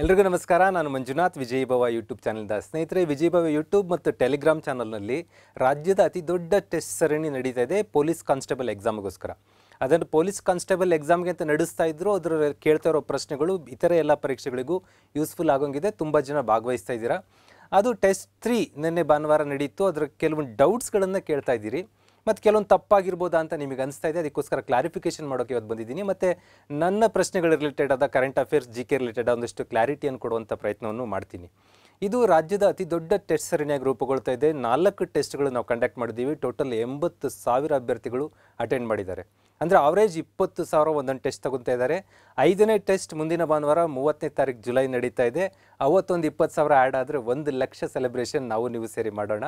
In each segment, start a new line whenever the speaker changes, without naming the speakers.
ಎಲ್ರಿಗೂ ನಮಸ್ಕಾರ ನಾನು ಮಂಜುನಾಥ್ ವಿಜಯಭವ ಯೂಟ್ಯೂಬ್ ಚಾನಲ್ದ ಸ್ನೇಹಿತರೆ ವಿಜಯಭವ ಯೂಟ್ಯೂಬ್ ಮತ್ತು ಟೆಲಿಗ್ರಾಮ್ ಚಾನಲ್ನಲ್ಲಿ ರಾಜ್ಯದ ಅತಿ ದೊಡ್ಡ ಟೆಸ್ಟ್ ಸರಣಿ ನಡೀತಾ ಇದೆ ಪೊಲೀಸ್ ಕಾನ್ಸ್ಟೇಬಲ್ ಎಕ್ಸಾಮ್ಗೋಸ್ಕರ ಅದನ್ನು ಪೊಲೀಸ್ ಕಾನ್ಸ್ಟೇಬಲ್ ಎಕ್ಸಾಮ್ಗೆ ಅಂತ ನಡೆಸ್ತಾ ಇದ್ರು ಅದರ ಕೇಳ್ತಾ ಇರೋ ಪ್ರಶ್ನೆಗಳು ಇತರ ಎಲ್ಲ ಪರೀಕ್ಷೆಗಳಿಗೂ ಯೂಸ್ಫುಲ್ ಆಗೋಂಗಿದೆ ತುಂಬ ಜನ ಭಾಗವಹಿಸ್ತಾ ಇದ್ದೀರಾ ಅದು ಟೆಸ್ಟ್ ತ್ರೀ ನಿನ್ನೆ ಭಾನುವಾರ ನಡೀತು ಅದರ ಕೆಲವೊಂದು ಡೌಟ್ಸ್ಗಳನ್ನು ಕೇಳ್ತಾ ಇದ್ದೀರಿ ಮತ್ತು ಕೆಲವೊಂದು ತಪ್ಪಾಗಿರ್ಬೋದಾ ಅಂತ ನಿಮಗೆ ಅನಿಸ್ತಾ ಇದೆ ಅದಕ್ಕೋಸ್ಕರ ಕ್ಲಾರಿಫಿಕೇಶನ್ ಮಾಡೋಕೆ ಇವತ್ತು ಬಂದಿದ್ದೀನಿ ಮತ್ತು ನನ್ನ ಪ್ರಶ್ನೆಗಳ ರಿಲೇಟೆಡ್ ಆದ current affairs G K related ಒಂದಷ್ಟು ಕ್ಲಾರಿಟಿಯನ್ನು ಕೊಡುವಂಥ ಪ್ರಯತ್ನವನ್ನು ಮಾಡ್ತೀನಿ ಇದು ರಾಜ್ಯದ ಅತಿ ದೊಡ್ಡ ಟೆಸ್ಟ್ ಸರಣಿಯಾಗಿ ರೂಪುಗೊಳ್ತಾ ಇದೆ ನಾಲ್ಕು ಟೆಸ್ಟ್ಗಳು ನಾವು ಕಂಡಕ್ಟ್ ಮಾಡಿದ್ದೀವಿ ಟೋಟಲ್ ಎಂಬತ್ತು ಸಾವಿರ ಅಭ್ಯರ್ಥಿಗಳು ಅಟೆಂಡ್ ಮಾಡಿದ್ದಾರೆ ಅಂದರೆ ಅವರೇಜ್ ಇಪ್ಪತ್ತು ಸಾವಿರ ಒಂದೊಂದು ಟೆಸ್ಟ್ ತಗೊತಾ ಇದ್ದಾರೆ ಐದನೇ ಟೆಸ್ಟ್ ಮುಂದಿನ ಭಾನುವಾರ ಮೂವತ್ತನೇ ತಾರೀಕು ಜುಲೈ ನಡೀತಾ ಇದೆ ಅವತ್ತೊಂದು ಇಪ್ಪತ್ತು ಸಾವಿರ ಆ್ಯಡ್ ಆದರೆ ಒಂದು ಲಕ್ಷ ಸೆಲೆಬ್ರೇಷನ್ ನಾವು ನೀವು ಸೇರಿ ಮಾಡೋಣ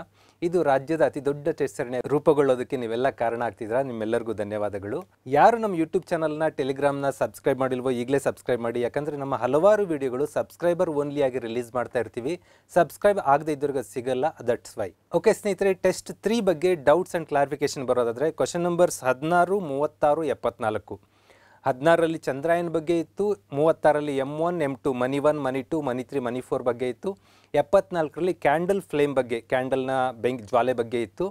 ಇದು ರಾಜ್ಯದ ಅತಿ ದೊಡ್ಡ ಟೆಸ್ಟ್ ಸರಣಿ ರೂಪಗೊಳ್ಳೋದಕ್ಕೆ ನೀವೆಲ್ಲ ಕಾರಣ ಆಗ್ತಿದ್ದೀರಾ ನಿಮ್ಮೆಲ್ಲರಿಗೂ ಧನ್ಯವಾದಗಳು ಯಾರು ನಮ್ಮ ಯೂಟ್ಯೂಬ್ ಚಾನಲ್ನ ಟೆಲಿಗ್ರಾಮ್ನ ಸಬ್ಸ್ಕ್ರೈಬ್ ಮಾಡಿಲ್ವೋ ಈಗಲೇ ಸಬ್ಸ್ಕ್ರೈಬ್ ಮಾಡಿ ಯಾಕಂದರೆ ನಮ್ಮ ಹಲವಾರು ವಿಡಿಯೋಗಳು ಸಬ್ಸ್ಕ್ರೈಬರ್ ಓನ್ಲಿ ಆಗಿ ರಿಲೀಸ್ ಮಾಡ್ತಾ ಇರ್ತೀವಿ ಸಬ್ಸ್ಕ್ರೈಬ್ ಆಗದೆ ಇದ್ರಿಗೆ ಸಿಗಲ್ಲ ದಟ್ಸ್ ವೈ ಓಕೆ ಸ್ನೇಹಿತರೆ ಟೆಸ್ಟ್ ತ್ರೀ ಬಗ್ಗೆ ಡೌಟ್ಸ್ ಆ್ಯಂಡ್ ಕ್ಲಾರಿಫಿಕೇಶನ್ ಬರೋದಾದರೆ ಕ್ವಶನ್ ನಂಬರ್ಸ್ ಹದಿನಾರು ಮೂವತ್ತು ಮೂವತ್ತಾರು ಎಪ್ಪತ್ನಾಲ್ಕು ಹದಿನಾರರಲ್ಲಿ ಚಂದ್ರಾಯನ್ ಬಗ್ಗೆ ಇತ್ತು ಮೂವತ್ತಾರಲ್ಲಿ M one M two money one money two money three money four ಬಗ್ಗೆ ಇತ್ತು ಎಪ್ಪತ್ನಾಲ್ಕರಲ್ಲಿ ಕ್ಯಾಂಡಲ್ ಫ್ಲೇಮ್ ಬಗ್ಗೆ ಕ್ಯಾಂಡಲ್ನ ಬೆಂಕ್ ಜ್ವಾಲೆ ಬಗ್ಗೆ ಇತ್ತು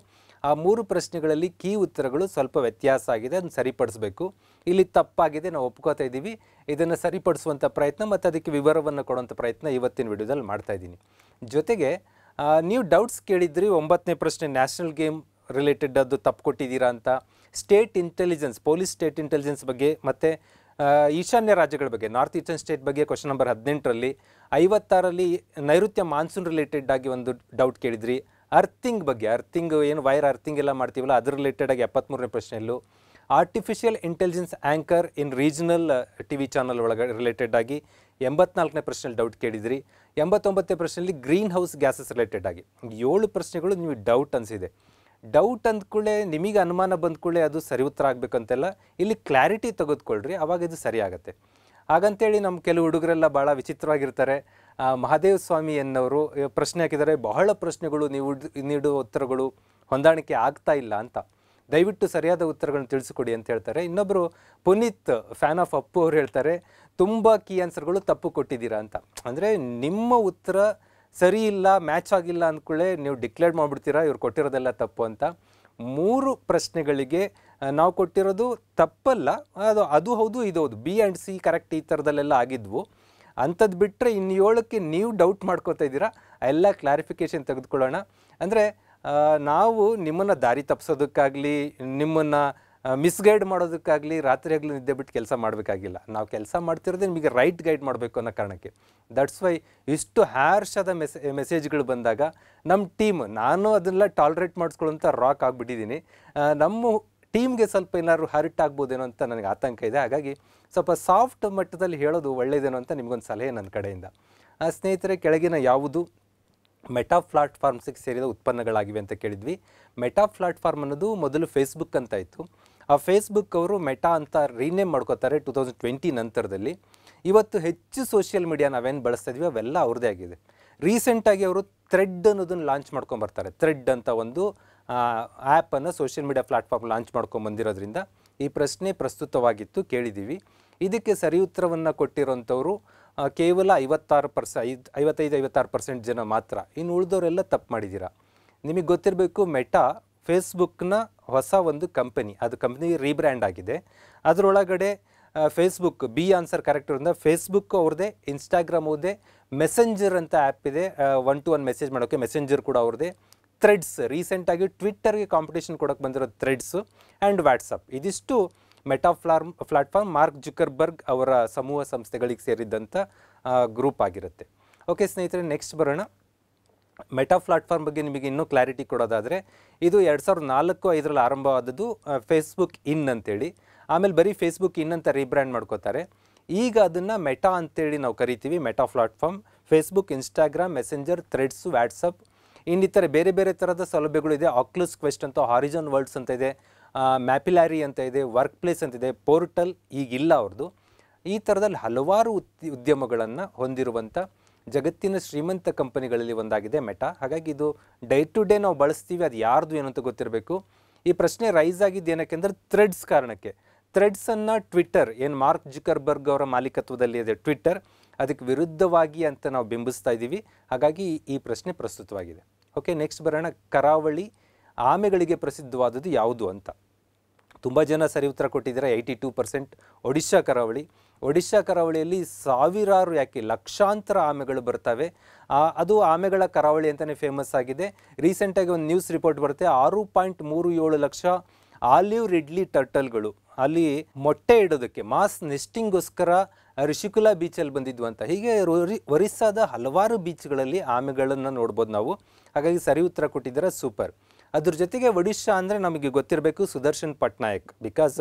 ಆ ಮೂರು ಪ್ರಶ್ನೆಗಳಲ್ಲಿ ಕೀ ಉತ್ತರಗಳು ಸ್ವಲ್ಪ ವ್ಯತ್ಯಾಸ ಆಗಿದೆ ಅದನ್ನು ಸರಿಪಡಿಸಬೇಕು ಇಲ್ಲಿ ತಪ್ಪಾಗಿದೆ ನಾವು ಒಪ್ಕೋತಾ ಇದ್ದೀವಿ ಇದನ್ನು ಸರಿಪಡಿಸುವಂಥ ಪ್ರಯತ್ನ ಮತ್ತು ಅದಕ್ಕೆ ವಿವರವನ್ನು ಕೊಡುವಂಥ ಪ್ರಯತ್ನ ಇವತ್ತಿನ ವಿಡಿಯೋದಲ್ಲಿ ಮಾಡ್ತಾ ಇದ್ದೀನಿ ಜೊತೆಗೆ ನೀವು ಡೌಟ್ಸ್ ಕೇಳಿದ್ರಿ ಒಂಬತ್ತನೇ ಪ್ರಶ್ನೆ ನ್ಯಾಷನಲ್ ಗೇಮ್ ರಿಲೇಟೆಡ್ ಅದು ತಪ್ಪು ಕೊಟ್ಟಿದ್ದೀರಾ ಅಂತ state intelligence police state intelligence ಬಗ್ಗೆ ಮತ್ತು ಈಶಾನ್ಯ ರಾಜ್ಯಗಳ ಬಗ್ಗೆ ನಾರ್ತ್ ಈಸ್ಟರ್ನ್ ಸ್ಟೇಟ್ ಬಗ್ಗೆ ಕ್ವಶನ್ ನಂಬರ್ ಹದಿನೆಂಟರಲ್ಲಿ ಐವತ್ತಾರಲ್ಲಿ ನೈಋತ್ಯ ಮಾನ್ಸೂನ್ ರಿಲೇಟೆಡ್ ಆಗಿ ಒಂದು ಡೌಟ್ ಕೇಳಿದ್ರಿ ಅರ್ಥಿಂಗ್ ಬಗ್ಗೆ ಅರ್ಥಿಂಗ್ ಏನು ವೈರ್ ಅರ್ಥಿಂಗ್ ಎಲ್ಲ ಮಾಡ್ತೀವಲ್ಲ ಅದ್ರ ರಿಲೇಟೆಡ್ ಆಗಿ ಎಪ್ಪತ್ತ್ಮೂರನೇ ಪ್ರಶ್ನೆಯಲ್ಲೂ artificial intelligence anchor in regional T V channel ಒಳಗೆ ರಿಲೇಟೆಡ್ ಆಗಿ ಎಂಬತ್ನಾಲ್ಕನೇ ಪ್ರಶ್ನೆಯಲ್ಲಿ ಡೌಟ್ ಕೇಳಿದ್ರಿ ಎಂಬತ್ತೊಂಬತ್ತನೇ ಪ್ರಶ್ನೆಯಲ್ಲಿ ಗ್ರೀನ್ ಹೌಸ್ ಗ್ಯಾಸಸ್ ರಿಲೇಟೆಡ್ ಆಗಿ ಏಳು ಪ್ರಶ್ನೆಗಳು ನಿಮಗೆ ಡೌಟ್ ಅನಿಸಿದೆ ಡೌಟ್ ಕೂಡಲೇ ನಿಮಗೆ ಅನುಮಾನ ಕೂಡಲೇ ಅದು ಸರಿ ಉತ್ತರ ಆಗಬೇಕಂತೆಲ್ಲ ಇಲ್ಲಿ ಕ್ಲಾರಿಟಿ ತೆಗೆದುಕೊಳ್ಳ್ರಿ ಆವಾಗ ಇದು ಸರಿಯಾಗತ್ತೆ ಆಗುತ್ತೆ ಹಾಗಂತೇಳಿ ನಮ್ಮ ಕೆಲವು ಹುಡುಗರೆಲ್ಲ ಭಾಳ ವಿಚಿತ್ರವಾಗಿರ್ತಾರೆ ಮಹಾದೇವ ಸ್ವಾಮಿ ಎನ್ನವರು ಪ್ರಶ್ನೆ ಹಾಕಿದ್ದಾರೆ ಬಹಳ ಪ್ರಶ್ನೆಗಳು ನೀವು ನೀಡುವ ಉತ್ತರಗಳು ಹೊಂದಾಣಿಕೆ ಆಗ್ತಾ ಇಲ್ಲ ಅಂತ ದಯವಿಟ್ಟು ಸರಿಯಾದ ಉತ್ತರಗಳನ್ನು ತಿಳಿಸ್ಕೊಡಿ ಅಂತ ಹೇಳ್ತಾರೆ ಇನ್ನೊಬ್ಬರು ಪುನೀತ್ ಫ್ಯಾನ್ ಆಫ್ ಅಪ್ಪು ಅವರು ಹೇಳ್ತಾರೆ ತುಂಬ ಕೀ ಆನ್ಸರ್ಗಳು ತಪ್ಪು ಕೊಟ್ಟಿದ್ದೀರಾ ಅಂತ ಅಂದರೆ ನಿಮ್ಮ ಉತ್ತರ ಸರಿ ಇಲ್ಲ ಮ್ಯಾಚ್ ಆಗಿಲ್ಲ ಅಂದ್ಕೊಳ್ಳೆ ನೀವು ಡಿಕ್ಲೇರ್ ಮಾಡಿಬಿಡ್ತೀರಾ ಇವ್ರು ಕೊಟ್ಟಿರೋದೆಲ್ಲ ತಪ್ಪು ಅಂತ ಮೂರು ಪ್ರಶ್ನೆಗಳಿಗೆ ನಾವು ಕೊಟ್ಟಿರೋದು ತಪ್ಪಲ್ಲ ಅದು ಅದು ಹೌದು ಇದು ಹೌದು ಬಿ ಆ್ಯಂಡ್ ಸಿ ಕರೆಕ್ಟ್ ಈ ಥರದಲ್ಲೆಲ್ಲ ಆಗಿದ್ವು ಅಂಥದ್ದು ಬಿಟ್ಟರೆ ಇನ್ನು ಏಳಕ್ಕೆ ನೀವು ಡೌಟ್ ಮಾಡ್ಕೋತಾ ಇದ್ದೀರಾ ಎಲ್ಲ ಕ್ಲಾರಿಫಿಕೇಷನ್ ತೆಗೆದುಕೊಳ್ಳೋಣ ಅಂದರೆ ನಾವು ನಿಮ್ಮನ್ನು ದಾರಿ ತಪ್ಪಿಸೋದಕ್ಕಾಗಲಿ ನಿಮ್ಮನ್ನು ಮಿಸ್ಗೈಡ್ ಮಾಡೋದಕ್ಕಾಗಲಿ ರಾತ್ರಿ ಆಗಲಿ ನಿದ್ದೆ ಬಿಟ್ಟು ಕೆಲಸ ಮಾಡಬೇಕಾಗಿಲ್ಲ ನಾವು ಕೆಲಸ ಮಾಡ್ತಿರೋದೇ ನಿಮಗೆ ರೈಟ್ ಗೈಡ್ ಮಾಡಬೇಕು ಅನ್ನೋ ಕಾರಣಕ್ಕೆ ದಟ್ಸ್ ವೈ ಇಷ್ಟು ಹ್ಯಾರ್ಷಾದ ಮೆಸೇ ಮೆಸೇಜ್ಗಳು ಬಂದಾಗ ನಮ್ಮ ಟೀಮ್ ನಾನು ಅದನ್ನೆಲ್ಲ ಟಾಲ್ರೇಟ್ ಮಾಡಿಸ್ಕೊಳ್ಳೋಂಥ ರಾಕ್ ಆಗಿಬಿಟ್ಟಿದ್ದೀನಿ ನಮ್ಮ ಟೀಮ್ಗೆ ಸ್ವಲ್ಪ ಏನಾದರೂ ಹರಿಟ್ ಆಗ್ಬೋದೇನೋ ಅಂತ ನನಗೆ ಆತಂಕ ಇದೆ ಹಾಗಾಗಿ ಸ್ವಲ್ಪ ಸಾಫ್ಟ್ ಮಟ್ಟದಲ್ಲಿ ಹೇಳೋದು ಒಳ್ಳೆಯದೇನೋ ಅಂತ ನಿಮಗೊಂದು ಸಲಹೆ ನನ್ನ ಕಡೆಯಿಂದ ಸ್ನೇಹಿತರೆ ಕೆಳಗಿನ ಯಾವುದು ಮೆಟಾ ಪ್ಲಾಟ್ಫಾರ್ಮ್ಸಿಗೆ ಸೇರಿದ ಉತ್ಪನ್ನಗಳಾಗಿವೆ ಅಂತ ಕೇಳಿದ್ವಿ ಮೆಟಾ ಪ್ಲಾಟ್ಫಾರ್ಮ್ ಅನ್ನೋದು ಮೊದಲು ಫೇಸ್ಬುಕ್ ಅಂತ ಇತ್ತು ಆ ಫೇಸ್ಬುಕ್ ಅವರು ಮೆಟಾ ಅಂತ ರೀನೇಮ್ ಮಾಡ್ಕೋತಾರೆ ಟೂ ತೌಸಂಡ್ ಟ್ವೆಂಟಿ ನಂತರದಲ್ಲಿ ಇವತ್ತು ಹೆಚ್ಚು ಸೋಷಿಯಲ್ ಮೀಡಿಯಾ ನಾವೇನು ಬಳಸ್ತಾ ಇದೀವಿ ಅವೆಲ್ಲ ಅವ್ರದ್ದೇ ಆಗಿದೆ ರೀಸೆಂಟಾಗಿ ಅವರು ಥ್ರೆಡ್ ಅನ್ನೋದನ್ನು ಲಾಂಚ್ ಮಾಡ್ಕೊಂಬರ್ತಾರೆ ಥ್ರೆಡ್ ಅಂತ ಒಂದು ಆ್ಯಪನ್ನು ಸೋಷಿಯಲ್ ಮೀಡಿಯಾ ಪ್ಲಾಟ್ಫಾರ್ಮ್ ಲಾಂಚ್ ಬಂದಿರೋದ್ರಿಂದ ಈ ಪ್ರಶ್ನೆ ಪ್ರಸ್ತುತವಾಗಿತ್ತು ಕೇಳಿದ್ದೀವಿ ಇದಕ್ಕೆ ಸರಿ ಉತ್ತರವನ್ನು ಕೊಟ್ಟಿರೋಂಥವ್ರು ಕೇವಲ ಐವತ್ತಾರು ಪರ್ಸ ಐದು ಐವತ್ತೈದು ಐವತ್ತಾರು ಪರ್ಸೆಂಟ್ ಜನ ಮಾತ್ರ ಇನ್ನು ಉಳಿದವರೆಲ್ಲ ತಪ್ಪು ಮಾಡಿದ್ದೀರಾ ನಿಮಗೆ ಗೊತ್ತಿರಬೇಕು ಮೆಟಾ ಫೇಸ್ಬುಕ್ನ ಹೊಸ ಒಂದು ಕಂಪನಿ ಅದು ಕಂಪ್ನಿ ರೀಬ್ರ್ಯಾಂಡ್ ಆಗಿದೆ ಅದರೊಳಗಡೆ ಫೇಸ್ಬುಕ್ ಬಿ ಆನ್ಸರ್ ಕರೆಕ್ಟ್ ಇರೋದ್ರಿಂದ ಫೇಸ್ಬುಕ್ ಅವ್ರದ್ದೇ ಇನ್ಸ್ಟಾಗ್ರಾಮ್ ಅವ್ರದ್ದೇ ಮೆಸೆಂಜರ್ ಅಂತ ಆ್ಯಪ್ ಇದೆ ಒನ್ ಟು ಒನ್ ಮೆಸೇಜ್ ಮಾಡೋಕ್ಕೆ ಮೆಸೆಂಜರ್ ಕೂಡ ಅವ್ರದೇ ಥ್ರೆಡ್ಸ್ ರೀಸೆಂಟಾಗಿ ಟ್ವಿಟ್ಟರ್ಗೆ ಕಾಂಪಿಟೇಷನ್ ಕೊಡೋಕ್ಕೆ ಬಂದಿರೋ ಥ್ರೆಡ್ಸು ಆ್ಯಂಡ್ ವ್ಯಾಟ್ಸಪ್ ಇದಿಷ್ಟು Meta platform platform Mark Zuckerberg ಅವರ ಸಮೂಹ ಸಂಸ್ಥೆಗಳಿಗೆ ಸೇರಿದಂಥ ಗ್ರೂಪ್ ಆಗಿರುತ್ತೆ ಓಕೆ ಸ್ನೇಹಿತರೆ ನೆಕ್ಸ್ಟ್ ಬರೋಣ ಮೆಟಾ ಪ್ಲಾಟ್ಫಾರ್ಮ್ ಬಗ್ಗೆ ನಿಮಗೆ ಇನ್ನೂ ಕ್ಲಾರಿಟಿ ಕೊಡೋದಾದರೆ ಇದು ಎರಡು ಸಾವಿರದ ನಾಲ್ಕು ಐದರಲ್ಲಿ ಆರಂಭವಾದದ್ದು ಫೇಸ್ಬುಕ್ ಇನ್ ಅಂತೇಳಿ ಆಮೇಲೆ ಬರೀ ಫೇಸ್ಬುಕ್ ಇನ್ ಅಂತ ರೀಬ್ರ್ಯಾಂಡ್ ಮಾಡ್ಕೋತಾರೆ ಈಗ ಅದನ್ನು ಮೆಟಾ ಅಂತೇಳಿ ನಾವು ಕರಿತೀವಿ Meta platform Facebook Instagram Messenger Threads WhatsApp ಇನ್ನಿತರ ಬೇರೆ ಬೇರೆ ಥರದ ಸೌಲಭ್ಯಗಳು ಇದೆ ಆಕ್ಲಸ್ ಕ್ವೆಸ್ಟ್ ಅಂತ ಹಾರಿಜನ್ ವರ್ಲ್ಡ್ಸ್ ಅಂತ ಇದೆ ಮ್ಯಾಪಿಲಾರಿ ಅಂತ ಇದೆ ವರ್ಕ್ ಪ್ಲೇಸ್ ಅಂತಿದೆ ಪೋರ್ಟಲ್ ಈಗಿಲ್ಲ ಅವ್ರದ್ದು ಈ ಥರದಲ್ಲಿ ಹಲವಾರು ಉದ್ಯಮಗಳನ್ನು ಹೊಂದಿರುವಂಥ ಜಗತ್ತಿನ ಶ್ರೀಮಂತ ಕಂಪನಿಗಳಲ್ಲಿ ಒಂದಾಗಿದೆ ಮೆಟಾ ಹಾಗಾಗಿ ಇದು ಡೇ ಟು ಡೇ ನಾವು ಬಳಸ್ತೀವಿ ಅದು ಯಾರ್ದು ಏನಂತ ಗೊತ್ತಿರಬೇಕು ಈ ಪ್ರಶ್ನೆ ರೈಸ್ ಆಗಿದ್ದು ಏನಕ್ಕೆ ಅಂದರೆ ಥ್ರೆಡ್ಸ್ ಕಾರಣಕ್ಕೆ ಥ್ರೆಡ್ಸನ್ನು ಟ್ವಿಟ್ಟರ್ ಏನು ಮಾರ್ಕ್ ಜುಕರ್ಬರ್ಗ್ ಅವರ ಮಾಲೀಕತ್ವದಲ್ಲಿ ಇದೆ ಟ್ವಿಟ್ಟರ್ ಅದಕ್ಕೆ ವಿರುದ್ಧವಾಗಿ ಅಂತ ನಾವು ಬಿಂಬಿಸ್ತಾ ಇದ್ದೀವಿ ಹಾಗಾಗಿ ಈ ಪ್ರಶ್ನೆ ಪ್ರಸ್ತುತವಾಗಿದೆ ಓಕೆ ನೆಕ್ಸ್ಟ್ ಬರೋಣ ಕರಾವಳಿ ಆಮೆಗಳಿಗೆ ಪ್ರಸಿದ್ಧವಾದದ್ದು ಯಾವುದು ಅಂತ ತುಂಬ ಜನ ಸರಿ ಉತ್ತರ ಕೊಟ್ಟಿದ್ದಾರೆ ಏಯ್ಟಿ ಟೂ ಪರ್ಸೆಂಟ್ ಒಡಿಶಾ ಕರಾವಳಿ ಒಡಿಶಾ ಕರಾವಳಿಯಲ್ಲಿ ಸಾವಿರಾರು ಯಾಕೆ ಲಕ್ಷಾಂತರ ಆಮೆಗಳು ಬರ್ತವೆ ಅದು ಆಮೆಗಳ ಕರಾವಳಿ ಅಂತಲೇ ಫೇಮಸ್ ಆಗಿದೆ ರೀಸೆಂಟಾಗಿ ಒಂದು ನ್ಯೂಸ್ ರಿಪೋರ್ಟ್ ಬರುತ್ತೆ ಆರು ಪಾಯಿಂಟ್ ಮೂರು ಏಳು ಲಕ್ಷ ಆಲಿವ್ ರಿಡ್ಲಿ ಟರ್ಟಲ್ಗಳು ಅಲ್ಲಿ ಮೊಟ್ಟೆ ಇಡೋದಕ್ಕೆ ಮಾಸ್ ನೆಸ್ಟಿಂಗ್ಗೋಸ್ಕರ ರಿಷಿಕುಲಾ ಬೀಚಲ್ಲಿ ಬಂದಿದ್ವು ಅಂತ ಹೀಗೆ ಒರಿಸ್ಸಾದ ಹಲವಾರು ಬೀಚ್ಗಳಲ್ಲಿ ಆಮೆಗಳನ್ನು ನೋಡ್ಬೋದು ನಾವು ಹಾಗಾಗಿ ಸರಿ ಉತ್ತರ ಕೊಟ್ಟಿದ್ದೀರ ಸೂಪರ್ ಅದ್ರ ಜೊತೆಗೆ ಒಡಿಶಾ ಅಂದರೆ ನಮಗೆ ಗೊತ್ತಿರಬೇಕು ಸುದರ್ಶನ್ ಪಟ್ನಾಯಕ್ ಬಿಕಾಸ್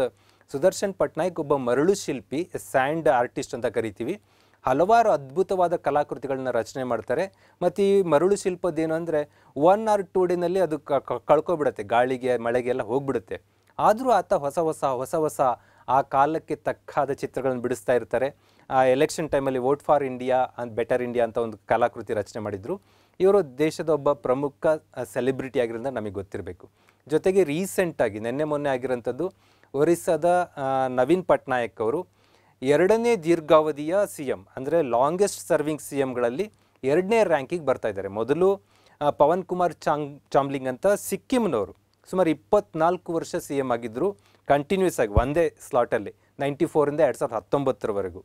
ಸುದರ್ಶನ್ ಪಟ್ನಾಯಕ್ ಒಬ್ಬ ಮರಳು ಶಿಲ್ಪಿ ಸ್ಯಾಂಡ್ ಆರ್ಟಿಸ್ಟ್ ಅಂತ ಕರಿತೀವಿ ಹಲವಾರು ಅದ್ಭುತವಾದ ಕಲಾಕೃತಿಗಳನ್ನ ರಚನೆ ಮಾಡ್ತಾರೆ ಮತ್ತು ಈ ಮರಳು ಏನು ಅಂದರೆ ಒನ್ ಆರ್ ಟೂ ಡೇನಲ್ಲಿ ಅದು ಕಳ್ಕೊಬಿಡುತ್ತೆ ಗಾಳಿಗೆ ಮಳೆಗೆ ಎಲ್ಲ ಹೋಗ್ಬಿಡುತ್ತೆ ಆದರೂ ಆತ ಹೊಸ ಹೊಸ ಹೊಸ ಹೊಸ ಆ ಕಾಲಕ್ಕೆ ತಕ್ಕಾದ ಚಿತ್ರಗಳನ್ನು ಬಿಡಿಸ್ತಾ ಇರ್ತಾರೆ ಆ ಎಲೆಕ್ಷನ್ ಟೈಮಲ್ಲಿ vote for India and better India ಅಂತ ಒಂದು ಕಲಾಕೃತಿ ರಚನೆ ಮಾಡಿದರು ಇವರು ದೇಶದ ಒಬ್ಬ ಪ್ರಮುಖ ಸೆಲೆಬ್ರಿಟಿ ಆಗಿರೋದ್ರಿಂದ ನಮಗೆ ಗೊತ್ತಿರಬೇಕು ಜೊತೆಗೆ ರೀಸೆಂಟಾಗಿ ನಿನ್ನೆ ಮೊನ್ನೆ ಆಗಿರೋಂಥದ್ದು ಒರಿಸ್ಸಾದ ನವೀನ್ ಪಟ್ನಾಯಕ್ ಅವರು ಎರಡನೇ ದೀರ್ಘಾವಧಿಯ ಸಿ ಎಮ್ ಅಂದರೆ ಲಾಂಗೆಸ್ಟ್ ಸರ್ವಿಂಗ್ ಸಿ ಎಮ್ಗಳಲ್ಲಿ ಎರಡನೇ ರ್ಯಾಂಕಿಗೆ ಬರ್ತಾ ಇದ್ದಾರೆ ಮೊದಲು ಪವನ್ ಕುಮಾರ್ ಚಾಂಗ್ ಚಾಮ್ಲಿಂಗ್ ಅಂತ ಸಿಕ್ಕಿಮ್ನವರು ಸುಮಾರು ಇಪ್ಪತ್ನಾಲ್ಕು ವರ್ಷ ಸಿ ಎಮ್ ಆಗಿದ್ದರು ಕಂಟಿನ್ಯೂಸ್ ಆಗಿ ಒಂದೇ ಸ್ಲಾಟಲ್ಲಿ ನೈಂಟಿ ಫೋರಿಂದ ಎರಡು ಸಾವಿರದ ಹತ್ತೊಂಬತ್ತರವರೆಗೂ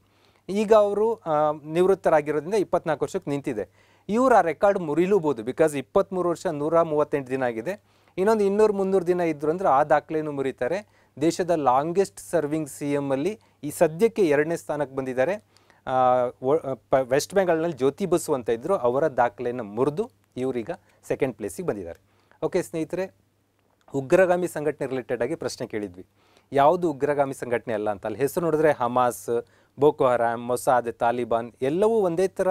ಈಗ ಅವರು ನಿವೃತ್ತರಾಗಿರೋದ್ರಿಂದ ಇಪ್ಪತ್ನಾಲ್ಕು ವರ್ಷಕ್ಕೆ ನಿಂತಿದೆ ಇವರು ಆ ರೆಕಾರ್ಡ್ ಮುರಿಲೂಬೋದು ಬಿಕಾಸ್ ಇಪ್ಪತ್ತ್ಮೂರು ವರ್ಷ ನೂರ ಮೂವತ್ತೆಂಟು ದಿನ ಆಗಿದೆ ಇನ್ನೊಂದು ಇನ್ನೂರು ಮುನ್ನೂರು ದಿನ ಇದ್ದರು ಅಂದರೆ ಆ ದಾಖಲೆಯನ್ನು ಮುರಿತಾರೆ ದೇಶದ ಲಾಂಗೆಸ್ಟ್ ಸರ್ವಿಂಗ್ ಸಿ ಎಮ್ ಅಲ್ಲಿ ಈ ಸದ್ಯಕ್ಕೆ ಎರಡನೇ ಸ್ಥಾನಕ್ಕೆ ಬಂದಿದ್ದಾರೆ ವೆಸ್ಟ್ ಬೆಂಗಾಲ್ನಲ್ಲಿ ಜ್ಯೋತಿ ಬಸ್ಸು ಅಂತ ಇದ್ದರು ಅವರ ದಾಖಲೆಯನ್ನು ಮುರಿದು ಇವರೀಗ ಸೆಕೆಂಡ್ ಪ್ಲೇಸಿಗೆ ಬಂದಿದ್ದಾರೆ ಓಕೆ ಸ್ನೇಹಿತರೆ ಉಗ್ರಗಾಮಿ ಸಂಘಟನೆ ರಿಲೇಟೆಡ್ ಆಗಿ ಪ್ರಶ್ನೆ ಕೇಳಿದ್ವಿ ಯಾವುದು ಉಗ್ರಗಾಮಿ ಸಂಘಟನೆ ಅಲ್ಲ ಅಂತ ಅಲ್ಲಿ ಹೆಸರು ನೋಡಿದ್ರೆ ಹಮಾಸ್ ಬೋಕೋ ಹರಾಮ್ ಮೊಸಾದ್ ತಾಲಿಬಾನ್ ಎಲ್ಲವೂ ಒಂದೇ ಥರ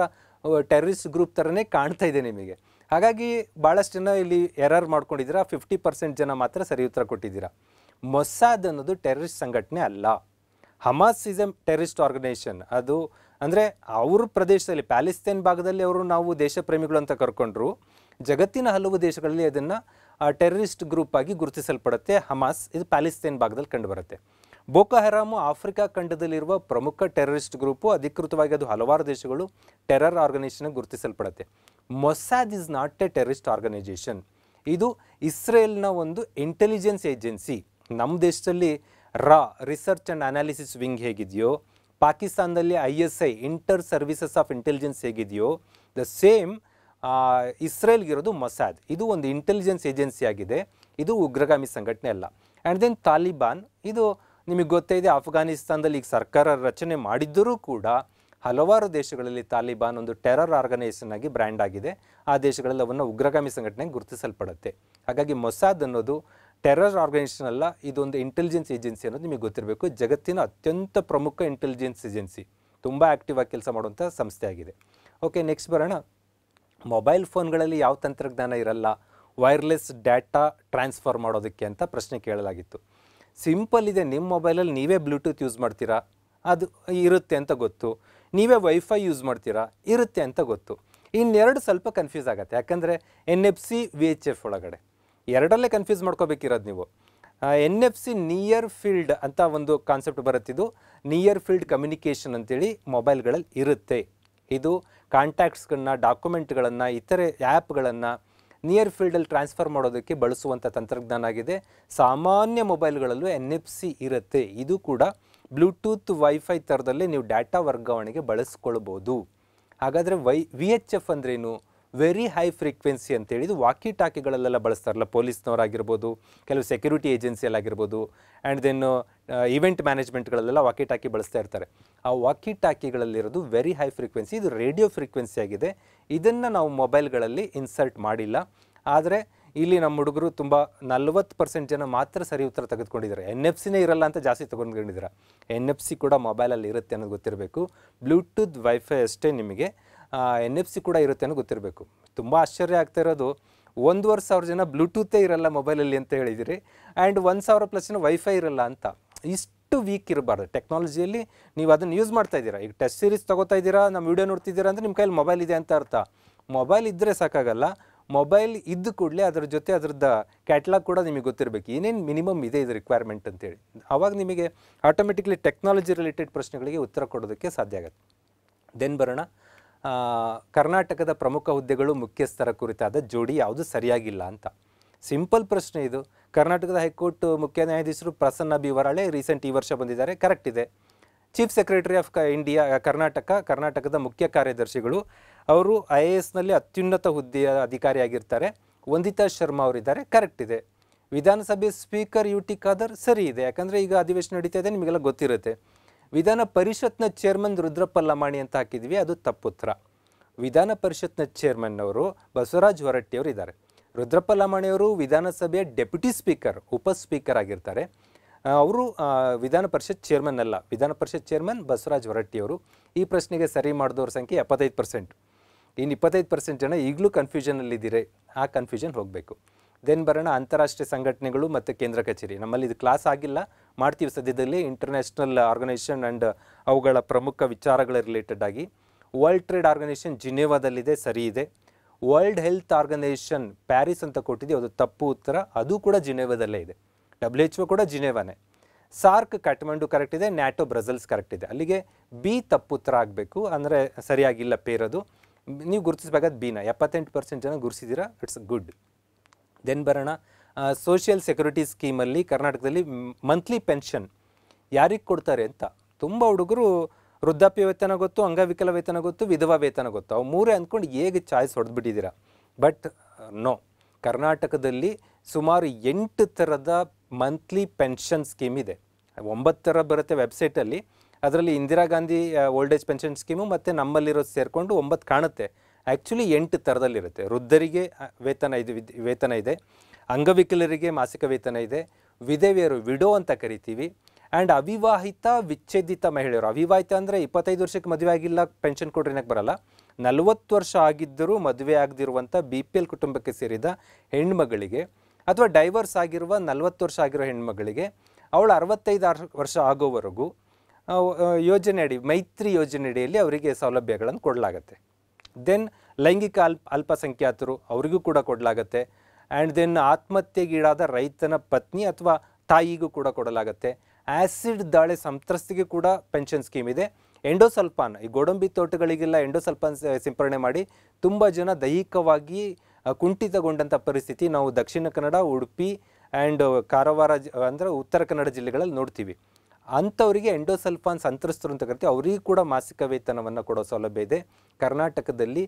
ಟೆರರಿಸ್ಟ್ ಗ್ರೂಪ್ ಥರನೇ ಕಾಣ್ತಾ ಇದೆ ನಿಮಗೆ ಹಾಗಾಗಿ ಭಾಳಷ್ಟು ಜನ ಇಲ್ಲಿ ಎರರ್ ಮಾಡ್ಕೊಂಡಿದ್ದೀರಾ ಫಿಫ್ಟಿ ಪರ್ಸೆಂಟ್ ಜನ ಮಾತ್ರ ಸರಿ ಉತ್ತರ ಕೊಟ್ಟಿದ್ದೀರಾ ಮೊಸಾದ್ ಅನ್ನೋದು ಟೆರರಿಸ್ಟ್ ಸಂಘಟನೆ ಅಲ್ಲ Hamas is a terrorist organisation ಅದು ಅಂದರೆ ಅವ್ರ ಪ್ರದೇಶದಲ್ಲಿ ಪ್ಯಾಲೆಸ್ತೇನ್ ಭಾಗದಲ್ಲಿ ಅವರು ನಾವು ದೇಶ ಅಂತ ಕರ್ಕೊಂಡ್ರು ಜಗತ್ತಿನ ಹಲವು ದೇಶಗಳಲ್ಲಿ ಅದನ್ನು ಟೆರರಿಸ್ಟ್ ಗ್ರೂಪ್ ಆಗಿ ಗುರುತಿಸಲ್ಪಡುತ್ತೆ ಹಮಾಸ್ ಇದು ಪ್ಯಾಲೆಸ್ತೇನ್ ಭಾಗದಲ್ಲಿ ಕಂಡುಬರುತ್ತೆ ಬೋಕೋ ಹೆರಾಮು ಆಫ್ರಿಕಾ ಖಂಡದಲ್ಲಿರುವ ಪ್ರಮುಖ ಟೆರರಿಸ್ಟ್ ಗ್ರೂಪು ಅಧಿಕೃತವಾಗಿ ಅದು ಹಲವಾರು ದೇಶಗಳು ಟೆರರ್ ಆರ್ಗನೈಸೇಷನ್ ಗುರುತಿಸಲ್ಪಡುತ್ತೆ Mossad is not a terrorist organisation ಇದು ಇಸ್ರೇಲ್ನ ಒಂದು ಇಂಟೆಲಿಜೆನ್ಸ್ ಏಜೆನ್ಸಿ ನಮ್ಮ ದೇಶದಲ್ಲಿ ರಾ ರಿಸರ್ಚ್ ಆ್ಯಂಡ್ ಅನಾಲಿಸಿಸ್ ವಿಂಗ್ ಹೇಗಿದೆಯೋ ಪಾಕಿಸ್ತಾನದಲ್ಲಿ I S I inter services of intelligence ಹೇಗಿದೆಯೋ ದ ಸೇಮ್ ಇಸ್ರೇಲ್ಗಿರೋದು ಮೊಸಾದ್ ಇದು ಒಂದು ಇಂಟೆಲಿಜೆನ್ಸ್ ಏಜೆನ್ಸಿ ಆಗಿದೆ ಇದು ಉಗ್ರಗಾಮಿ ಸಂಘಟನೆ ಅಲ್ಲ ಆ್ಯಂಡ್ ದೆನ್ ತಾಲಿಬಾನ್ ಇದು ನಿಮಗೆ ಗೊತ್ತೇ ಇದೆ ಅಫ್ಘಾನಿಸ್ತಾನದಲ್ಲಿ ಈಗ ಸರ್ಕಾರ ರಚನೆ ಮಾಡಿದ್ದರೂ ಕೂಡ ಹಲವಾರು ದೇಶಗಳಲ್ಲಿ ತಾಲಿಬಾನ್ ಒಂದು ಟೆರರ್ ಆರ್ಗನೈಸೇಷನ್ ಆಗಿ ಬ್ರ್ಯಾಂಡ್ ಆಗಿದೆ ಆ ದೇಶಗಳಲ್ಲಿ ಅವನ್ನು ಉಗ್ರಗಾಮಿ ಸಂಘಟನೆಗೆ ಗುರುತಿಸಲ್ಪಡುತ್ತೆ ಹಾಗಾಗಿ ಮೊಸಾದ್ ಅನ್ನೋದು ಟೆರರ್ ಆರ್ಗನೈಸೇಷನ್ ಅಲ್ಲ ಇದೊಂದು ಇಂಟೆಲಿಜೆನ್ಸ್ ಏಜೆನ್ಸಿ ಅನ್ನೋದು ನಿಮಗೆ ಗೊತ್ತಿರಬೇಕು ಜಗತ್ತಿನ ಅತ್ಯಂತ ಪ್ರಮುಖ ಇಂಟೆಲಿಜೆನ್ಸ್ ಏಜೆನ್ಸಿ ತುಂಬ ಆ್ಯಕ್ಟಿವ್ ಆಗಿ ಕೆಲಸ ಮಾಡುವಂಥ ಸಂಸ್ಥೆ ಆಗಿದೆ ಓಕೆ ನೆಕ್ಸ್ಟ್ ಬರೋಣ ಮೊಬೈಲ್ ಫೋನ್ಗಳಲ್ಲಿ ಯಾವ ತಂತ್ರಜ್ಞಾನ ಇರಲ್ಲ ವೈರ್ಲೆಸ್ ಡಾಟಾ ಟ್ರಾನ್ಸ್ಫರ್ ಮಾಡೋದಕ್ಕೆ ಅಂತ ಪ್ರಶ್ನೆ ಕೇಳಲಾಗಿತ್ತು ಸಿಂಪಲ್ ಇದೆ ನಿಮ್ಮ ಮೊಬೈಲಲ್ಲಿ ನೀವೇ ಬ್ಲೂಟೂತ್ ಯೂಸ್ ಮಾಡ್ತೀರಾ ಅದು ಇರುತ್ತೆ ಅಂತ ಗೊತ್ತು ನೀವೇ ವೈಫೈ ಯೂಸ್ ಮಾಡ್ತೀರಾ ಇರುತ್ತೆ ಅಂತ ಗೊತ್ತು ಇನ್ನೆರಡು ಸ್ವಲ್ಪ ಕನ್ಫ್ಯೂಸ್ ಆಗುತ್ತೆ ಯಾಕಂದರೆ N F C V H F ಒಳಗಡೆ ಎರಡಲ್ಲೇ ಕನ್ಫ್ಯೂಸ್ ಮಾಡ್ಕೋಬೇಕಿರೋದು ನೀವು N F C near field ಅಂತ ಒಂದು ಕಾನ್ಸೆಪ್ಟ್ ಬರುತ್ತಿದ್ದು ನಿಯರ್ ಫೀಲ್ಡ್ ಕಮ್ಯುನಿಕೇಷನ್ ಅಂತೇಳಿ ಮೊಬೈಲ್ಗಳಲ್ಲಿ ಇರುತ್ತೆ ಇದು ಕಾಂಟ್ಯಾಕ್ಟ್ಸ್ಗಳನ್ನ ಡಾಕ್ಯುಮೆಂಟ್ಗಳನ್ನು ಇತರೆ ಆ್ಯಪ್ಗಳನ್ನು ನಿಯರ್ ಫೀಲ್ಡಲ್ಲಿ ಟ್ರಾನ್ಸ್ಫರ್ ಮಾಡೋದಕ್ಕೆ ಬಳಸುವಂಥ ತಂತ್ರಜ್ಞಾನ ಆಗಿದೆ ಸಾಮಾನ್ಯ ಮೊಬೈಲ್ಗಳಲ್ಲೂ ಎನ್ ಎಫ್ ಸಿ ಇರುತ್ತೆ ಇದು ಕೂಡ ಬ್ಲೂಟೂತ್ ವೈಫೈ ಥರದಲ್ಲೇ ನೀವು ಡಾಟಾ ವರ್ಗಾವಣೆಗೆ ಬಳಸ್ಕೊಳ್ಬೋದು ಹಾಗಾದರೆ ವೈ ವಿ ಎಚ್ ಎಫ್ ಅಂದ್ರೇನು ವೆರಿ ಹೈ ಫ್ರೀಕ್ವೆನ್ಸಿ ಅಂತೇಳಿ ಇದು ವಾಕಿ ಟಾಕಿಗಳಲ್ಲೆಲ್ಲ ಬಳಸ್ತಾರಲ್ಲ ಪೊಲೀಸ್ನವರಾಗಿರ್ಬೋದು ಕೆಲವು ಸೆಕ್ಯೂರಿಟಿ ಏಜೆನ್ಸಿಯಲ್ಲಾಗಿರ್ಬೋದು ಆ್ಯಂಡ್ ದೆನ್ನು ಈವೆಂಟ್ ಮ್ಯಾನೇಜ್ಮೆಂಟ್ಗಳಲ್ಲೆಲ್ಲ ವಾಕಿ ಟಾಕಿ ಬಳಸ್ತಾ ಇರ್ತಾರೆ ಆ ವಾಕಿ ಟಾಕಿಗಳಲ್ಲಿರೋದು ವೆರಿ ಹೈ ಫ್ರೀಕ್ವೆನ್ಸಿ ಇದು ರೇಡಿಯೋ ಫ್ರೀಕ್ವೆನ್ಸಿ ಆಗಿದೆ ಇದನ್ನು ನಾವು ಮೊಬೈಲ್ಗಳಲ್ಲಿ ಇನ್ಸರ್ಟ್ ಮಾಡಿಲ್ಲ ಆದರೆ ಇಲ್ಲಿ ನಮ್ಮ ಹುಡುಗರು ತುಂಬ ನಲ್ವತ್ತು ಪರ್ಸೆಂಟ್ ಜನ ಮಾತ್ರ ಸರಿ ಉತ್ತರ ತೆಗೆದುಕೊಂಡಿದ್ದಾರೆ ಎನ್ ಎಫ್ ಸಿನೇ ಇರಲ್ಲ ಅಂತ ಜಾಸ್ತಿ ತೊಗೊಂಡ್ಕೊಂಡಿದ್ದೀರಾ ಎನ್ ಎಫ್ ಸಿ ಕೂಡ ಮೊಬೈಲಲ್ಲಿ ಇರುತ್ತೆ ಅನ್ನೋದು ಗೊತ್ತಿರಬೇಕು ಬ್ಲೂಟೂತ್ ವೈಫೈ ಅಷ್ಟೇ ನಿಮಗೆ ಎನ್ ಎಫ್ ಸಿ ಕೂಡ ಇರುತ್ತೆ ಅನ್ನೋ ಗೊತ್ತಿರಬೇಕು ತುಂಬ ಆಶ್ಚರ್ಯ ಆಗ್ತಾ ಇರೋದು ಒಂದುವರೆ ಸಾವಿರ ಜನ ಬ್ಲೂಟೂತೇ ಇರಲ್ಲ ಮೊಬೈಲಲ್ಲಿ ಅಂತ ಹೇಳಿದಿರಿ ಆ್ಯಂಡ್ ಒಂದು ಸಾವಿರ ಜನ ವೈಫೈ ಇರಲ್ಲ ಅಂತ ಇಷ್ಟು ವೀಕ್ ಇರಬಾರ್ದು ಟೆಕ್ನಾಲಜಿಯಲ್ಲಿ ನೀವು ಅದನ್ನು ಯೂಸ್ ಮಾಡ್ತಾ ಇದ್ದೀರಾ ಈಗ ಟೆಸ್ಟ್ ಸೀರೀಸ್ ತೊಗೋತಾ ಇದ್ದೀರಾ ನಮ್ಮ ವೀಡಿಯೋ ನೋಡ್ತಿದ್ದೀರಾ ಅಂದರೆ ನಿಮ್ಮ ಕೈಯಲ್ಲಿ ಮೊಬೈಲ್ ಇದೆ ಅಂತ ಅರ್ಥ ಮೊಬೈಲ್ ಇದ್ದರೆ ಸಾಕಾಗಲ್ಲ ಮೊಬೈಲ್ ಇದ್ದ ಕೂಡಲೇ ಅದ್ರ ಜೊತೆ ಅದ್ರದ್ದು ಕ್ಯಾಟ್ಲಾಗ್ ಕೂಡ ನಿಮಗೆ ಗೊತ್ತಿರಬೇಕು ಏನೇನು ಮಿನಿಮಮ್ ಇದೆ ಇದು ರಿಕ್ವೈರ್ಮೆಂಟ್ ಅಂತೇಳಿ ಆವಾಗ ನಿಮಗೆ ಆಟೋಮೆಟಿಕ್ಲಿ ಟೆಕ್ನಾಲಜಿ ರಿಲೇಟೆಡ್ ಪ್ರಶ್ನೆಗಳಿಗೆ ಉತ್ತರ ಕೊಡೋದಕ್ಕೆ ಸಾಧ್ಯ ಆಗುತ್ತೆ ದೆನ್ ಬರೋಣ ಕರ್ನಾಟಕದ ಪ್ರಮುಖ ಹುದ್ದೆಗಳು ಮುಖ್ಯಸ್ಥರ ಕುರಿತಾದ ಜೋಡಿ ಯಾವುದು ಸರಿಯಾಗಿಲ್ಲ ಅಂತ ಸಿಂಪಲ್ ಪ್ರಶ್ನೆ ಇದು ಕರ್ನಾಟಕದ ಹೈಕೋರ್ಟ್ ಮುಖ್ಯ ನ್ಯಾಯಾಧೀಶರು ಪ್ರಸನ್ನ ಬಿ ವರಾಳೆ ರೀಸೆಂಟ್ ಈ ವರ್ಷ ಬಂದಿದ್ದಾರೆ ಕರೆಕ್ಟ್ ಇದೆ chief secretary of India Karnataka ಕರ್ನಾಟಕದ ಮುಖ್ಯ ಕಾರ್ಯದರ್ಶಿಗಳು ಅವರು ಐ ಎ ಎಸ್ನಲ್ಲಿ ಅತ್ಯುನ್ನತ ಹುದ್ದೆಯ ಅಧಿಕಾರಿಯಾಗಿರ್ತಾರೆ ವಂದಿತಾ ಶರ್ಮಾ ಅವರಿದ್ದಾರೆ ಕರೆಕ್ಟ್ ಇದೆ ವಿಧಾನಸಭೆ ಸ್ಪೀಕರ್ ಯು ಟಿ ಖಾದರ್ ಸರಿ ಇದೆ ಯಾಕಂದರೆ ಈಗ ಅಧಿವೇಶನ ನಡೀತಾ ಇದೆ ನಿಮಗೆಲ್ಲ ಗೊತ್ತಿರುತ್ತೆ ವಿಧಾನ ಪರಿಷತ್ನ ಚೇರ್ಮನ್ ರುದ್ರಪ್ಪ ಲಮಾಣಿ ಅಂತ ಹಾಕಿದ್ವಿ ಅದು ತಪ್ಪುತ್ರ ವಿಧಾನ ಪರಿಷತ್ನ ಚೇರ್ಮನ್ ಅವರು ಬಸವರಾಜ್ ಹೊರಟ್ಟಿಯವರು ಇದ್ದಾರೆ ರುದ್ರಪ್ಪ ಲಮಾಣಿಯವರು ವಿಧಾನಸಭೆಯ ಡೆಪ್ಯುಟಿ ಸ್ಪೀಕರ್ ಉಪ ಸ್ಪೀಕರ್ ಆಗಿರ್ತಾರೆ ಅವರು ವಿಧಾನ ಪರಿಷತ್ ಚೇರ್ಮನ್ ಅಲ್ಲ ವಿಧಾನ ಪರಿಷತ್ ಚೇರ್ಮನ್ ಬಸವರಾಜ್ ಹೊರಟ್ಟಿಯವರು ಈ ಪ್ರಶ್ನೆಗೆ ಸರಿ ಮಾಡಿದವ್ರ ಸಂಖ್ಯೆ ಎಪ್ಪತ್ತೈದು ಪರ್ಸೆಂಟ್ ಇನ್ನು ಇಪ್ಪತ್ತೈದು ಪರ್ಸೆಂಟ್ ಜನ ಈಗಲೂ ಕನ್ಫ್ಯೂಷನಲ್ಲಿದ್ದೀರಿ ಆ ಕನ್ಫ್ಯೂಷನ್ ಹೋಗಬೇಕು ದೆನ್ ಬರೋಣ ಅಂತಾರಾಷ್ಟ್ರೀಯ ಸಂಘಟನೆಗಳು ಮತ್ತು ಕೇಂದ್ರ ಕಚೇರಿ ನಮ್ಮಲ್ಲಿ ಇದು ಕ್ಲಾಸ್ ಆಗಿಲ್ಲ ಮಾಡ್ತೀವಿ ಸದ್ಯದಲ್ಲಿ ಇಂಟರ್ನ್ಯಾಷನಲ್ ಆರ್ಗನೈಸೇಷನ್ ಆ್ಯಂಡ್ ಅವುಗಳ ಪ್ರಮುಖ ವಿಚಾರಗಳ ರಿಲೇಟೆಡ್ ಆಗಿ ವರ್ಲ್ಡ್ ಟ್ರೇಡ್ ಆರ್ಗನೈಸೇಷನ್ ಜಿನೇವಾದಲ್ಲಿದೆ ಸರಿ ಇದೆ ವರ್ಲ್ಡ್ ಹೆಲ್ತ್ ಆರ್ಗನೈಸೇಷನ್ ಪ್ಯಾರಿಸ್ ಅಂತ ಕೊಟ್ಟಿದ್ದೀವಿ ಅದು ತಪ್ಪು ಉತ್ತರ ಅದು ಕೂಡ ಜಿನೇವಾದಲ್ಲೇ ಇದೆ ಡಬ್ಲ್ಯೂ ಎಚ್ ಒ ಕೂಡ ಜಿನೇವಾನೇ ಸಾರ್ಕ್ ಕಠ್ಮಂಡು ಕರೆಕ್ಟ್ ಇದೆ ನ್ಯಾಟೋ ಬ್ರಸಲ್ಸ್ ಕರೆಕ್ಟ್ ಇದೆ ಅಲ್ಲಿಗೆ ಬಿ ತಪ್ಪು ಉತ್ತರ ಆಗಬೇಕು ಅಂದರೆ ಸರಿಯಾಗಿಲ್ಲ ಪೇರೋದು ನೀವು ಗುರುತಿಸಬೇಕಾದ ಬಿನ ಎಪ್ಪತ್ತೆಂಟು ಪರ್ಸೆಂಟ್ ಜನ ಗುರುತಿಸಿದ್ದೀರಾ ಇಟ್ಸ್ ಗುಡ್ ದೆನ್ ಬರೋಣ ಸೋಷಿಯಲ್ ಸೆಕ್ಯೂರಿಟಿ ಸ್ಕೀಮಲ್ಲಿ ಕರ್ನಾಟಕದಲ್ಲಿ ಮಂತ್ಲಿ ಪೆನ್ಷನ್ ಯಾರಿಗೆ ಕೊಡ್ತಾರೆ ಅಂತ ತುಂಬ ಹುಡುಗರು ವೃದ್ಧಾಪ್ಯ ವೇತನ ಗೊತ್ತು ಅಂಗವಿಕಲ ವೇತನ ಗೊತ್ತು ವಿಧವಾ ವೇತನ ಗೊತ್ತು ಅವು ಮೂರೇ ಅಂದ್ಕೊಂಡು ಹೇಗೆ ಚಾಯ್ಸ್ ಹೊಡೆದ್ಬಿಟ್ಟಿದ್ದೀರಾ ಬಟ್ ನೋ ಕರ್ನಾಟಕದಲ್ಲಿ ಸುಮಾರು ಎಂಟು ಥರದ ಮಂತ್ಲಿ ಪೆನ್ಷನ್ ಸ್ಕೀಮ್ ಇದೆ ಒಂಬತ್ತು ಥರ ಬರುತ್ತೆ ವೆಬ್ಸೈಟಲ್ಲಿ ಅದರಲ್ಲಿ Indira Gandhi old age pension scheme ಮತ್ತು ನಮ್ಮಲ್ಲಿರೋದು ಸೇರಿಕೊಂಡು ಒಂಬತ್ತು ಕಾಣುತ್ತೆ ಆ್ಯಕ್ಚುಲಿ ಎಂಟು ಥರದಲ್ಲಿರುತ್ತೆ ವೃದ್ಧರಿಗೆ ವೇತನ ಇದು ವೇತನ ಇದೆ ಅಂಗವಿಕಲರಿಗೆ ಮಾಸಿಕ ವೇತನ ಇದೆ ವಿಧವೆಯರು ವಿಡೋ ಅಂತ ಕರಿತೀವಿ ಆ್ಯಂಡ್ ಅವಿವಾಹಿತ ವಿಚ್ಛೇದಿತ ಮಹಿಳೆಯರು ಅವಿವಾಹಿತ ಅಂದರೆ ಇಪ್ಪತ್ತೈದು ವರ್ಷಕ್ಕೆ ಮದುವೆ ಆಗಿಲ್ಲ ಪೆನ್ಷನ್ ಕೊಡ್ರಿನಕ್ಕೆ ಬರಲ್ಲ ನಲವತ್ತು ವರ್ಷ ಆಗಿದ್ದರೂ ಮದುವೆ ಆಗದಿರುವಂಥ ಬಿ ಪಿ ಎಲ್ ಕುಟುಂಬಕ್ಕೆ ಸೇರಿದ ಹೆಣ್ಮಗಳಿಗೆ ಅಥವಾ ಡೈವರ್ಸ್ ಆಗಿರುವ ನಲವತ್ತು ವರ್ಷ ಆಗಿರೋ ಹೆಣ್ಮಗಳಿಗೆ ಅವಳು ಅರವತ್ತೈದು ವರ್ಷ ಆಗೋವರೆಗೂ ಯೋಜನೆ ಅಡಿ ಮೈತ್ರಿ ಯೋಜನೆ ಅಡಿಯಲ್ಲಿ ಅವರಿಗೆ ಸೌಲಭ್ಯಗಳನ್ನು ಕೊಡಲಾಗತ್ತೆ ದೆನ್ ಲೈಂಗಿಕ ಅಲ್ಪ ಅಲ್ಪಸಂಖ್ಯಾತರು ಅವರಿಗೂ ಕೂಡ ಕೊಡಲಾಗತ್ತೆ ಆ್ಯಂಡ್ ದೆನ್ ಆತ್ಮಹತ್ಯೆಗೀಡಾದ ರೈತನ ಪತ್ನಿ ಅಥವಾ ತಾಯಿಗೂ ಕೂಡ ಕೊಡಲಾಗತ್ತೆ ಆ್ಯಸಿಡ್ ದಾಳಿ ಸಂತ್ರಸ್ತಿಗೆ ಕೂಡ ಪೆನ್ಷನ್ ಸ್ಕೀಮ್ ಇದೆ ಎಂಡೋಸಲ್ಪಾನ್ ಈ ಗೋಡಂಬಿ ತೋಟಗಳಿಗೆಲ್ಲ ಎಂಡೋಸಲ್ಪಾನ್ ಸಿಂಪರಣೆ ಮಾಡಿ ತುಂಬ ಜನ ದೈಹಿಕವಾಗಿ ಕುಂಠಿತಗೊಂಡಂಥ ಪರಿಸ್ಥಿತಿ ನಾವು ದಕ್ಷಿಣ ಕನ್ನಡ ಉಡುಪಿ ಆ್ಯಂಡ್ ಕಾರವಾರ ಜ ಅಂದರೆ ಉತ್ತರ ಕನ್ನಡ ಜಿಲ್ಲೆಗಳಲ್ಲಿ ನೋಡ್ತೀವಿ ಅಂಥವರಿಗೆ ಎಂಡೋಸಲ್ಫಾನ್ ಸಂತ್ರಸ್ತರು ಅಂತ ಕರಿತೀವಿ ಅವರಿಗೂ ಕೂಡ ಮಾಸಿಕ ವೇತನವನ್ನು ಕೊಡೋ ಸೌಲಭ್ಯ ಇದೆ ಕರ್ನಾಟಕದಲ್ಲಿ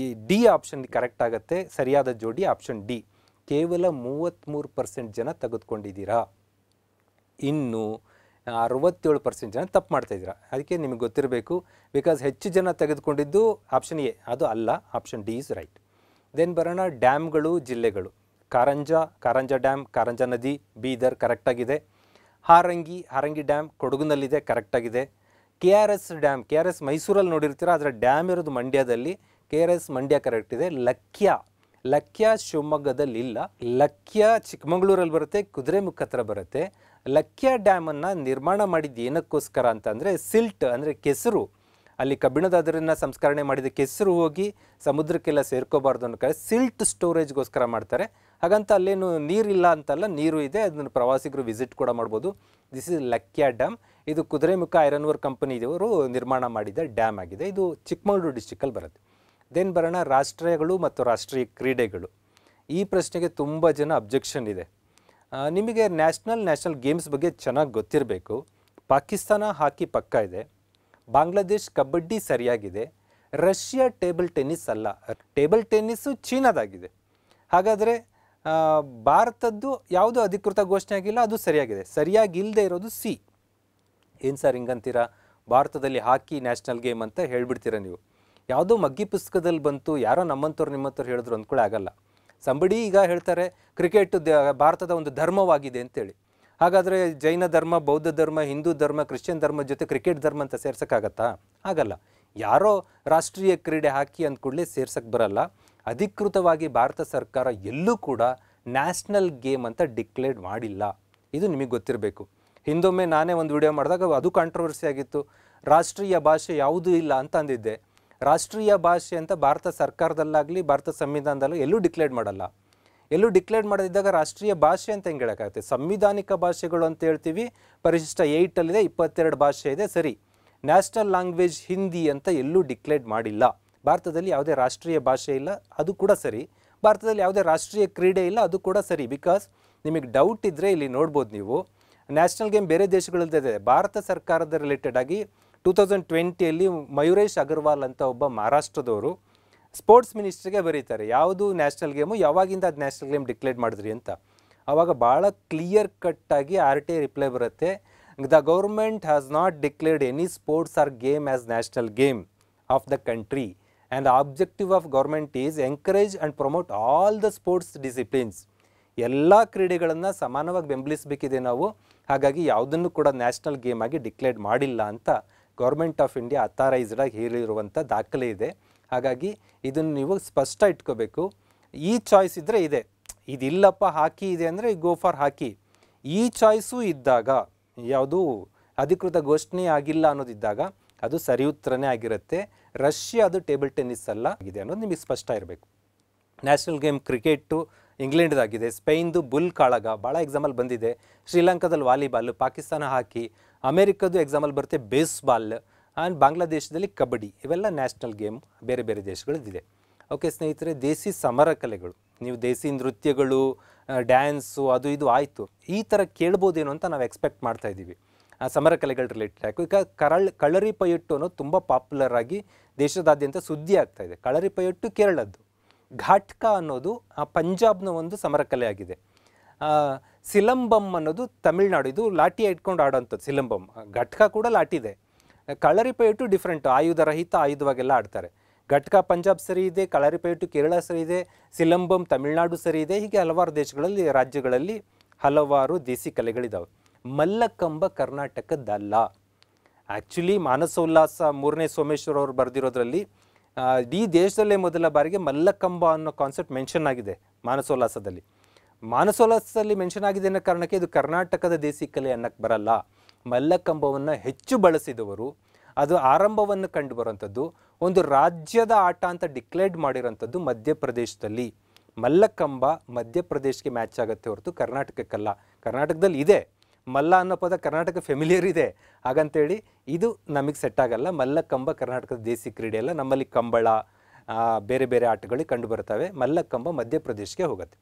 ಈ ಡಿ ಆಪ್ಷನ್ ಕರೆಕ್ಟ್ ಆಗುತ್ತೆ ಸರಿಯಾದ ಜೋಡಿ ಆಪ್ಷನ್ ಡಿ ಕೇವಲ ಮೂವತ್ತ್ಮೂರು ಪರ್ಸೆಂಟ್ ಜನ ತೆಗೆದುಕೊಂಡಿದ್ದೀರಾ ಇನ್ನು ಅರವತ್ತೇಳು ಪರ್ಸೆಂಟ್ ಜನ ತಪ್ಪು ಮಾಡ್ತಾಯಿದ್ದೀರಾ ಅದಕ್ಕೆ ನಿಮಗೆ ಗೊತ್ತಿರಬೇಕು ಬಿಕಾಸ್ ಹೆಚ್ಚು ಜನ ತೆಗೆದುಕೊಂಡಿದ್ದು ಆಪ್ಷನ್ ಎ ಅದು ಅಲ್ಲ option D is right then ಬರೋಣ ಡ್ಯಾಮ್ಗಳು ಜಿಲ್ಲೆಗಳು ಕಾರಂಜ ಕಾರಂಜ ಡ್ಯಾಮ್ ಕಾರಂಜ ನದಿ ಬೀದರ್ ಕರೆಕ್ಟಾಗಿದೆ ಹಾರಂಗಿ ಹಾರಂಗಿ ಡ್ಯಾಮ್ ಕೊಡಗುನಲ್ಲಿದೆ ಕರೆಕ್ಟಾಗಿದೆ K R S dam K R S ಮೈಸೂರಲ್ಲಿ ನೋಡಿರ್ತೀರ ಅದರ ಡ್ಯಾಮ್ ಇರೋದು ಮಂಡ್ಯದಲ್ಲಿ K R S Mandya correct ಇದೆ ಲಕ್ಯ ಲಕ್ಯ ಶಿವಮೊಗ್ಗದಲ್ಲಿ ಇಲ್ಲ ಲಕ್ಯ ಚಿಕ್ಕಮಗಳೂರಲ್ಲಿ ಬರುತ್ತೆ ಕುದುರೆಮುಖ ಹತ್ರ ಬರುತ್ತೆ ಲಕ್ಯ ಡ್ಯಾಮನ್ನು ನಿರ್ಮಾಣ ಮಾಡಿದ್ದು ಏನಕ್ಕೋಸ್ಕರ ಅಂತಂದರೆ ಸಿಲ್ಟ್ ಅಂದರೆ ಕೆಸರು ಅಲ್ಲಿ ಕಬ್ಬಿಣದ ಅದರನ್ನು ಸಂಸ್ಕರಣೆ ಮಾಡಿದ ಕೆಸರು ಹೋಗಿ ಸಮುದ್ರಕ್ಕೆಲ್ಲ ಸೇರ್ಕೋಬಾರ್ದು ಅನ್ನೋ ಕಡೆ ಸಿಲ್ಟ್ ಸ್ಟೋರೇಜ್ಗೋಸ್ಕರ ಮಾಡ್ತಾರೆ ಹಾಗಂತ ಅಲ್ಲೇನು ನೀರಿಲ್ಲ ಅಂತಲ್ಲ ನೀರು ಇದೆ ಅದನ್ನು ಪ್ರವಾಸಿಗರು ವಿಸಿಟ್ ಕೂಡ ಮಾಡ್ಬೋದು ದಿಸ್ ಇಸ್ ಲಕ್ಯ ಡ್ಯಾಮ್ ಇದು ಕುದುರೆಮುಖ ಐರನ್ವರ್ ಕಂಪನಿಯವರು ನಿರ್ಮಾಣ ಮಾಡಿದ ಡ್ಯಾಮ್ ಆಗಿದೆ ಇದು ಚಿಕ್ಕಮಗಳೂರು ಡಿಸ್ಟಿಕಲ್ಲಿ ಬರುತ್ತೆ ದೆನ್ ಬರೋಣ ರಾಷ್ಟ್ರೀಯಗಳು ಮತ್ತು ರಾಷ್ಟ್ರೀಯ ಕ್ರೀಡೆಗಳು ಈ ಪ್ರಶ್ನೆಗೆ ತುಂಬ ಜನ ಅಬ್ಜೆಕ್ಷನ್ ಇದೆ ನಿಮಗೆ ನ್ಯಾಷನಲ್ ನ್ಯಾಷನಲ್ ಗೇಮ್ಸ್ ಬಗ್ಗೆ ಚೆನ್ನಾಗಿ ಗೊತ್ತಿರಬೇಕು ಪಾಕಿಸ್ತಾನ ಹಾಕಿ ಪಕ್ಕ ಇದೆ ಬಾಂಗ್ಲಾದೇಶ್ ಕಬಡ್ಡಿ ಸರಿಯಾಗಿದೆ ರಷ್ಯಾ ಟೇಬಲ್ ಟೆನ್ನಿಸ್ ಅಲ್ಲ ಟೇಬಲ್ ಟೆನ್ನಿಸ್ಸು ಚೀನಾದಾಗಿದೆ ಹಾಗಾದರೆ ಭಾರತದ್ದು ಯಾವುದೂ ಅಧಿಕೃತ ಘೋಷಣೆ ಆಗಿಲ್ಲ ಅದು ಸರಿಯಾಗಿದೆ ಸರಿಯಾಗಿ ಇಲ್ಲದೆ ಇರೋದು ಸಿ ಏನು ಸರ್ ಹಿಂಗಂತೀರ ಭಾರತದಲ್ಲಿ ಹಾಕಿ ನ್ಯಾಷನಲ್ ಗೇಮ್ ಅಂತ ಹೇಳ್ಬಿಡ್ತೀರ ನೀವು ಯಾವುದೋ ಮಗ್ಗಿ ಪುಸ್ತಕದಲ್ಲಿ ಬಂತು ಯಾರೋ ನಮ್ಮಂಥವ್ರು ನಿಮ್ಮಂಥವ್ರು ಹೇಳಿದ್ರು ಅಂದ್ಕೊಳ್ಳೆ ಆಗಲ್ಲ ಸಂಬಡಿ ಈಗ ಹೇಳ್ತಾರೆ ಕ್ರಿಕೆಟ್ ಭಾರತದ ಒಂದು ಧರ್ಮವಾಗಿದೆ ಅಂತೇಳಿ ಹಾಗಾದರೆ ಜೈನ ಧರ್ಮ ಬೌದ್ಧ ಧರ್ಮ ಹಿಂದೂ ಧರ್ಮ ಕ್ರಿಶ್ಚಿಯನ್ ಧರ್ಮ ಜೊತೆ ಕ್ರಿಕೆಟ್ ಧರ್ಮ ಅಂತ ಸೇರ್ಸೋಕ್ಕಾಗತ್ತಾ ಆಗಲ್ಲ ಯಾರೋ ರಾಷ್ಟ್ರೀಯ ಕ್ರೀಡೆ ಹಾಕಿ ಕೂಡಲೇ ಸೇರ್ಸಕ್ಕೆ ಬರಲ್ಲ ಅಧಿಕೃತವಾಗಿ ಭಾರತ ಸರ್ಕಾರ ಎಲ್ಲೂ ಕೂಡ ನ್ಯಾಷನಲ್ ಗೇಮ್ ಅಂತ ಡಿಕ್ಲೇರ್ ಮಾಡಿಲ್ಲ ಇದು ನಿಮಗೆ ಗೊತ್ತಿರಬೇಕು ಹಿಂದೊಮ್ಮೆ ನಾನೇ ಒಂದು ವಿಡಿಯೋ ಮಾಡಿದಾಗ ಅದು ಕಾಂಟ್ರವರ್ಸಿ ಆಗಿತ್ತು ರಾಷ್ಟ್ರೀಯ ಭಾಷೆ ಯಾವುದೂ ಇಲ್ಲ ಅಂತ ಅಂದಿದ್ದೆ ರಾಷ್ಟ್ರೀಯ ಭಾಷೆ ಅಂತ ಭಾರತ ಸರ್ಕಾರದಲ್ಲಾಗಲಿ ಭಾರತ ಸಂವಿಧಾನದಲ್ಲೂ ಎಲ್ಲೂ ಡಿಕ್ಲೇರ್ ಮಾಡಲ್ಲ ಎಲ್ಲೂ ಡಿಕ್ಲೇರ್ ಮಾಡದಿದ್ದಾಗ ರಾಷ್ಟ್ರೀಯ ಭಾಷೆ ಅಂತ ಹೆಂಗೆ ಹೇಳೋಕ್ಕಾಗುತ್ತೆ ಸಂವಿಧಾನಿಕ ಭಾಷೆಗಳು ಅಂತ ಹೇಳ್ತೀವಿ ಪರಿಶಿಷ್ಟ ಏಯ್ಟಲ್ಲಿದೆ ಇಪ್ಪತ್ತೆರಡು ಭಾಷೆ ಇದೆ ಸರಿ ನ್ಯಾಷನಲ್ ಲ್ಯಾಂಗ್ವೇಜ್ ಹಿಂದಿ ಅಂತ ಎಲ್ಲೂ ಡಿಕ್ಲೇರ್ ಮಾಡಿಲ್ಲ ಭಾರತದಲ್ಲಿ ಯಾವುದೇ ರಾಷ್ಟ್ರೀಯ ಭಾಷೆ ಇಲ್ಲ ಅದು ಕೂಡ ಸರಿ ಭಾರತದಲ್ಲಿ ಯಾವುದೇ ರಾಷ್ಟ್ರೀಯ ಕ್ರೀಡೆ ಇಲ್ಲ ಅದು ಕೂಡ ಸರಿ ಬಿಕಾಸ್ ನಿಮಗೆ ಡೌಟ್ ಇದ್ದರೆ ಇಲ್ಲಿ ನೋಡ್ಬೋದು ನೀವು ನ್ಯಾಷನಲ್ ಗೇಮ್ ಬೇರೆ ಇದೆ ಭಾರತ ಸರ್ಕಾರದ ರಿಲೇಟೆಡ್ ಆಗಿ ಟೂ ತೌಸಂಡ್ ಟ್ವೆಂಟಿಯಲ್ಲಿ ಮಯೂರೇಶ್ ಅಗರ್ವಾಲ್ ಅಂತ ಒಬ್ಬ ಮಹಾರಾಷ್ಟ್ರದವರು ಸ್ಪೋರ್ಟ್ಸ್ ಮಿನಿಸ್ಟ್ರಿಗೆ ಬರೀತಾರೆ ಯಾವುದು ನ್ಯಾಷನಲ್ ಗೇಮು ಯಾವಾಗಿಂದ ಅದು ನ್ಯಾಷನಲ್ ಗೇಮ್ ಡಿಕ್ಲೇರ್ ಮಾಡಿದ್ರಿ ಅಂತ ಆವಾಗ ಭಾಳ ಕ್ಲಿಯರ್ ಕಟ್ಟಾಗಿ ಆರ್ ಟಿ ಐ ರಿಪ್ಲೈ ಬರುತ್ತೆ the government has not declared any sports or game as national game of the country and the objective of government is encourage and promote all the sports disciplines ಎಲ್ಲ ಕ್ರೀಡೆಗಳನ್ನು ಸಮಾನವಾಗಿ ಬೆಂಬಲಿಸಬೇಕಿದೆ ನಾವು ಹಾಗಾಗಿ ಯಾವುದನ್ನು ಕೂಡ national game ಆಗಿ declare ಮಾಡಿಲ್ಲ ಅಂತ ಗೌರ್ಮೆಂಟ್ ಆಫ್ ಇಂಡಿಯಾ ಅಥಾರೈಸ್ಡ್ ಆಗಿ ಹೇಳಿರುವಂಥ ದಾಖಲೆ ಇದೆ ಹಾಗಾಗಿ ಇದನ್ನು ನೀವು ಸ್ಪಷ್ಟ ಇಟ್ಕೋಬೇಕು ಈ ಚಾಯ್ಸ್ ಇದ್ದರೆ ಇದೆ ಇದಿಲ್ಲಪ್ಪ ಹಾಕಿ ಇದೆ ಅಂದರೆ ಗೋ ಫಾರ್ ಹಾಕಿ ಈ ಚಾಯ್ಸು ಇದ್ದಾಗ ಯಾವುದು ಅಧಿಕೃತ ಘೋಷಣೆ ಆಗಿಲ್ಲ ಅನ್ನೋದಿದ್ದಾಗ ಅದು ಸರಿ ಉತ್ತರನೇ ಆಗಿರುತ್ತೆ ರಷ್ಯಾ ಅದು ಟೇಬಲ್ ಟೆನ್ನಿಸ್ ಅಲ್ಲ ಇದೆ ಅನ್ನೋದು ನಿಮಗೆ ಸ್ಪಷ್ಟ ಇರಬೇಕು ನ್ಯಾಷನಲ್ ಗೇಮ್ ಕ್ರಿಕೆಟು ಇಂಗ್ಲೆಂಡ್ದಾಗಿದೆ ಸ್ಪೇನ್ದು ಬುಲ್ ಕಾಳಗ ಭಾಳ ಎಕ್ಸಾಂಪಲ್ ಬಂದಿದೆ ಶ್ರೀಲಂಕಾದಲ್ಲಿ ವಾಲಿಬಾಲ್ ಪಾಕಿಸ್ತಾನ ಹಾಕಿ ಅಮೇರಿಕದ್ದು ಎಕ್ಸಾಂಪಲ್ ಬರುತ್ತೆ ಬೇಸ್ಬಾಲ್ ಆ್ಯಂಡ್ ಬಾಂಗ್ಲಾದೇಶದಲ್ಲಿ ಕಬಡ್ಡಿ ಇವೆಲ್ಲ ನ್ಯಾಷನಲ್ ಗೇಮ್ ಬೇರೆ ಬೇರೆ ದೇಶಗಳದ್ದಿದೆ ಓಕೆ ಸ್ನೇಹಿತರೆ ದೇಸಿ ಸಮರ ಕಲೆಗಳು ನೀವು ದೇಸಿ ನೃತ್ಯಗಳು ಡ್ಯಾನ್ಸು ಅದು ಇದು ಆಯಿತು ಈ ಥರ ಕೇಳ್ಬೋದೇನೋ ಅಂತ ನಾವು ಎಕ್ಸ್ಪೆಕ್ಟ್ ಮಾಡ್ತಾ ಇದ್ದೀವಿ ಆ ಸಮರ ಕಲೆಗಳ ರಿಲೇಟೆಡ್ ಯಾಕೆ ಈಗ ಕರಳ್ ಕಳರಿ ಪಯಟ್ಟು ಅನ್ನೋದು ತುಂಬ ಪಾಪ್ಯುಲರ್ ಆಗಿ ದೇಶದಾದ್ಯಂತ ಸುದ್ದಿ ಆಗ್ತಾ ಇದೆ ಕಳರಿ ಪಯಟ್ಟು ಕೇರಳದ್ದು ಘಾಟ್ಕ ಅನ್ನೋದು ಆ ಪಂಜಾಬ್ನ ಒಂದು ಸಮರ ಕಲೆ ಆಗಿದೆ ಸಿಲಂಬಮ್ ಅನ್ನೋದು ತಮಿಳ್ನಾಡು ಇದು ಲಾಠಿ ಇಟ್ಕೊಂಡು ಆಡೋಂಥದ್ದು ಸಿಲಂಬಂ ಘಟ್ಕ ಕೂಡ ಲಾಟಿದೆ ಕಳರಿಪೇಟು ಡಿಫ್ರೆಂಟ್ ಆಯುಧರಹಿತ ಆಯುಧವಾಗೆಲ್ಲ ಆಡ್ತಾರೆ ಘಟ್ಕ ಪಂಜಾಬ್ ಸರಿ ಇದೆ ಕಳರಿಪೇಟು ಕೇರಳ ಸರಿ ಇದೆ ಸಿಲಂಬಂ ತಮಿಳ್ನಾಡು ಸರಿ ಇದೆ ಹೀಗೆ ಹಲವಾರು ದೇಶಗಳಲ್ಲಿ ರಾಜ್ಯಗಳಲ್ಲಿ ಹಲವಾರು ದೇಸಿ ಕಲೆಗಳಿದ್ದಾವೆ ಮಲ್ಲಕಂಬ ಕರ್ನಾಟಕದ್ದಲ್ಲ ಆ್ಯಕ್ಚುಲಿ ಮಾನಸೋಲ್ಲಾಸ ಮೂರನೇ ಸೋಮೇಶ್ವರ ಅವರು ಬರೆದಿರೋದ್ರಲ್ಲಿ ಇಡೀ ದೇಶದಲ್ಲೇ ಮೊದಲ ಬಾರಿಗೆ ಮಲ್ಲಕಂಬ ಅನ್ನೋ ಕಾನ್ಸೆಪ್ಟ್ ಮೆನ್ಷನ್ ಆಗಿದೆ ಮಾನಸೋಲ್ಲಾಸದಲ್ಲಿ ಮಾನಸೋಲ್ಲಾಸದಲ್ಲಿ ಮೆನ್ಷನ್ ಆಗಿದೆ ಅನ್ನೋ ಕಾರಣಕ್ಕೆ ಇದು ಕರ್ನಾಟಕದ ದೇಸಿ ಕಲೆ ಅನ್ನಕ್ಕೆ ಬರಲ್ಲ ಮಲ್ಲಕಂಬವನ್ನು ಹೆಚ್ಚು ಬಳಸಿದವರು ಅದು ಆರಂಭವನ್ನು ಕಂಡು ಬರುವಂಥದ್ದು ಒಂದು ರಾಜ್ಯದ ಆಟ ಅಂತ ಡಿಕ್ಲೇರ್ಡ್ ಮಾಡಿರೋಂಥದ್ದು ಮಧ್ಯಪ್ರದೇಶದಲ್ಲಿ ಮಲ್ಲಕಂಬ ಮಧ್ಯಪ್ರದೇಶಕ್ಕೆ ಮ್ಯಾಚ್ ಆಗುತ್ತೆ ಹೊರತು ಕರ್ನಾಟಕಕ್ಕಲ್ಲ ಕರ್ನಾಟಕದಲ್ಲಿ ಇದೆ ಮಲ್ಲ ಅನ್ನೋ ಪದ ಕರ್ನಾಟಕ ಫೆಮಿಲಿಯರ್ ಇದೆ ಹಾಗಂತೇಳಿ ಇದು ನಮಗೆ ಸೆಟ್ ಆಗಲ್ಲ ಮಲ್ಲ ಕಂಬ ಕರ್ನಾಟಕದ ದೇಸಿ ಕ್ರೀಡೆ ಅಲ್ಲ ನಮ್ಮಲ್ಲಿ ಕಂಬಳ ಬೇರೆ ಬೇರೆ ಆಟಗಳು ಕಂಡು ಬರ್ತವೆ ಮಲ್ಲ ಕಂಬ ಮಧ್ಯಪ್ರದೇಶಕ್ಕೆ ಹೋಗುತ್ತೆ